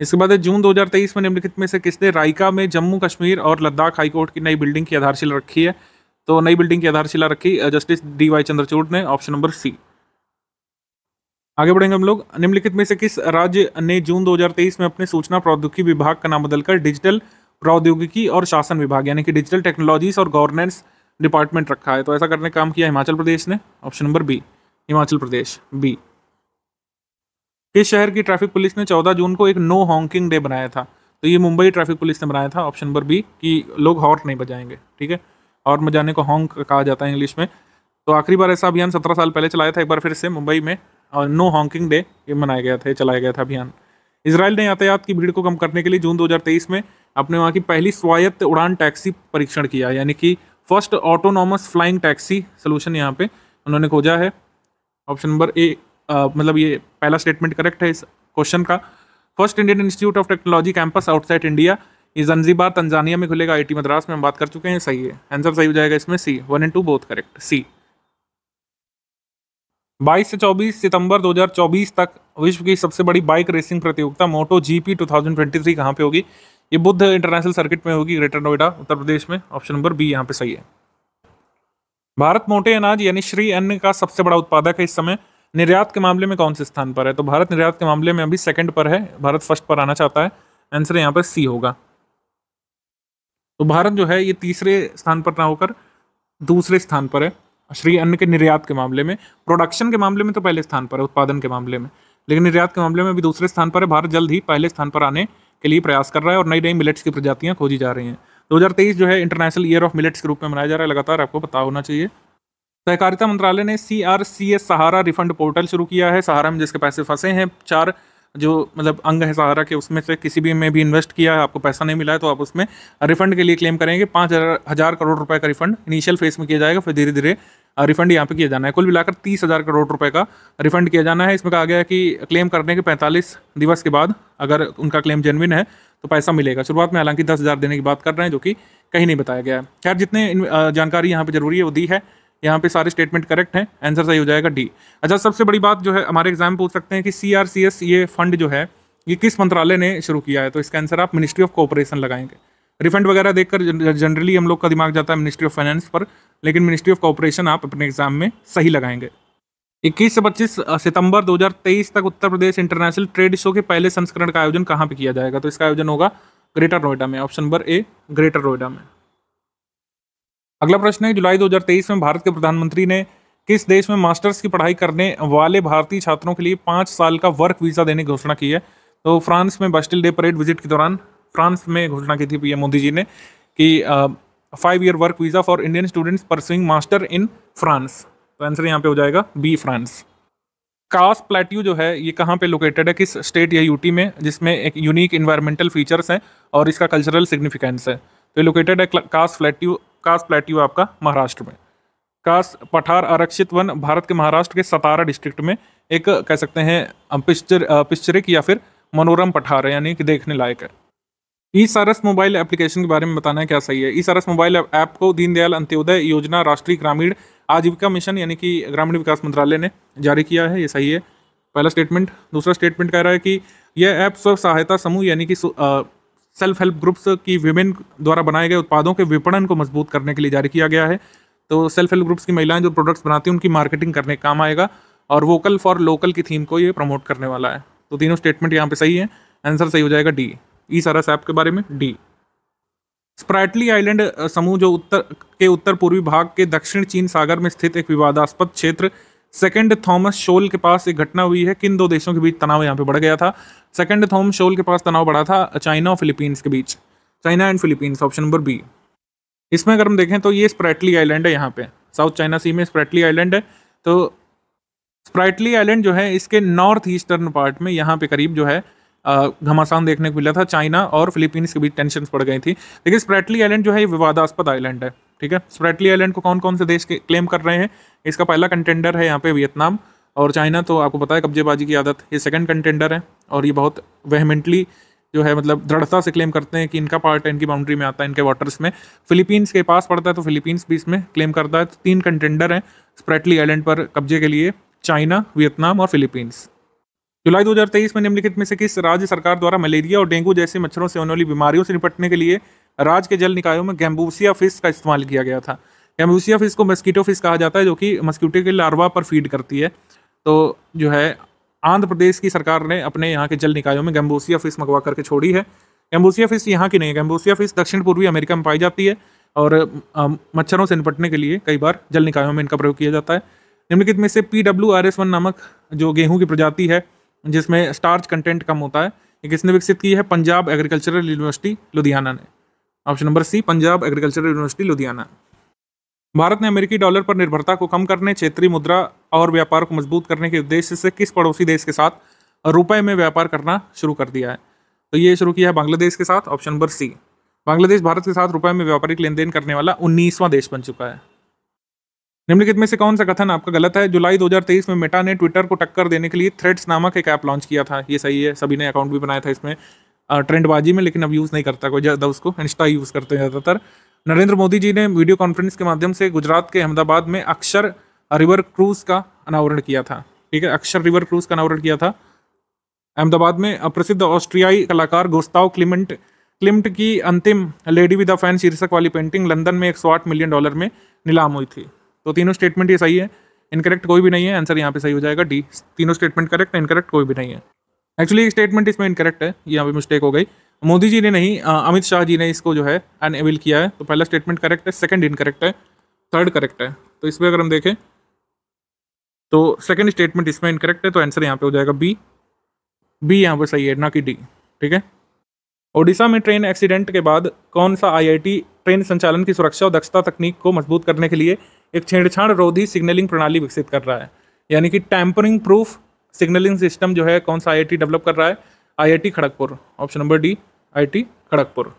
इसके बाद जून 2023 में निम्नलिखित में से किसने रायका में जम्मू कश्मीर और लद्दाख हाईकोर्ट की नई बिल्डिंग की आधारशिला रखी है तो नई बिल्डिंग की आधारशिला रखी जस्टिस डी वाई चंद्रचूड ने ऑप्शन नंबर सी आगे बढ़ेंगे हम लोग निम्नलिखित में से किस राज्य ने जून 2023 में अपने सूचना प्रौद्योगिकी विभाग का नाम बदलकर डिजिटल प्रौद्योगिकी और शासन विभाग यानी कि डिजिटल टेक्नोलॉजीज और गवर्नेंस डिपार्टमेंट रखा है तो ऐसा करने काम किया हिमाचल प्रदेश ने option number B Himachal Pradesh B इस शहर की ट्रैफिक पुलिस ने 14 जून को एक नो हॉन्किंग डे बनाया था तो ये मुंबई ट्रैफिक पुलिस ने बनाया था ऑप्शन नंबर बी कि लोग हॉर्न नहीं बजाएंगे ठीक है और मजाने को हॉन्ग कहा जाता है इंग्लिश में तो आखिरी बार ऐसा अभियान सत्रह साल पहले चलाया था एक बार फिर से मुंबई में और नो हॉन्किंग डे ये मनाया गया था चलाया गया था अभियान इसराइल ने यातायात की भीड़ को कम करने के लिए जून दो में अपने वहाँ की पहली स्वायत्त उड़ान टैक्सी परीक्षण किया यानी कि first autonomous flying taxi solution यहाँ पे उन्होंने खोजा है ऑप्शन नंबर ए मतलब ये पहला स्टेटमेंट करेक्ट है इस क्वेश्चन का first Indian institute of technology campus outside India ये जंजीबार तंजानिया में खुलेगा आई मद्रास में हम बात कर चुके हैं सही है आंसर सही हो जाएगा इसमें C one and two both correct C 22 से 24 सितंबर 2024 तक विश्व की सबसे बड़ी बाइक रेसिंग प्रतियोगिता मोटो जीपी 2023 कहाँ पर होगी ये बुद्ध इंटरनेशनल सर्किट में होगी ग्रेटर नोएडा उत्तर प्रदेश में ऑप्शन नंबर बी यहाँ पे सही है भारत मोटे अनाज यानी श्री अन्न का सबसे बड़ा उत्पादक है इस समय निर्यात के मामले में कौन से स्थान पर है तो भारत निर्यात के मामले में अभी सेकंड पर है भारत फर्स्ट पर आना चाहता है आंसर यहाँ पर सी होगा तो भारत जो है ये तीसरे स्थान पर ना होकर दूसरे स्थान पर है श्री अन्न के निर्यात के मामले में प्रोडक्शन के मामले में तो पहले स्थान पर है उत्पादन के मामले में लेकिन निर्यात के मामले में अभी दूसरे स्थान पर है भारत जल्द ही पहले स्थान पर आने के लिए प्रयास कर रहा है और नई नई मिलेट्स की प्रजातियाँ खोजी जा रही हैं 2023 जो है इंटरनेशनल ईयर ऑफ मिलेट्स के रूप में मनाया जा रहा है लगातार आपको पता होना चाहिए सहकारिता मंत्रालय ने C R C S Sahara refund portal शुरू किया है सहारा में जिसके पैसे फंसे हैं चार जो मतलब अंग है सहारा के उसमें से किसी भी में भी इन्वेस्ट किया है आपको पैसा नहीं मिला है तो आप उसमें रिफंड के लिए क्लेम करेंगे पाँच हज़ार करोड़ रुपए का रिफंड इनिशियल फेस में किया जाएगा फिर धीरे धीरे रिफंड यहाँ पे किया जाना है कुल मिलाकर तीस हज़ार करोड़ रुपए का रिफंड किया जाना है इसमें कहा गया है कि क्लेम करने के पैंतालीस दिवस के बाद अगर उनका क्लेम जेनविन है तो पैसा मिलेगा शुरुआत में हालांकि दस हज़ार देने की बात कर रहे हैं जो कि कहीं नहीं बताया गया है खैर जितने जानकारी यहाँ पर जरूरी है वो दी है यहाँ पे सारे स्टेटमेंट करेक्ट हैं आंसर सही हो जाएगा डी अच्छा सबसे बड़ी बात जो है हमारे एग्जाम पूछ सकते हैं कि सी आर सी एस ये फंड जो है ये किस मंत्रालय ने शुरू किया है तो इसका आंसर आप मिनिस्ट्री ऑफ कोऑपरेशन लगाएंगे रिफंड वगैरह देखकर जनरली हम लोग का दिमाग जाता है मिनिस्ट्री ऑफ फाइनेंस पर लेकिन मिनिस्ट्री ऑफ कॉपरेशन आप अपने एग्जाम में सही लगाएंगे 21 से 25 सितंबर 2023 तक Uttar Pradesh international trade show के पहले संस्करण का आयोजन कहाँ पे किया जाएगा तो इसका आयोजन होगा ग्रेटर नोएडा में option number A greater Noida में अगला प्रश्न है जुलाई 2023 में भारत के प्रधानमंत्री ने किस देश में मास्टर्स की पढ़ाई करने वाले भारतीय छात्रों के लिए पाँच साल का वर्क वीज़ा देने की घोषणा की है तो फ्रांस में बस्टिल डे परेड विजिट के दौरान फ्रांस में घोषणा की थी पीएम मोदी जी ने कि five year work visa for Indian students pursuing master in France तो आंसर यहाँ पे हो जाएगा बी फ्रांस कास प्लेट्यू जो है ये कहाँ पे लोकेटेड है किस स्टेट या यूटी में जिसमें एक यूनिक इन्वायरमेंटल फीचर्स हैं और इसका कल्चरल सिग्निफिकेंस है तो लोकेटेड है कास फ्लैट्यू कास प्लेट्यू आपका महाराष्ट्र में कास पठार आरक्षित वन भारत के महाराष्ट्र के सतारा डिस्ट्रिक्ट में एक कह सकते हैं पिक्चर पिक्चरिक या फिर मनोरम पठार है यानी कि देखने लायक है ई सारस मोबाइल एप्लीकेशन के बारे में बताना है क्या सही है ई सारस मोबाइल ऐप को दीनदयाल अंत्योदय योजना राष्ट्रीय ग्रामीण आजीविका मिशन यानी कि ग्रामीण विकास मंत्रालय ने जारी किया है ये सही है पहला स्टेटमेंट दूसरा स्टेटमेंट कह रहा है कि यह ऐप स्व सहायता समूह यानी कि सेल्फ हेल्प ग्रुप्स की विमेन द्वारा बनाए गए उत्पादों के विपणन को मजबूत करने के लिए जारी किया गया है तो सेल्फ हेल्प ग्रुप्स की महिलाएं जो प्रोडक्ट्स बनाती हैं उनकी मार्केटिंग करने का काम आएगा और वोकल फॉर लोकल की थीम को ये प्रमोट करने वाला है तो तीनों स्टेटमेंट यहाँ पे सही है आंसर सही हो जाएगा डी ई सारा सैप के बारे में डी स्प्राइटली आइलैंड समूह जो उत्तर के उत्तर पूर्वी भाग के दक्षिण चीन सागर में स्थित एक विवादास्पद क्षेत्र सेकेंड थॉमस शोल के पास एक घटना हुई है किन दो देशों के बीच तनाव यहाँ पे बढ़ गया था सेकेंड थॉमस शोल के पास तनाव बढ़ा था चाइना और फिलीपींस के बीच China and Philippines option number B इसमें अगर हम देखें तो ये स्प्रैटली आइलैंड है यहाँ पे साउथ चाइना सी में स्प्राइटली आइलैंड है तो स्प्राइटली आइलैंड जो है इसके नॉर्थ ईस्टर्न पार्ट में यहाँ पे करीब जो है घमासान देखने को मिला था चाइना और फिलीपींस के बीच टेंशन पड़ गई थी लेकिन स्प्रैटली आइलैंड जो है ये विवादास्पद आइलैंड है ठीक है स्प्रेटली आइलैंड को कौन कौन से देश के क्लेम कर रहे हैं इसका पहला कंटेंडर है यहाँ पे वियतनाम और चाइना तो आपको पता है कब्जेबाजी की आदत ये सेकंड कंटेंडर है और ये बहुत वहमेंटली जो है मतलब दृढ़ता से क्लेम करते हैं कि इनका पार्ट है इनकी बाउंड्री में आता है इनके वाटर्स में फिलीपींस के पास पड़ता है तो फिलीपींस भी इसमें क्लेम करता है तो तीन कंटेंडर हैं स्प्रेटली आइलैंड पर कब्जे के लिए चाइना वियतनाम और फिलीपींस जुलाई 2023 में निम्नलिखित में से किस राज्य सरकार द्वारा मलेरिया और डेंगू जैसे मच्छरों से होने वाली बीमारियों से निपटने के लिए राज्य के जल निकायों में गैम्बूसिया फिश का इस्तेमाल किया गया था एम्बूसिया फिश को मस्कीटो फिश कहा जाता है जो कि मस्कीटो के लार्वा पर फीड करती है तो जो है आंध्र प्रदेश की सरकार ने अपने यहाँ के जल निकायों में गैम्बूसिया फिश मंगवा करके छोड़ी है गैम्बूसिया फिश यहाँ की नहीं है गैम्बूसिया फिश दक्षिण पूर्वी अमेरिका में पाई जाती है और मच्छरों से निपटने के लिए कई बार जल निकायों में इनका प्रयोग किया जाता है निम्नलिखित में से P W R S one नामक जो गेहूं की प्रजाति है जिसमें स्टार्च कंटेंट कम होता है ये किसने विकसित की है पंजाब एग्रीकल्चरल यूनिवर्सिटी लुधियाना ने option number C Punjab agricultural university Ludhiana Bharat ने अमेरिकी डॉलर पर निर्भरता को कम करने क्षेत्रीय मुद्रा और व्यापार को मजबूत करने के उद्देश्य से किस पड़ोसी देश के साथ रुपए में व्यापार करना शुरू कर दिया है तो ये शुरू किया है बांग्लादेश के साथ option number C Bangladesh Bharat के साथ रुपए में व्यापारिक लेन देन करने वाला उन्नीसवां देश बन चुका है निम्नलिखित में से कौन सा कथन आपका गलत है जुलाई 2023 में मेटा ने ट्विटर को टक्कर देने के लिए थ्रेड्स नामक एक ऐप लॉन्च किया था ये सही है सभी ने अकाउंट भी बनाया था इसमें ट्रेंडबाजी में लेकिन अब यूज़ नहीं करता कोई ज़्यादा उसको इंस्टा यूज़ करते हैं ज़्यादातर नरेंद्र मोदी जी ने वीडियो कॉन्फ्रेंस के माध्यम से गुजरात के अहमदाबाद में अक्षर रिवर क्रूज का अनावरण किया था ठीक है अक्षर रिवर क्रूज का अनावरण किया था अहमदाबाद में प्रसिद्ध ऑस्ट्रियाई कलाकार गोस्ताव क्लिमेंट क्लिम्ट की अंतिम लेडी विद अ फैन शीर्षक वाली पेंटिंग लंदन में एक मिलियन डॉलर में नीलाम हुई थी तो तीनों स्टेटमेंट ये सही है इनकरेक्ट कोई भी नहीं है आंसर यहाँ पे सही हो जाएगा डी तीनों स्टेटमेंट करेक्ट इनकरेक्ट कोई भी नहीं है एक्चुअली स्टेटमेंट इसमें इनकरेक्ट है यहाँ पे मिस्टेक हो गई मोदी जी ने नहीं अमित शाह जी ने इसको जो है अनएबल किया है तो पहला स्टेटमेंट करेक्ट है सेकंड इनकरेक्ट है थर्ड करेक्ट है तो इसमें अगर हम देखें तो सेकंड स्टेटमेंट इसमें इनकरेक्ट है तो आंसर यहाँ पे हो जाएगा बी बी यहाँ पर सही है ना कि डी ठीक है ओडिशा में ट्रेन एक्सीडेंट के बाद कौन सा आईआईटी ट्रेन संचालन की सुरक्षा और दक्षता तकनीक को मजबूत करने के लिए एक छेड़छाड़ रोधी सिग्नलिंग प्रणाली विकसित कर रहा है यानी कि टैम्परिंग प्रूफ सिग्नलिंग सिस्टम जो है कौन सा आई डेवलप कर रहा है IIT Kharagpur option number D IIT Kharagpur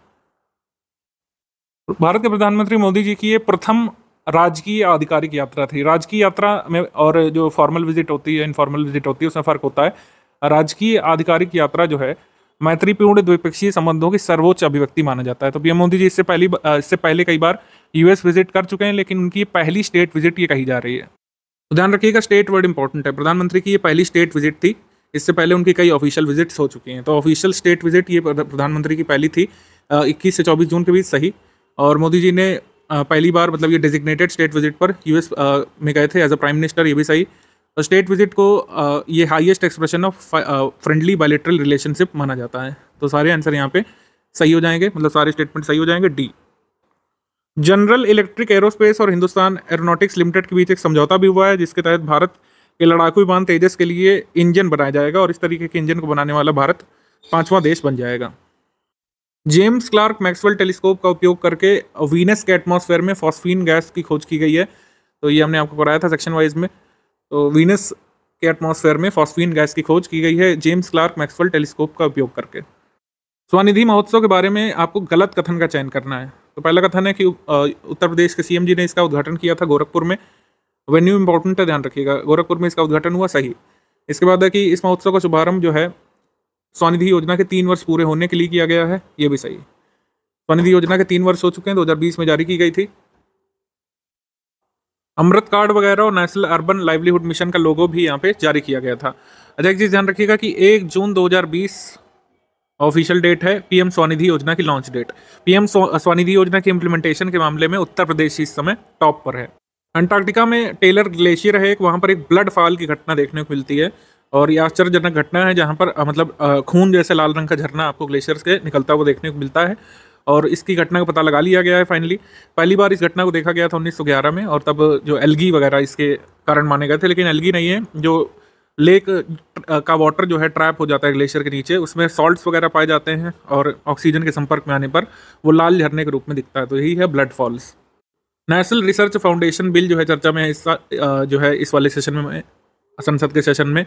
Bharat के प्रधानमंत्री मोदी जी की ये प्रथम राजकीय आधिकारिक यात्रा थी राजकीय यात्रा में और जो फॉर्मल विजिट होती है इनफॉर्मल विजिट होती है उसमें फ़र्क होता है राजकीय आधिकारिक यात्रा जो है मैत्रीपूर्ण द्विपक्षीय संबंधों की सर्वोच्च अभिव्यक्ति माना जाता है तो पीएम मोदी जी इससे पहली इससे पहले कई बार यूएस विजिट कर चुके हैं लेकिन उनकी पहली स्टेट विजिट ये कही जा रही है तो ध्यान रखिएगा स्टेट वर्ड इंपॉर्टेंट है प्रधानमंत्री की ये पहली स्टेट विजिट थी इससे पहले उनकी कई ऑफिशियल विजिट्स हो चुकी हैं तो ऑफिशियल स्टेट विजिट ये प्रधानमंत्री की पहली थी इक्कीस से चौबीस जून के बीच सही और मोदी जी ने पहली बार मतलब ये डेजिग्नेटेड स्टेट विजिट पर यूएस में गए थे एज अ प्राइम मिनिस्टर ये भी सही और स्टेट विजिट को ये highest expression of friendly bilateral relationship माना जाता है तो सारे आंसर यहाँ पे सही हो जाएंगे मतलब सारे स्टेटमेंट सही हो जाएंगे डी जनरल इलेक्ट्रिक एरोस्पेस और हिंदुस्तान एरोनॉटिक्स लिमिटेड के बीच एक समझौता भी हुआ है जिसके तहत भारत ये लड़ाकू विमान तेजस के लिए इंजन बनाया जाएगा और इस तरीके के इंजन को बनाने वाला भारत पांचवा देश बन जाएगा जेम्स क्लार्क मैक्सवेल टेलीस्कोप का उपयोग करके वीनस के एटमॉस्फेयर में फॉस्फीन गैस की खोज की गई है तो ये हमने आपको कराया था सेक्शन वाइज में तो वीनस के एटमॉस्फेयर में फॉस्फीन गैस की खोज की गई है जेम्स क्लार्क मैक्सवेल टेलीस्कोप का उपयोग करके स्वानिधि महोत्सव के बारे में आपको गलत कथन का चयन करना है तो पहला कथन है कि उत्तर प्रदेश के सीएम जी ने इसका उद्घाटन किया था गोरखपुर में वेन्यू इंपॉर्टेंट है ध्यान रखिएगा गोरखपुर में इसका उद्घाटन हुआ सही इसके बाद है कि इस महोत्सव का शुभारंभ जो है स्वनिधि योजना के तीन वर्ष पूरे होने के लिए किया गया है ये भी सही स्वनिधि योजना के तीन वर्ष हो चुके हैं 2020 में जारी की गई थी अमृत कार्ड वगैरह और नेशनल अर्बन लाइवलीहुड मिशन का लोगो भी यहाँ पे जारी किया गया था अच्छा एक चीज़ ध्यान रखिएगा कि एक जून दो ऑफिशियल डेट है पीएम स्वनिधि योजना की लॉन्च डेट पीएम स्वनिधि योजना की इम्प्लीमेंटेशन के मामले में उत्तर प्रदेश इस समय टॉप पर है अंटार्कटिका में टेलर ग्लेशियर है एक वहाँ पर एक ब्लड फॉल की घटना देखने को मिलती है और ये आश्चर्यजनक घटना है जहाँ पर मतलब खून जैसे लाल रंग का झरना आपको ग्लेशियर्स के निकलता हुआ देखने को मिलता है और इसकी घटना का पता लगा लिया गया है फाइनली पहली बार इस घटना को देखा गया था उन्नीस में और तब जो एलगी वगैरह इसके कारण माने गए थे लेकिन एलगी नहीं है जो लेक का वाटर जो है ट्रैप हो जाता है ग्लेशियर के नीचे उसमें सॉल्ट्स वगैरह पाए जाते हैं और ऑक्सीजन के संपर्क में आने पर वो लाल झरने के रूप में दिखता है तो यही है ब्लड फॉल्स नेशनल रिसर्च फाउंडेशन बिल जो है चर्चा में है इस जो है इस वाले सेशन में संसद के सेशन में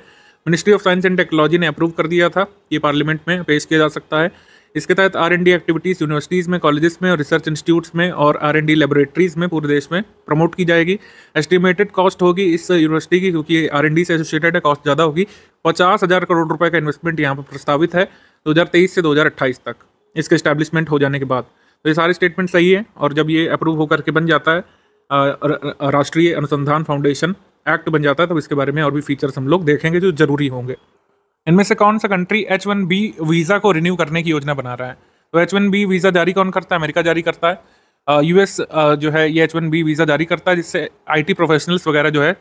ministry of science and technology ने अप्रूव कर दिया था ये पार्लियामेंट में पेश किया जा सकता है इसके तहत R and D activities universities में कॉलेजेस में और रिसर्च इंस्टीट्यूट्स में और आर एन डी लेबोरेटरीज़ में पूरे देश में प्रमोट की जाएगी एस्टिमेटेड कॉस्ट होगी इस यूनिवर्सिटी की क्योंकि आर एन डी से एसोसिएटेड है कॉस्ट ज़्यादा होगी पचास हज़ार करोड़ रुपये का इन्वेस्टमेंट यहाँ पर प्रस्तावित है दो हज़ार तेईस से दो हज़ार अट्ठाईस तक इसके इस्टेब्लिशमेंट हो जाने के बाद तो ये सारे स्टेटमेंट सही है और जब ये अप्रूव होकर के बन जाता है राष्ट्रीय अनुसंधान फाउंडेशन एक्ट बन जाता है तब इसके बारे में और भी फीचर्स हम लोग देखेंगे जो जरूरी होंगे इनमें से कौन सा country H one B visa को रिन्यू करने की योजना बना रहा है तो एच वन बी वीज़ा जारी कौन करता है अमेरिका जारी करता है यू एस जो है ये एच वन बी वीज़ा जारी करता है जिससे आई टी प्रोफेशनल्स वगैरह जो है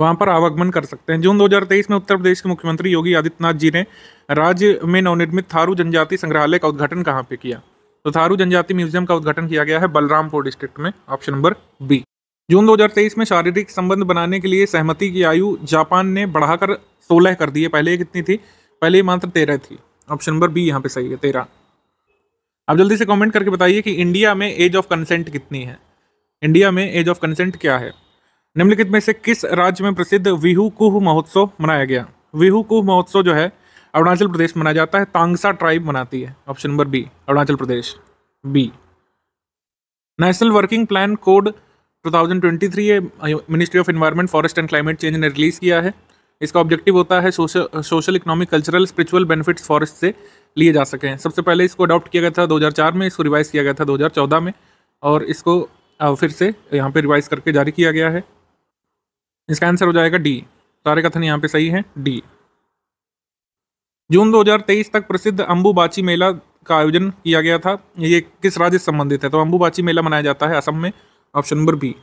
वहाँ पर आवागमन कर सकते हैं जून 2023 में उत्तर प्रदेश के मुख्यमंत्री योगी आदित्यनाथ जी ने राज्य में नवनिर्मित थारू जनजाति संग्रहालय का उद्घाटन कहाँ पे किया तो थारू जनजाति म्यूजियम का उद्घाटन किया गया है बलरामपुर डिस्ट्रिक्ट में ऑप्शन नंबर बी जून 2023 में शारीरिक संबंध बनाने के लिए सहमति की आयु जापान ने बढ़ाकर 16 कर दी है पहले कितनी थी पहले मात्र 13 थी ऑप्शन नंबर बी यहाँ पे सही है 13 आप जल्दी से कमेंट करके बताइए कि इंडिया में एज ऑफ कंसेंट कितनी है इंडिया में एज ऑफ कंसेंट क्या है निम्नलिखित में से किस राज्य में प्रसिद्ध विहू कुह महोत्सव मनाया गया विहू कुह महोत्सव जो है अरुणाचल प्रदेश मनाया जाता है तांगसा ट्राइब मनाती है option number B Arunachal Pradesh B national working plan code 2023 ये ministry of environment forest and climate change ने रिलीज़ किया है इसका ऑब्जेक्टिव होता है social social economic cultural spiritual benefits forest से लिए जा सकें सबसे पहले इसको अडॉप्ट किया गया था 2004 में इसको रिवाइज़ किया गया था 2014 में और इसको फिर से यहाँ पे रिवाइज़ करके जारी किया गया है इसका आंसर हो जाएगा डी सारे कथन यहाँ पे सही है डी जून 2023 तक प्रसिद्ध अंबुबाची मेला का आयोजन किया गया था ये किस राज्य से संबंधित है तो अंबुबाची मेला मनाया जाता है असम में ऑप्शन नंबर बी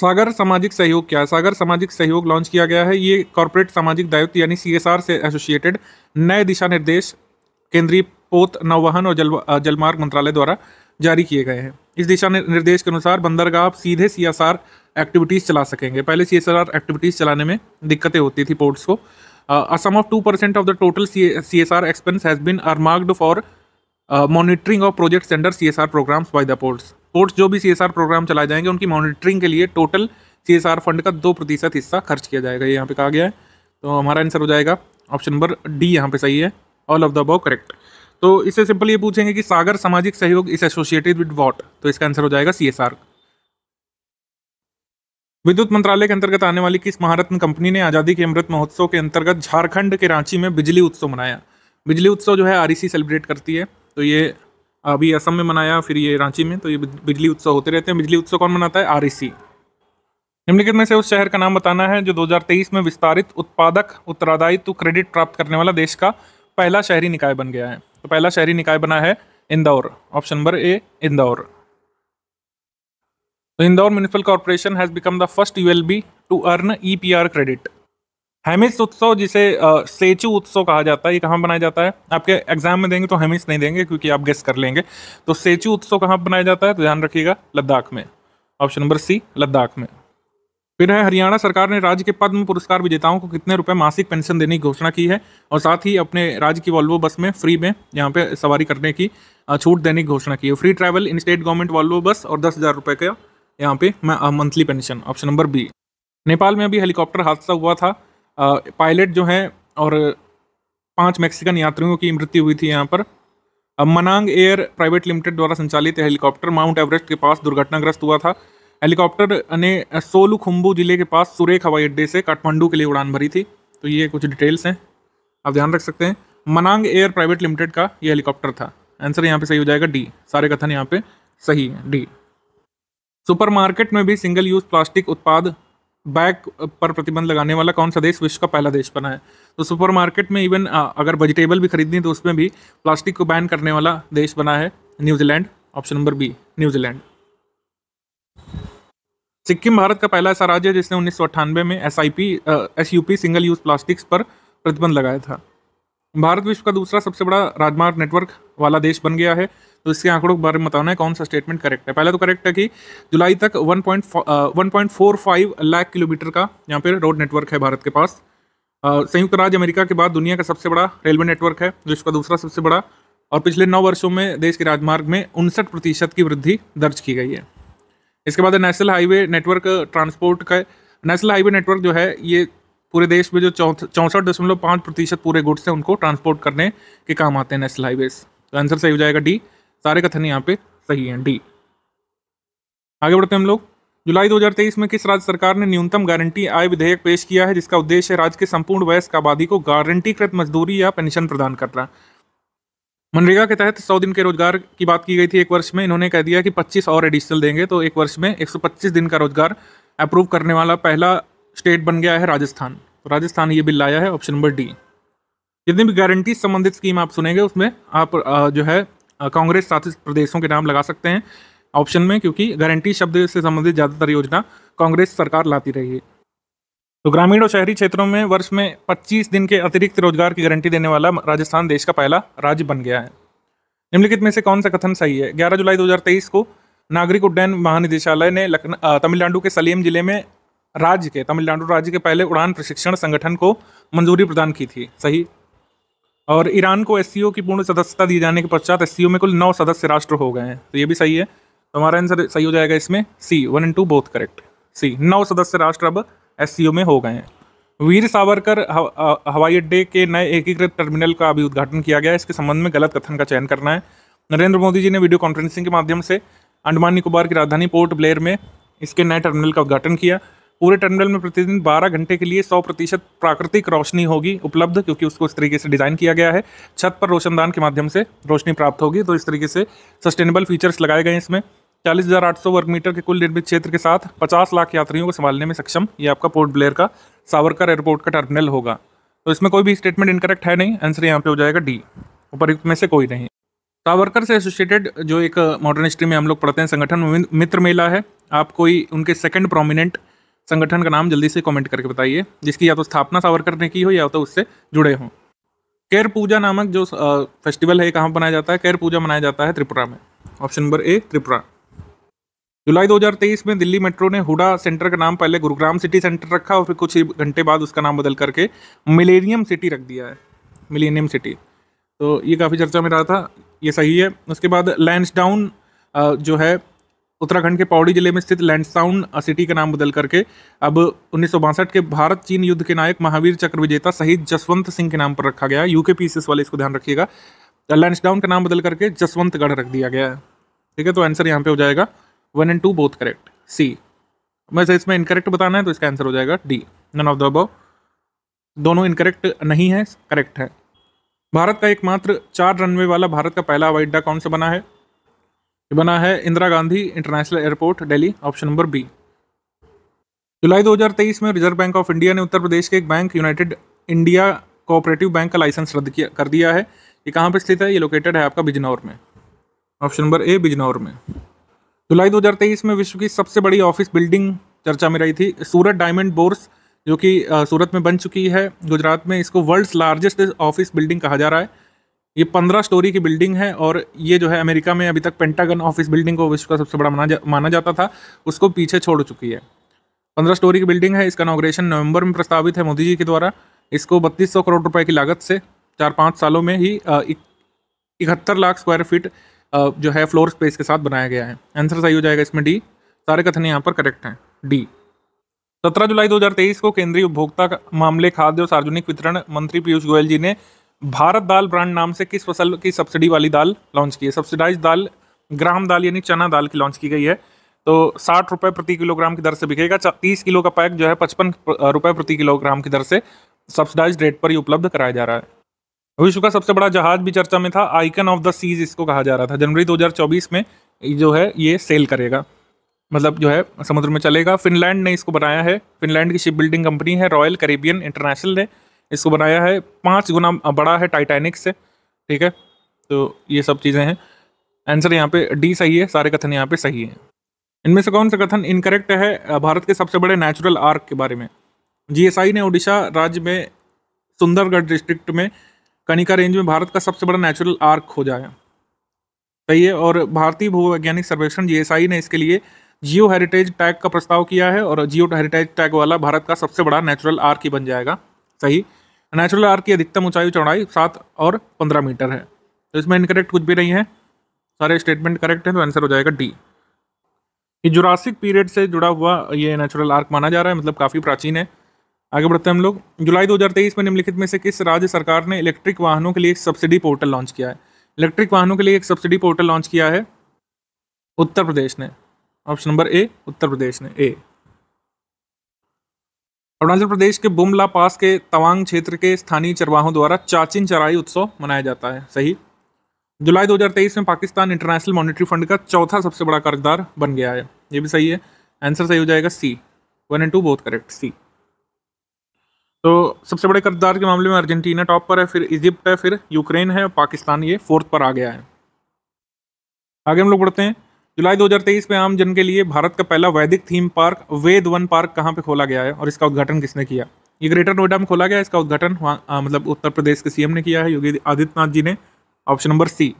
सागर सामाजिक सहयोग क्या है सागर सामाजिक सहयोग लॉन्च किया गया है ये कॉरपोरेट सामाजिक दायित्व यानी सी से एसोसिएटेड नए दिशा निर्देश केंद्रीय पोत नौवहन और जल जलमार्ग मंत्रालय द्वारा जारी किए गए हैं इस दिशा निर्देश के अनुसार बंदरगाह सीधे सी एक्टिविटीज़ चला सकेंगे पहले सी एक्टिविटीज़ चलाने में दिक्कतें होती थी पोर्ट्स को Uh, a sum of 2% of the total CSR expense has been earmarked for monitoring of projects under C S R programs by the ports ports जो भी सी एस आर प्रोग्राम चलाए जाएंगे उनकी मॉनिटरिंग के लिए total C S R fund का दो प्रतिशत हिस्सा खर्च किया जाएगा ये यहाँ पे कहा गया है तो हमारा आंसर हो जाएगा ऑप्शन नंबर डी यहाँ पे सही है all of the above correct तो इससे सिंपल ये पूछेंगे कि सागर सामाजिक सहयोग इज एसोसिएटेड विद वॉट तो इसका आंसर हो जाएगा सी एस आर विद्युत मंत्रालय के अंतर्गत आने वाली किस महारत्न कंपनी ने आज़ादी के अमृत महोत्सव के अंतर्गत झारखंड के रांची में बिजली उत्सव मनाया बिजली उत्सव जो है आर सेलिब्रेट करती है तो ये अभी असम में मनाया फिर ये रांची में तो ये बिजली उत्सव होते रहते हैं बिजली उत्सव कौन मनाता है आर निम्नलिखित में से उस शहर का नाम बताना है जो 2023 में विस्तारित उत्पादक उत्तरादायित्व क्रेडिट प्राप्त करने वाला देश का पहला शहरी निकाय बन गया है तो पहला शहरी निकाय बना है Indore option number A Indore Indore The corporation has become the first U to earn E P R credit Hemis उत्सव जिसे सेचू उत्सव कहा जाता है ये कहाँ बनाया जाता है आपके एग्जाम में देंगे तो हेमिस नहीं देंगे क्योंकि आप गेस कर लेंगे तो सेचू उत्सव कहाँ बनाया जाता है तो ध्यान रखिएगा लद्दाख में ऑप्शन नंबर सी लद्दाख में फिर है हरियाणा सरकार ने राज्य के पद्म पुरस्कार विजेताओं को कितने रुपए मासिक पेंशन देने की घोषणा की है और साथ ही अपने राज्य की वॉल्वो बस में फ्री में यहाँ पे सवारी करने की छूट देने की घोषणा की है free travel in state government Volvo bus और दस हज़ार रुपये का यहाँ पे मैं monthly pension option number B Nepal में अभी हेलीकॉप्टर हादसा हुआ था पायलट जो है और पांच मैक्सिकन यात्रियों की मृत्यु हुई थी यहाँ पर मनांग एयर प्राइवेट लिमिटेड द्वारा संचालित हेलीकॉप्टर माउंट एवरेस्ट के पास दुर्घटनाग्रस्त हुआ था हेलीकॉप्टर ने सोलू खुम्बू जिले के पास सुरेख हवाई अड्डे से काठमांडू के लिए उड़ान भरी थी तो ये कुछ डिटेल्स हैं आप ध्यान रख सकते हैं मनांग एयर प्राइवेट लिमिटेड का ये हेलीकॉप्टर था आंसर यहाँ पे सही हो जाएगा डी सारे कथन यहाँ पे सही है डी सुपरमार्केट में भी सिंगल यूज प्लास्टिक उत्पाद बैग पर प्रतिबंध लगाने वाला कौन सा देश विश्व का पहला देश बना है तो सुपरमार्केट में इवन अगर वेजिटेबल भी खरीदनी है तो उसमें भी प्लास्टिक को बैन करने वाला देश बना है New Zealand option number B New Zealand Sikkim Bharat का पहला ऐसा राज्य है जिसने उन्नीस में S I P S single use plastics पर प्रतिबंध लगाया था भारत विश्व का दूसरा सबसे बड़ा राजमार्ग नेटवर्क वाला देश बन गया है तो इसके आंकड़ों के बारे में बताना है कौन सा स्टेटमेंट करेक्ट है पहला तो करेक्ट है कि जुलाई तक one point one point four five lakh kilometre का यहाँ पर रोड नेटवर्क है भारत के पास uh, संयुक्त राज्य अमेरिका के बाद दुनिया का सबसे बड़ा रेलवे नेटवर्क है विश्व का दूसरा सबसे बड़ा और पिछले नौ वर्षों में देश के राजमार्ग में उनसठ प्रतिशत की वृद्धि दर्ज की गई है इसके बाद नेशनल हाईवे नेटवर्क ट्रांसपोर्ट का नेशनल हाईवे नेटवर्क जो है ये पूरे देश में जो चौंसठ दशमलव पाँच प्रतिशत पूरे गुड्स हैं उनको ट्रांसपोर्ट करने के काम आते हैं नेशनल हाईवेज तो आंसर सही हो जाएगा डी सारे कथन यहाँ पे सही हैं डी आगे बढ़ते हैं हम लोग जुलाई 2023 में किस राज्य सरकार ने न्यूनतम गारंटी आय विधेयक पेश किया है जिसका उद्देश्य है राज्य के संपूर्ण वयस्क आबादी को गारंटीकृत मजदूरी या पेंशन प्रदान करना मनरेगा के तहत 100 दिन के रोजगार की बात की गई थी एक वर्ष में इन्होंने कह दिया कि 25 और एडिशनल देंगे तो एक वर्ष में 125 दिन का रोजगार अप्रूव करने वाला पहला स्टेट बन गया है राजस्थान तो राजस्थान ये बिल लाया है ऑप्शन नंबर डी जितनी भी गारंटी संबंधित स्कीम आप सुनेंगे उसमें आप जो है कांग्रेस शासित प्रदेशों के नाम लगा सकते हैं ऑप्शन में क्योंकि गारंटी शब्द से संबंधित ज़्यादातर योजना कांग्रेस सरकार लाती रही है तो ग्रामीण और शहरी क्षेत्रों में वर्ष में 25 दिन के अतिरिक्त रोजगार की गारंटी देने वाला राजस्थान देश का पहला राज्य बन गया है निम्नलिखित में से कौन सा कथन सही है 11 जुलाई 2023 को नागरिक उड्डयन महानिदेशालय ने तमिलनाडु के सलीम जिले में राज्य के तमिलनाडु राज्य के पहले उड़ान प्रशिक्षण संगठन को मंजूरी प्रदान की थी सही और ईरान को एस की पूर्ण सदस्यता दिए जाने के पश्चात एस में कुल नौ सदस्य राष्ट्र हो गए हैं तो ये भी सही है तो हमारा आंसर सही हो जाएगा इसमें C one and two both correct C नौ सदस्य राष्ट्र अब एस में हो गए हैं वीर सावरकर हवाई अड्डे के नए एकीकृत टर्मिनल का अभी उद्घाटन किया गया इसके संबंध में गलत कथन का चयन करना है नरेंद्र मोदी जी ने वीडियो कॉन्फ्रेंसिंग के माध्यम से अंडमान निकोबार की राजधानी पोर्ट ब्लेयर में इसके नए टर्मिनल का उद्घाटन किया पूरे टर्मिनल में प्रतिदिन 12 घंटे के लिए 100 प्रतिशत प्राकृतिक रोशनी होगी उपलब्ध क्योंकि उसको इस तरीके से डिज़ाइन किया गया है छत पर रोशनदान के माध्यम से रोशनी प्राप्त होगी तो इस तरीके से सस्टेनेबल फीचर्स लगाए गए इसमें चालीस हज़ार आठ सौ वर्ग मीटर के कुल निर्मित क्षेत्र के साथ पचास लाख यात्रियों को संभालने में सक्षम ये आपका पोर्ट ब्लेयर का सावरकर एयरपोर्ट का टर्मिनल होगा तो इसमें कोई भी स्टेटमेंट इनकरेक्ट है नहीं आंसर यहाँ पे हो जाएगा डी उपरुक्त में से कोई नहीं सावरकर से एसोसिएटेड जो एक मॉडर्न हिस्ट्री में हम लोग पढ़ते हैं संगठन मित्र मेला है आप कोई उनके सेकेंड प्रोमिनेंट संगठन का नाम जल्दी से कमेंट करके बताइए जिसकी या तो स्थापना सावरकर ने की हो या तो उससे जुड़े हों कैर पूजा नामक जो फेस्टिवल है कहाँ मनाया जाता है कैर पूजा मनाया जाता है त्रिपुरा में ऑप्शन नंबर ए त्रिपुरा जुलाई 2023 में दिल्ली मेट्रो ने हुडा सेंटर का नाम पहले गुरुग्राम सिटी सेंटर रखा और फिर कुछ ही घंटे बाद उसका नाम बदल करके मिलेनियम सिटी रख दिया है मिलेनियम सिटी तो ये काफ़ी चर्चा में रहा था ये सही है उसके बाद लैंसडाउन डाउन जो है उत्तराखंड के पौड़ी जिले में स्थित लैंडसाउन सिटी का नाम बदल करके अब उन्नीस के भारत चीन युद्ध के नायक महावीर चक्र विजेता शहीद जसवंत सिंह के नाम पर रखा गया यूके पीसीएस वाले इसको ध्यान रखिएगा लैंडसडाउन का नाम बदल करके जसवंतगढ़ रख दिया गया है ठीक है तो आंसर यहाँ पे हो जाएगा one and two both correct C वैसे इसमें इनकरेक्ट बताना है तो इसका आंसर हो जाएगा D none of the above दोनों इनकरेक्ट नहीं है करेक्ट है भारत का एकमात्र चार रनवे वाला भारत का पहला हवाई अड्डा कौन सा बना है बना है Indira Gandhi international airport Delhi option number B जुलाई 2023 में रिजर्व बैंक ऑफ इंडिया ने उत्तर प्रदेश के एक bank United India cooperative bank का लाइसेंस रद्द किया कर दिया है ये कहाँ पर स्थित है ये लोकेटेड है आपका बिजनौर में ऑप्शन नंबर ए बिजनौर में जुलाई 2023 में विश्व की सबसे बड़ी ऑफिस बिल्डिंग चर्चा में रही थी सूरत डायमंड बोर्स जो कि सूरत में बन चुकी है गुजरात में इसको वर्ल्ड्स लार्जेस्ट ऑफिस बिल्डिंग कहा जा रहा है ये पंद्रह स्टोरी की बिल्डिंग है और ये जो है अमेरिका में अभी तक पेंटागन ऑफिस बिल्डिंग को विश्व का सबसे बड़ा माना जा, माना जाता था उसको पीछे छोड़ चुकी है पंद्रह स्टोरी की बिल्डिंग है इसका इनाग्रेशन नवंबर में प्रस्तावित है मोदी जी के द्वारा इसको बत्तीस सौ करोड़ रुपए की लागत से चार पाँच सालों में ही इकहत्तर लाख स्क्वायर फीट जो है फ्लोर स्पेस के साथ बनाया गया है आंसर सही हो जाएगा इसमें डी सारे कथन यहाँ पर करेक्ट हैं डी सत्रह जुलाई 2023 को केंद्रीय उपभोक्ता मामले खाद्य और सार्वजनिक वितरण मंत्री पीयूष गोयल जी ने भारत दाल ब्रांड नाम से किस फसल की सब्सिडी वाली दाल लॉन्च की है सब्सिडाइज दाल ग्राम दाल यानी चना दाल की लॉन्च की गई है तो साठ रुपये प्रति किलोग्राम की दर से बिकेगा तीस किलो का पैक जो है पचपन रुपये प्रति किलोग्राम की दर से सब्सिडाइज रेट पर ही उपलब्ध कराया जा रहा है विश्व का सबसे बड़ा जहाज भी चर्चा में था आइकन ऑफ द सीज इसको कहा जा रहा था जनवरी 2024 में जो है ये सेल करेगा मतलब जो है समुद्र में चलेगा फिनलैंड ने इसको बनाया है फिनलैंड की शिप बिल्डिंग कंपनी है रॉयल करेबियन इंटरनेशनल ने इसको बनाया है पाँच गुना बड़ा है टाइटैनिक से ठीक है तो ये सब चीज़ें हैं आंसर यहाँ पे डी सही है सारे कथन यहाँ पे सही है इनमें से कौन सा कथन इनकरेक्ट है भारत के सबसे बड़े नेचुरल आर्क के बारे में जीएसआई ने ओडिशा राज्य में सुंदरगढ़ डिस्ट्रिक्ट में कनिका रेंज में भारत का सबसे बड़ा नेचुरल आर्क खोजा है सही है और भारतीय भूवैज्ञानिक सर्वेक्षण जी ने इसके लिए जियो हेरिटेज टैग का प्रस्ताव किया है और जियो हेरिटेज टैग वाला भारत का सबसे बड़ा नेचुरल आर्क ही बन जाएगा सही नेचुरल आर्क की अधिकतम ऊंचाई चौड़ाई सात और पंद्रह मीटर है तो इसमें इनकरेक्ट कुछ भी नहीं है सारे स्टेटमेंट करेक्ट हैं तो आंसर हो जाएगा डी ये जुरासिक पीरियड से जुड़ा हुआ ये नेचुरल आर्क माना जा रहा है मतलब काफ़ी प्राचीन है आगे बढ़ते हैं हम लोग जुलाई 2023 में निम्नलिखित में से किस राज्य सरकार ने इलेक्ट्रिक वाहनों के लिए एक सब्सिडी पोर्टल लॉन्च किया है इलेक्ट्रिक वाहनों के लिए एक सब्सिडी पोर्टल लॉन्च किया है उत्तर प्रदेश ने ऑप्शन नंबर ए उत्तर प्रदेश ने ए अरुणाचल प्रदेश के बुमला पास के तवांग क्षेत्र के स्थानीय चरवाहों द्वारा चाचिन चराई उत्सव मनाया जाता है सही जुलाई 2023 में पाकिस्तान इंटरनेशनल मॉनिटरी फंड का चौथा सबसे बड़ा कर्जदार बन गया है ये भी सही है आंसर सही हो जाएगा C one and two both correct C तो सबसे बड़े कर्जदार के मामले में अर्जेंटीना टॉप पर है फिर इजिप्ट है फिर यूक्रेन है पाकिस्तान ये फोर्थ पर आ गया है आगे हम लोग बढ़ते हैं जुलाई 2023 में आम जन के लिए भारत का पहला वैदिक theme park Ved Van park कहाँ पे खोला गया है और इसका उद्घाटन किसने किया ये ग्रेटर नोएडा में खोला गया इसका उद्घाटन मतलब उत्तर प्रदेश के सीएम ने किया है योगी आदित्यनाथ जी ने option number C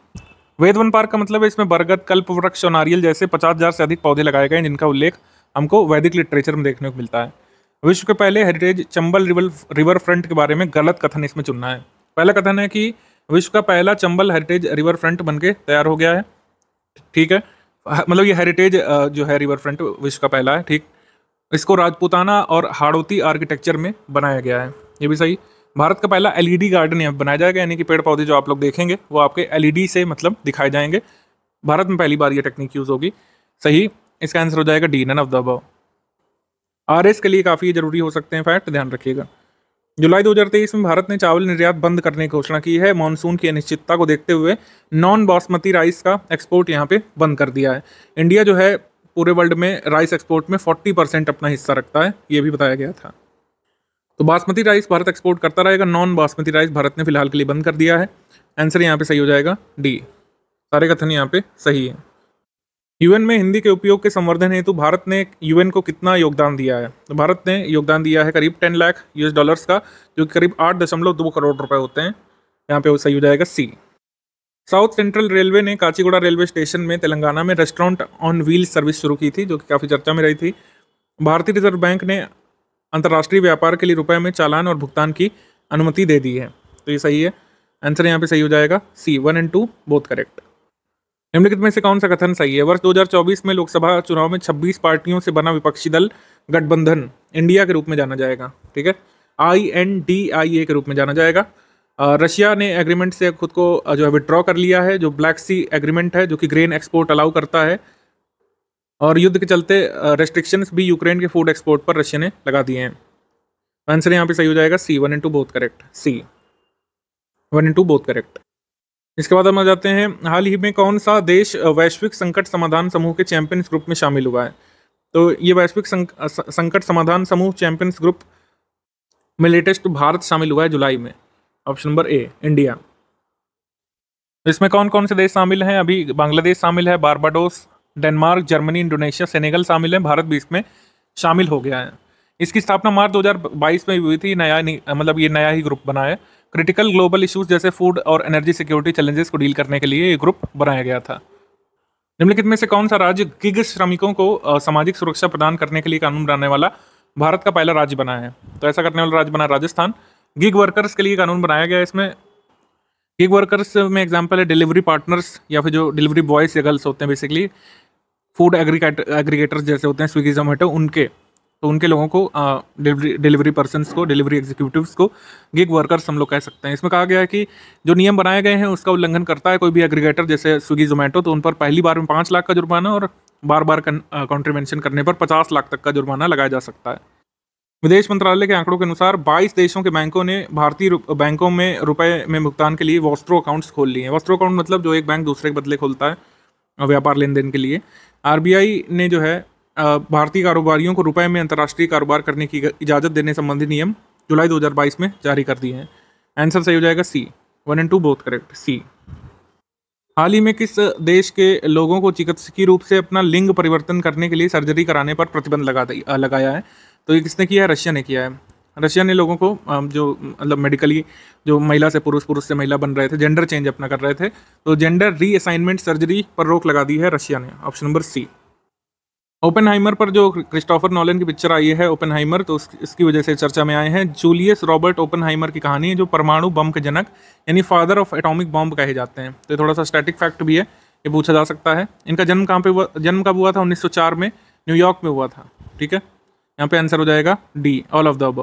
Ved Van park का मतलब है इसमें बरगद कल्प वृक्ष और नारियल जैसे पचास हज़ार से अधिक पौधे लगाए गए हैं जिनका उल्लेख हमको वैदिक लिटरेचर में देखने को मिलता है विश्व के पहले heritage Chambal river river front के बारे में गलत कथन इसमें चुनना है पहला कथन है कि विश्व का पहला चंबल हेरिटेज रिवर फ्रंट बन के तैयार हो गया है ठीक है हाँ, मतलब ये हेरिटेज जो है रिवर फ्रंट विश्व का पहला है ठीक इसको राजपूताना और हाड़ोती आर्किटेक्चर में बनाया गया है ये भी सही भारत का पहला एलईडी गार्डन e यहाँ बनाया जाएगा यानी कि पेड़ पौधे जो आप लोग देखेंगे वो आपके एलईडी e से मतलब दिखाए जाएंगे भारत में पहली बार ये टेक्निक यूज़ होगी सही इसका आंसर हो जाएगा D none of the above R S के लिए काफ़ी ज़रूरी हो सकते हैं फैक्ट ध्यान रखिएगा जुलाई 2023 में भारत ने चावल निर्यात बंद करने की घोषणा की है मानसून की अनिश्चितता को देखते हुए नॉन बासमती राइस का एक्सपोर्ट यहाँ पे बंद कर दिया है इंडिया जो है पूरे वर्ल्ड में राइस एक्सपोर्ट में 40 परसेंट अपना हिस्सा रखता है ये भी बताया गया था तो बासमती राइस भारत एक्सपोर्ट करता रहेगा नॉन बासमती राइस भारत ने फिलहाल के लिए बंद कर दिया है आंसर यहाँ पे सही हो जाएगा डी सारे कथन यहाँ पे सही है यूएन में हिंदी के उपयोग के संवर्धन हेतु भारत ने यूएन को कितना योगदान दिया है तो भारत ने योगदान दिया है करीब टेन लाख यूएस डॉलर्स का जो कि करीब आठ दशमलव दो करोड़ रुपए होते हैं यहाँ पे सही हो जाएगा सी साउथ सेंट्रल रेलवे ने काचीगुड़ा रेलवे स्टेशन में तेलंगाना में रेस्टोरेंट ऑन व्हील सर्विस शुरू की थी जो कि काफ़ी चर्चा में रही थी भारतीय रिजर्व बैंक ने अंतर्राष्ट्रीय व्यापार के लिए रुपए में चालान और भुगतान की अनुमति दे दी है तो ये सही है आंसर यहाँ पे सही हो जाएगा C one and two both correct निम्नलिखित में से कौन सा कथन सही है वर्ष 2024 में लोकसभा चुनाव में 26 पार्टियों से बना विपक्षी दल गठबंधन इंडिया के रूप में जाना जाएगा ठीक है आई एन डी आई ए के रूप में जाना जाएगा रशिया ने एग्रीमेंट से खुद को जो है विड्रॉ कर लिया है जो ब्लैक सी एग्रीमेंट है जो कि ग्रेन एक्सपोर्ट अलाउ करता है और युद्ध के चलते रेस्ट्रिक्शंस भी यूक्रेन के फूड एक्सपोर्ट पर रशिया ने लगा दिए हैं आंसर यहाँ पे सही हो जाएगा सी वन इन two both correct C one इन टू बोथ करेक्ट इसके बाद हम आ जाते हैं हाल ही में कौन सा देश वैश्विक संकट समाधान समूह के चैंपियंस ग्रुप में शामिल हुआ है तो ये वैश्विक संकट समाधान समूह चैंपियंस ग्रुप में लेटेस्ट भारत शामिल हुआ है जुलाई में ऑप्शन नंबर ए इंडिया इसमें कौन कौन से देश शामिल हैं अभी बांग्लादेश शामिल है Barbados Denmark Germany Indonesia Senegal शामिल हैं भारत भी इसमें शामिल हो गया है इसकी स्थापना मार्च 2022 में हुई थी नया मतलब ये नया ही ग्रुप बना है क्रिटिकल ग्लोबल इश्यूज जैसे फूड और एनर्जी सिक्योरिटी चैलेंजेस को डील करने के लिए ये ग्रुप बनाया गया था निम्नलिखित में से कौन सा राज्य गिग श्रमिकों को सामाजिक सुरक्षा प्रदान करने के लिए कानून बनाने वाला भारत का पहला राज्य बना है तो ऐसा करने वाला राज्य बना राजस्थान गिग वर्कर्स के लिए कानून बनाया गया इसमें गिग वर्कर्स में एग्जाम्पल है डिलीवरी पार्टनर्स या फिर जो डिलीवरी बॉयज़ या गर्ल्स होते हैं बेसिकली फूड एग्रीगेटर्स जैसे होते हैं स्विगी जोमेटो उनके तो उनके लोगों को डिलीवरी पर्सनस को डिलीवरी एग्जीक्यूटिवस को गिग वर्कर्स हम लोग कह सकते हैं इसमें कहा गया है कि जो नियम बनाए गए हैं उसका उल्लंघन करता है कोई भी एग्रीगेटर जैसे स्विगी जोमेटो तो उन पर पहली बार में पाँच लाख का जुर्माना और बार बार कॉन्ट्रीमेंशन करने पर पचास लाख तक का जुर्माना लगाया जा सकता है विदेश मंत्रालय के आंकड़ों के अनुसार 22 देशों के बैंकों ने भारतीय बैंकों में रुपए में भुगतान के लिए वॉस्ट्रो अकाउंट्स खोल लिए हैं वॉस्ट्रो अकाउंट मतलब जो एक बैंक दूसरे के बदले खोलता है व्यापार लेन देन के लिए आर ने जो है भारतीय कारोबारियों को रुपए में अंतर्राष्ट्रीय कारोबार करने की इजाज़त देने संबंधी नियम जुलाई 2022 में जारी कर दिए हैं आंसर सही हो जाएगा C one and two both correct C हाल ही में किस देश के लोगों को चिकित्सकीय रूप से अपना लिंग परिवर्तन करने के लिए सर्जरी कराने पर प्रतिबंध लगा लगाया है तो ये किसने किया है रशिया ने किया है रशिया ने लोगों को जो मतलब मेडिकली जो महिला से पुरुष पुरुष से महिला बन रहे थे जेंडर चेंज अपना कर रहे थे तो जेंडर रीअसाइनमेंट सर्जरी पर रोक लगा दी है रशिया ने ऑप्शन नंबर सी ओपन पर जो क्रिस्टोफर नॉलन की पिक्चर आई है ओपन तो इसकी वजह से चर्चा में आए हैं जूलियस रॉबर्ट ओपन की कहानी है जो परमाणु बम के जनक यानी फादर ऑफ एटॉमिक बॉम्ब कहे जाते हैं तो थोड़ा सा स्टैटिक फैक्ट भी है ये पूछा जा सकता है इनका जन्म कहाँ पे हुआ जन्म कब हुआ था 1904 में न्यूयॉर्क में हुआ था ठीक है यहाँ पे आंसर हो जाएगा डी ऑल ऑफ द अब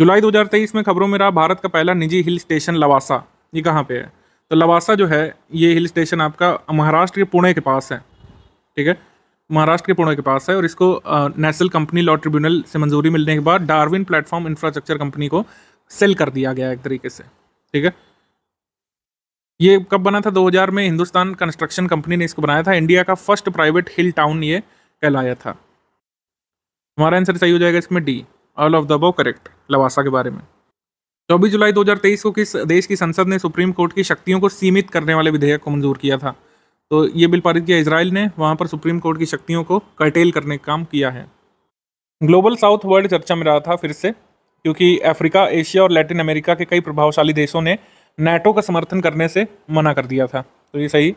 जुलाई दो में खबरों में रहा भारत का पहला निजी हिल स्टेशन लवासा ये कहाँ पे है तो लवासा जो है ये हिल स्टेशन आपका महाराष्ट्र के पुणे के पास है ठीक है महाराष्ट्र के पुणे के पास है और इसको नेशनल कंपनी लॉ ट्रिब्यूनल से मंजूरी मिलने के बाद डार्विन प्लेटफॉर्म इंफ्रास्ट्रक्चर कंपनी को सेल कर दिया गया एक तरीके से ठीक है ये कब बना था 2000 में हिंदुस्तान कंस्ट्रक्शन कंपनी ने इसको बनाया था इंडिया का फर्स्ट प्राइवेट हिल टाउन ये कहलाया था हमारा आंसर सही हो जाएगा इसमें D all of the above correct Lavasa के बारे में चौबीस जुलाई 2023 को किस देश की संसद ने सुप्रीम कोर्ट की शक्तियों को सीमित करने वाले विधेयक को मंजूर किया था तो ये बिल पारित किया इसराइल ने वहाँ पर सुप्रीम कोर्ट की शक्तियों को कर्टेल करने का काम किया है ग्लोबल साउथ वर्ल्ड चर्चा में रहा था फिर से क्योंकि अफ्रीका एशिया और लैटिन अमेरिका के कई प्रभावशाली देशों ने नेटो का समर्थन करने से मना कर दिया था तो ये सही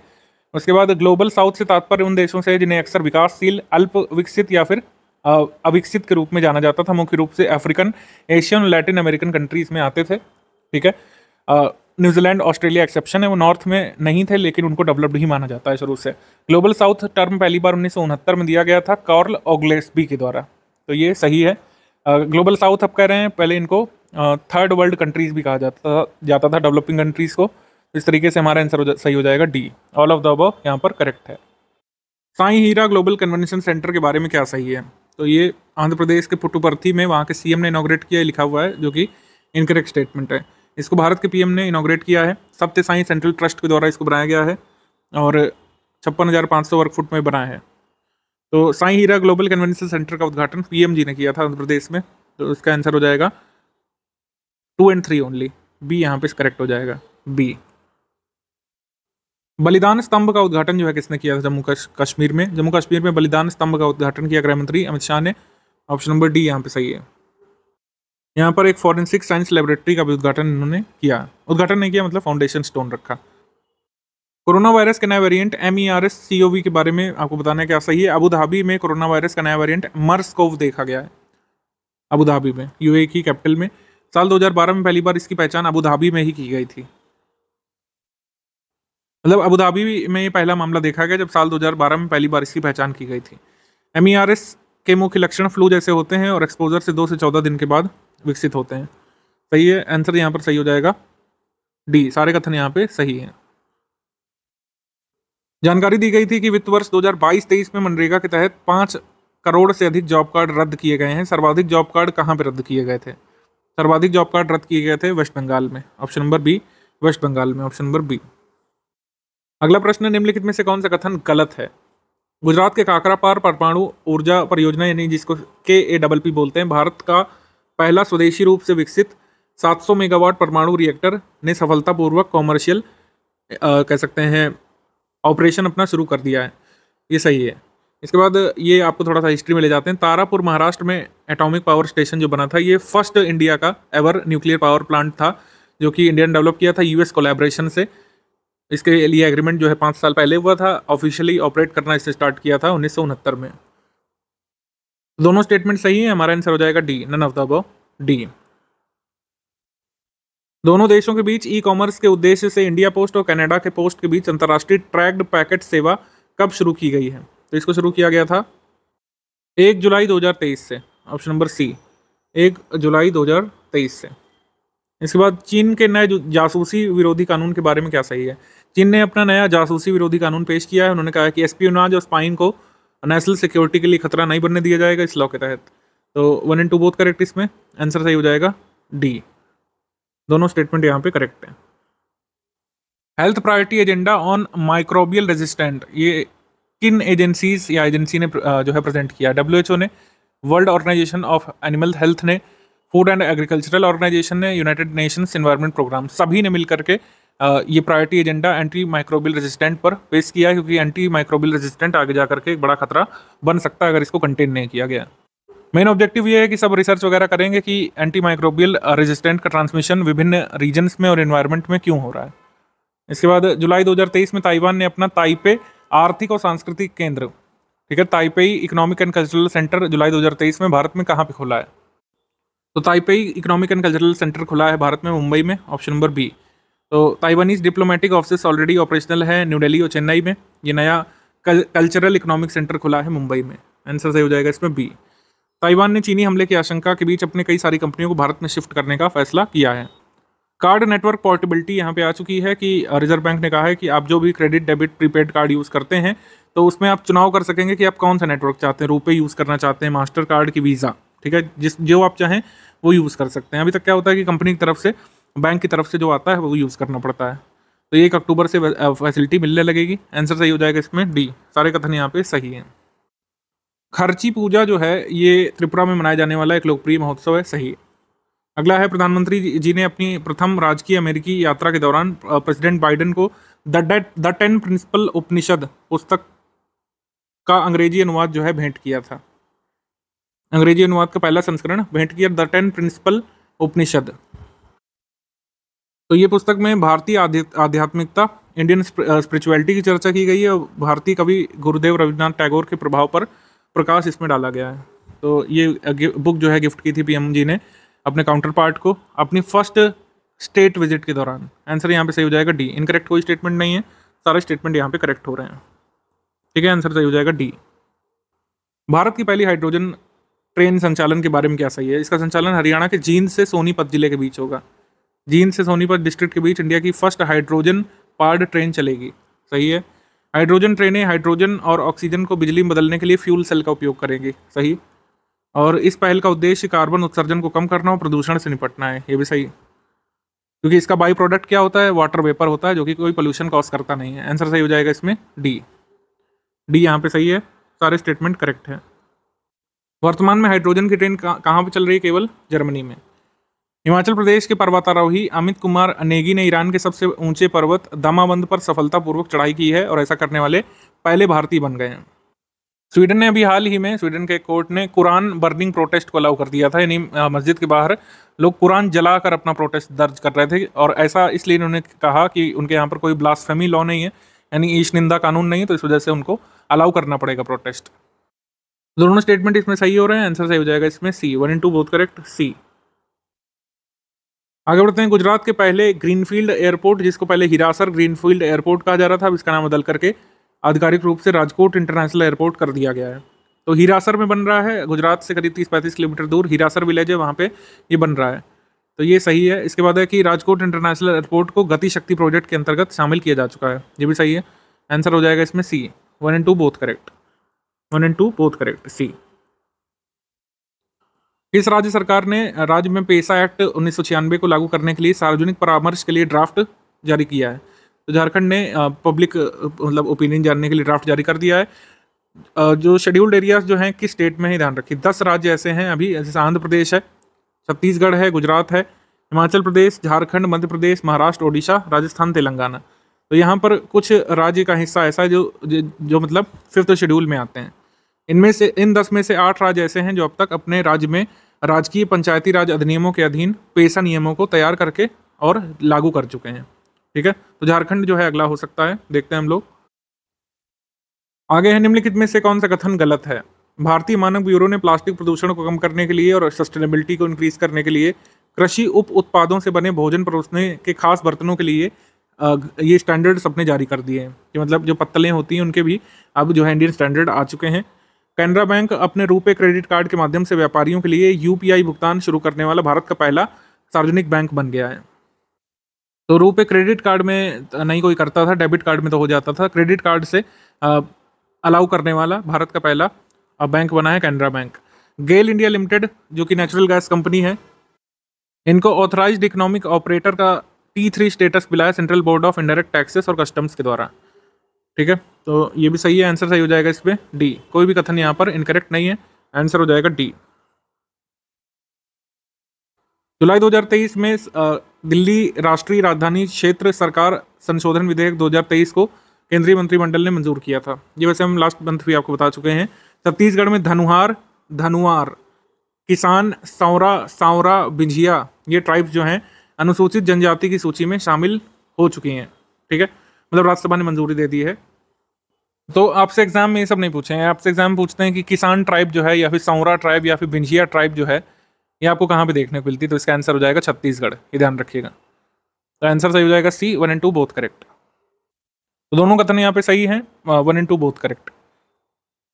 उसके बाद ग्लोबल साउथ से तात्पर्य उन देशों से जिन्हें अक्सर विकासशील अल्प विकसित या फिर अविकसित के रूप में जाना जाता था मुख्य रूप से अफ्रीकन एशियन और लैटिन अमेरिकन कंट्रीज में आते थे ठीक है न्यूजीलैंड ऑस्ट्रेलिया एक्सेप्शन है वो नॉर्थ में नहीं थे लेकिन उनको डेवलप्ड ही माना जाता है शुरू से ग्लोबल साउथ टर्म पहली बार उन्नीस में दिया गया था कार्ल ओग्लेसबी के द्वारा तो ये सही है ग्लोबल साउथ अब कह रहे हैं पहले इनको थर्ड वर्ल्ड कंट्रीज़ भी कहा जाता था जाता था डेवलपिंग कंट्रीज़ को इस तरीके से हमारा आंसर सही हो जाएगा डी ऑल ऑफ द अब यहाँ पर करेक्ट है Sai Heera global convention centre के बारे में क्या सही है तो ये आंध्र प्रदेश के पुटुपर्थी में वहाँ के सीएम ने इनाग्रेट किया लिखा हुआ है जो कि इनकरेक्ट स्टेटमेंट है इसको भारत के पीएम ने इनाग्रेट किया है सत्य साई सेंट्रल ट्रस्ट के द्वारा इसको बनाया गया है और छप्पन हज़ार पाँच सौ वर्ग फुट में बनाया है तो Sai Heera global convention centre का उद्घाटन पीएम जी ने किया था आंध्र प्रदेश में तो इसका आंसर हो जाएगा two and three only B यहाँ पे करेक्ट हो जाएगा बी बलिदान स्तंभ का उद्घाटन जो है किसने किया था जम्मू कश्मीर में जम्मू कश्मीर में बलिदान स्तंभ का उद्घाटन किया गृह मंत्री अमित शाह ने ऑप्शन नंबर डी यहाँ पे सही है यहाँ पर एक फॉरेंसिक साइंस लेबोरेटरी का भी उद्घाटन इन्होंने किया उद्घाटन नहीं किया मतलब फाउंडेशन स्टोन रखा कोरोना वायरस का नया variant M E R S C O V के बारे में आपको बताना क्या सही है अबू धाबी में कोरोना वायरस का नया वेरिएंट मर्सकोव देखा गया है अबू धाबी में यूए e की कैपिटल में साल 2012 में पहली बार इसकी पहचान अबू धाबी में ही की गई थी मतलब अबू धाबी में ये पहला मामला देखा गया जब साल 2012 में पहली बार इसकी पहचान की गई थी एम ई आर एस के मुख्य लक्षण फ्लू जैसे होते हैं और एक्सपोजर से दो से चौदह दिन के बाद विकसित होते हैं सही है आंसर यहाँ पर सही हो जाएगा डी सारे कथन यहाँ पे सही है जानकारी दी गई थी कि वित्त वर्ष 2022-23 में मनरेगा के तहत पाँच करोड़ से अधिक जॉब कार्ड रद्द किए गए हैं सर्वाधिक जॉब कार्ड कहाँ पर रद्द किए गए थे सर्वाधिक जॉब कार्ड रद्द किए गए थे वेस्ट बंगाल में option number B West Bengal में ऑप्शन नंबर बी अगला प्रश्न निम्नलिखित में से कौन सा कथन गलत है गुजरात के काकरापार परमाणु ऊर्जा परियोजना यानी जिसको के ए डबल पी बोलते हैं भारत का पहला स्वदेशी रूप से विकसित 700 मेगावाट परमाणु रिएक्टर ने सफलतापूर्वक कॉमर्शियल कह सकते हैं ऑपरेशन अपना शुरू कर दिया है ये सही है इसके बाद ये आपको थोड़ा सा हिस्ट्री में ले जाते हैं तारापुर महाराष्ट्र में एटॉमिक पावर स्टेशन जो बना था ये फर्स्ट इंडिया का एवर न्यूक्लियर पावर प्लांट था जो कि इंडियन डेवलप किया था यूएस कोलेब्रेशन से इसके लिए एग्रीमेंट जो है पाँच साल पहले हुआ था ऑफिशियली ऑपरेट करना इसे स्टार्ट किया था उन्नीस में दोनों स्टेटमेंट सही है हमारा आंसर हो जाएगा D none of the above D दोनों देशों के बीच ई कॉमर्स के उद्देश्य से इंडिया पोस्ट और कनाडा के पोस्ट के बीच अंतर्राष्ट्रीय ट्रैक्ड पैकेट सेवा कब शुरू की गई है तो इसको शुरू किया गया था एक जुलाई 2023 से ऑप्शन नंबर सी एक जुलाई 2023 से इसके बाद चीन के नए जासूसी विरोधी कानून के बारे में क्या सही है चीन ने अपना नया जासूसी विरोधी कानून पेश किया है उन्होंने कहा कि पी और स्पाइन को नेशनल सिक्योरिटी के लिए खतरा नहीं बनने दिया जाएगा इस लॉ के तहत तो वन इन टू बोथ करेक्ट इसमें आंसर सही हो जाएगा डी दोनों स्टेटमेंट यहाँ पे करेक्ट हैं health priority agenda on microbial resistant ये किन एजेंसीज या एजेंसी ने जो है प्रेजेंट किया डब्ल्यू ने world organisation of animal health ने फूड एंड एग्रीकल्चरल ऑर्गेनाइजेशन ने यूनाइटेड नेशंस इन्वायरमेंट प्रोग्राम सभी ने मिलकर के ये priority agenda anti microbial resistant पर पेश किया है क्योंकि एंटी माइक्रोबियल रेजिस्टेंट आगे जा करके एक बड़ा खतरा बन सकता है अगर इसको कंटेन नहीं किया गया मेन ऑब्जेक्टिव ये है कि सब रिसर्च वगैरह करेंगे कि एंटी माइक्रोबियल रेजिस्टेंट का ट्रांसमिशन विभिन्न रीजन्स में और इन्वायरमेंट में क्यों हो रहा है इसके बाद जुलाई 2023 में ताइवान ने अपना ताइपे आर्थिक और सांस्कृतिक केंद्र ठीक है Taipei economic and cultural centre जुलाई 2023 में भारत में कहाँ पे खुला है तो Taipei economic and cultural centre खुला है भारत में मुंबई में ऑप्शन नंबर बी तो Taiwanese diplomatic office already operational है न्यू दिल्ली और चेन्नई में ये नया कल, कल्चरल इकोनॉमिक सेंटर खुला है मुंबई में आंसर सही हो जाएगा इसमें बी ताइवान ने चीनी हमले की आशंका के बीच अपने कई सारी कंपनियों को भारत में शिफ्ट करने का फैसला किया है कार्ड नेटवर्क पोर्टेबिलिटी यहाँ पे आ चुकी है कि रिजर्व बैंक ने कहा है कि आप जो भी credit debit prepaid card use करते हैं तो उसमें आप चुनाव कर सकेंगे कि आप कौन सा नेटवर्क चाहते हैं रुपये यूज़ करना चाहते हैं मास्टर कार्ड की वीज़ा ठीक है जिस जो आप चाहें वो यूज़ कर सकते हैं अभी तक क्या होता है कि कंपनी की तरफ से बैंक की तरफ से जो आता है वो यूज़ करना पड़ता है तो एक अक्टूबर से फैसिलिटी मिलने लगेगी आंसर सही हो जाएगा इसमें डी सारे कथन यहाँ पे सही हैं खर्ची पूजा जो है ये त्रिपुरा में मनाया जाने वाला एक लोकप्रिय महोत्सव है सही अगला है प्रधानमंत्री जी ने अपनी प्रथम राजकीय अमेरिकी यात्रा के दौरान प्रेसिडेंट बाइडेन को द टेन प्रिंसिपल उपनिषद पुस्तक का अंग्रेजी अनुवाद जो है भेंट किया था अंग्रेजी अनुवाद का पहला संस्करण भेंट किया द टेन प्रिंसिपल उपनिषद तो ये पुस्तक में भारतीय आध्यात्मिकता इंडियन स्पिरिचुअलिटी की चर्चा की गई है और भारतीय कवि गुरुदेव रविन्द्रनाथ टैगोर के प्रभाव पर प्रकाश इसमें डाला गया है तो ये बुक जो है गिफ्ट की थी पीएम जी ने अपने काउंटर पार्ट को अपनी फर्स्ट स्टेट विजिट के दौरान आंसर यहाँ पे सही हो जाएगा डी इनकरेक्ट कोई स्टेटमेंट नहीं है सारे स्टेटमेंट यहाँ पे करेक्ट हो रहे हैं ठीक है आंसर सही हो जाएगा डी भारत की पहली हाइड्रोजन ट्रेन संचालन के बारे में क्या सही है इसका संचालन हरियाणा के जींद से सोनीपत जिले के बीच होगा जींद से सोनीपत डिस्ट्रिक्ट के बीच इंडिया की फर्स्ट हाइड्रोजन पार्ड ट्रेन चलेगी सही है हाइड्रोजन ट्रेनें हाइड्रोजन और ऑक्सीजन को बिजली में बदलने के लिए फ्यूल सेल का उपयोग करेंगी सही और इस पहल का उद्देश्य कार्बन उत्सर्जन को कम करना और प्रदूषण से निपटना है ये भी सही क्योंकि इसका बाई प्रोडक्ट क्या होता है वाटर वेपर होता है जो कि कोई पोल्यूशन कॉज करता नहीं है आंसर सही हो जाएगा इसमें डी डी यहाँ पे सही है सारे स्टेटमेंट करेक्ट है वर्तमान में हाइड्रोजन की ट्रेन कहाँ पर चल रही है केवल जर्मनी में हिमाचल प्रदेश के पर्वतारोही अमित कुमार नेगी ने ईरान के सबसे ऊंचे पर्वत दमाबंद पर सफलतापूर्वक चढ़ाई की है और ऐसा करने वाले पहले भारतीय बन गए हैं स्वीडन ने अभी हाल ही में स्वीडन के कोर्ट ने कुरान बर्निंग प्रोटेस्ट को अलाउ कर दिया था यानी मस्जिद के बाहर लोग कुरान जलाकर अपना प्रोटेस्ट दर्ज कर रहे थे और ऐसा इसलिए उन्होंने कहा कि उनके यहाँ पर कोई ब्लास्फेमी लॉ नहीं है यानी ईश निंदा कानून नहीं है तो इस वजह से उनको अलाउ करना पड़ेगा प्रोटेस्ट दोनों स्टेटमेंट इसमें सही हो रहे हैं आंसर सही हो जाएगा इसमें सी वन इन टू बहुत करेक्ट सी आगे बढ़ते हैं गुजरात के पहले ग्रीनफील्ड एयरपोर्ट जिसको पहले हिरासर ग्रीनफील्ड एयरपोर्ट कहा जा रहा था अब इसका नाम बदल करके आधिकारिक रूप से राजकोट इंटरनेशनल एयरपोर्ट कर दिया गया है तो हिरासर में बन रहा है गुजरात से करीब तीस पैंतीस किलोमीटर दूर हिरासर विलेज है वहाँ पर ये बन रहा है तो ये सही है इसके बाद है कि राजकोट इंटरनेशनल एयरपोर्ट को गति शक्ति प्रोजेक्ट के अंतर्गत शामिल किया जा चुका है ये भी सही है आंसर हो जाएगा इसमें C one and two both correct one and two both correct C किस राज्य सरकार ने राज्य में पेशा एक्ट उन्नीस को लागू करने के लिए सार्वजनिक परामर्श के लिए ड्राफ्ट जारी किया है तो झारखंड ने पब्लिक मतलब ओपिनियन जानने के लिए ड्राफ्ट जारी कर दिया है जो शेड्यूल्ड एरियाज जो हैं किस स्टेट में ही ध्यान रखिए दस राज्य ऐसे हैं अभी जैसे आंध्र प्रदेश है छत्तीसगढ़ है गुजरात है हिमाचल प्रदेश झारखंड मध्य प्रदेश महाराष्ट्र ओडिशा राजस्थान तेलंगाना तो यहाँ पर कुछ राज्य का हिस्सा ऐसा है जो जो मतलब फिफ्थ शेड्यूल में आते हैं इनमें से इन दस में से आठ राज्य ऐसे हैं जो अब तक अपने राज्य में राजकीय पंचायती राज अधिनियमों के अधीन पेशा नियमों को तैयार करके और लागू कर चुके हैं ठीक है तो झारखंड जो है अगला हो सकता है देखते हैं हम लोग आगे है निम्नलिखित में से कौन सा कथन गलत है भारतीय मानक ब्यूरो ने प्लास्टिक प्रदूषण को कम करने के लिए और सस्टेनेबिलिटी को इंक्रीज करने के लिए कृषि उप उत्पादों से बने भोजन परोसने के खास बर्तनों के लिए ये स्टैंडर्ड्स अपने जारी कर दिए हैं कि मतलब जो पत्तलें होती हैं उनके भी अब जो है इंडियन स्टैंडर्ड आ चुके हैं कैनरा बैंक अपने रुपए क्रेडिट कार्ड के माध्यम से व्यापारियों के लिए यूपीआई भुगतान शुरू करने वाला भारत का पहला सार्वजनिक बैंक बन गया है तो रुपए क्रेडिट कार्ड में नहीं कोई करता था डेबिट कार्ड में तो हो जाता था क्रेडिट कार्ड से अलाउ करने वाला भारत का पहला बैंक बना है Canara bank GAIL India limited जो कि नेचुरल गैस कंपनी है इनको ऑथराइज इकोनॉमिक ऑपरेटर का टी थ्री स्टेटस मिला है central board of indirect taxes और कस्टम्स के द्वारा ठीक है तो ये भी सही है आंसर सही हो जाएगा इस पर डी कोई भी कथन यहाँ पर इनकरेक्ट नहीं है आंसर हो जाएगा डी जुलाई 2023 में दिल्ली राष्ट्रीय राजधानी क्षेत्र सरकार संशोधन विधेयक 2023 को केंद्रीय मंत्रिमंडल ने मंजूर किया था ये वैसे हम लास्ट मंथ भी आपको बता चुके हैं छत्तीसगढ़ में धनुहार धनुआर किसान सौरा सावरा बिंझिया ये ट्राइब्स जो हैं अनुसूचित जनजाति की सूची में शामिल हो चुकी हैं ठीक है मतलब राज्यसभा ने मंजूरी दे दी है तो आपसे एग्जाम में ये सब नहीं पूछे हैं आपसे एग्जाम पूछते हैं कि किसान ट्राइब जो है या फिर सौरा ट्राइब या फिर भिंझिया ट्राइब जो है ये आपको कहाँ पे देखने को मिलती तो इसका आंसर हो जाएगा छत्तीसगढ़ ये ध्यान रखिएगा तो आंसर सही हो जाएगा C one and two both correct तो दोनों कथन यहाँ पे सही है one and two both correct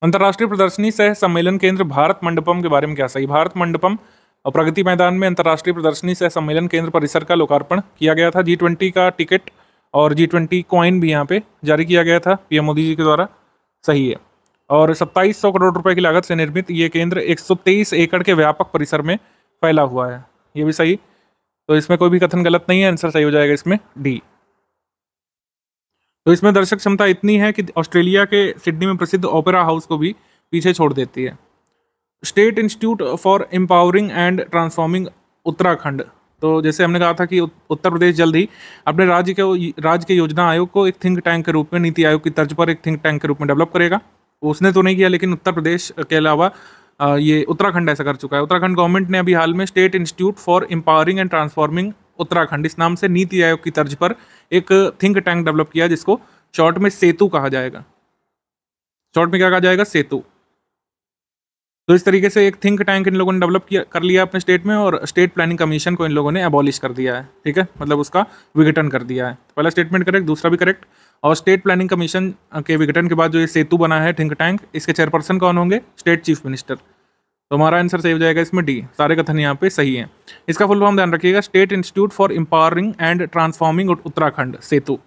अंतर्राष्ट्रीय प्रदर्शनी सह सम्मेलन केंद्र भारत मंडपम के बारे में क्या सही भारत मंडपम और प्रगति मैदान में अंतर्राष्ट्रीय प्रदर्शनी सह सम्मेलन केंद्र परिसर का लोकार्पण किया गया था जी ट्वेंटी का टिकट और जी ट्वेंटी कॉइन भी यहाँ पे जारी किया गया था पीएम मोदी जी के द्वारा सही है और 2700 करोड़ रुपए की लागत से निर्मित ये केंद्र 123 एकड़ के व्यापक परिसर में फैला हुआ है ये भी सही तो इसमें कोई भी कथन गलत नहीं है आंसर सही हो जाएगा इसमें डी तो इसमें दर्शक क्षमता इतनी है कि ऑस्ट्रेलिया के सिडनी में प्रसिद्ध ओपेरा हाउस को भी पीछे छोड़ देती है state institute for empowering and transforming Uttarakhand तो जैसे हमने कहा था कि उत्तर प्रदेश जल्द ही अपने राज्य के राज्य के योजना आयोग को एक थिंक टैंक के रूप में नीति आयोग की तर्ज पर एक थिंक टैंक के रूप में डेवलप करेगा उसने तो नहीं किया लेकिन उत्तर प्रदेश के अलावा ये उत्तराखंड ऐसा कर चुका है उत्तराखंड गवर्नमेंट ने अभी हाल में state institute for empowering and transforming Uttarakhand इस नाम से नीति आयोग की तर्ज पर एक थिंक टैंक डेवलप किया जिसको शॉर्ट में सेतु कहा जाएगा शॉर्ट में क्या कहा जाएगा सेतु तो इस तरीके से एक थिंक टैंक इन लोगों ने डेवलप किया कर लिया अपने स्टेट में और स्टेट प्लानिंग कमीशन को इन लोगों ने अबॉलिश कर दिया है ठीक है मतलब उसका विघटन कर दिया है पहला स्टेटमेंट करेक्ट दूसरा भी करेक्ट और स्टेट प्लानिंग कमीशन के विघटन के बाद जो ये सेतु बना है थिंक टैंक इसके चेयरपर्सन कौन होंगे स्टेट चीफ मिनिस्टर तो हमारा आंसर सही हो जाएगा इसमें डी सारे कथन यहाँ पे सही है इसका फुल फॉर्म ध्यान रखिएगा state institute for empowering and transforming Uttarakhand Setu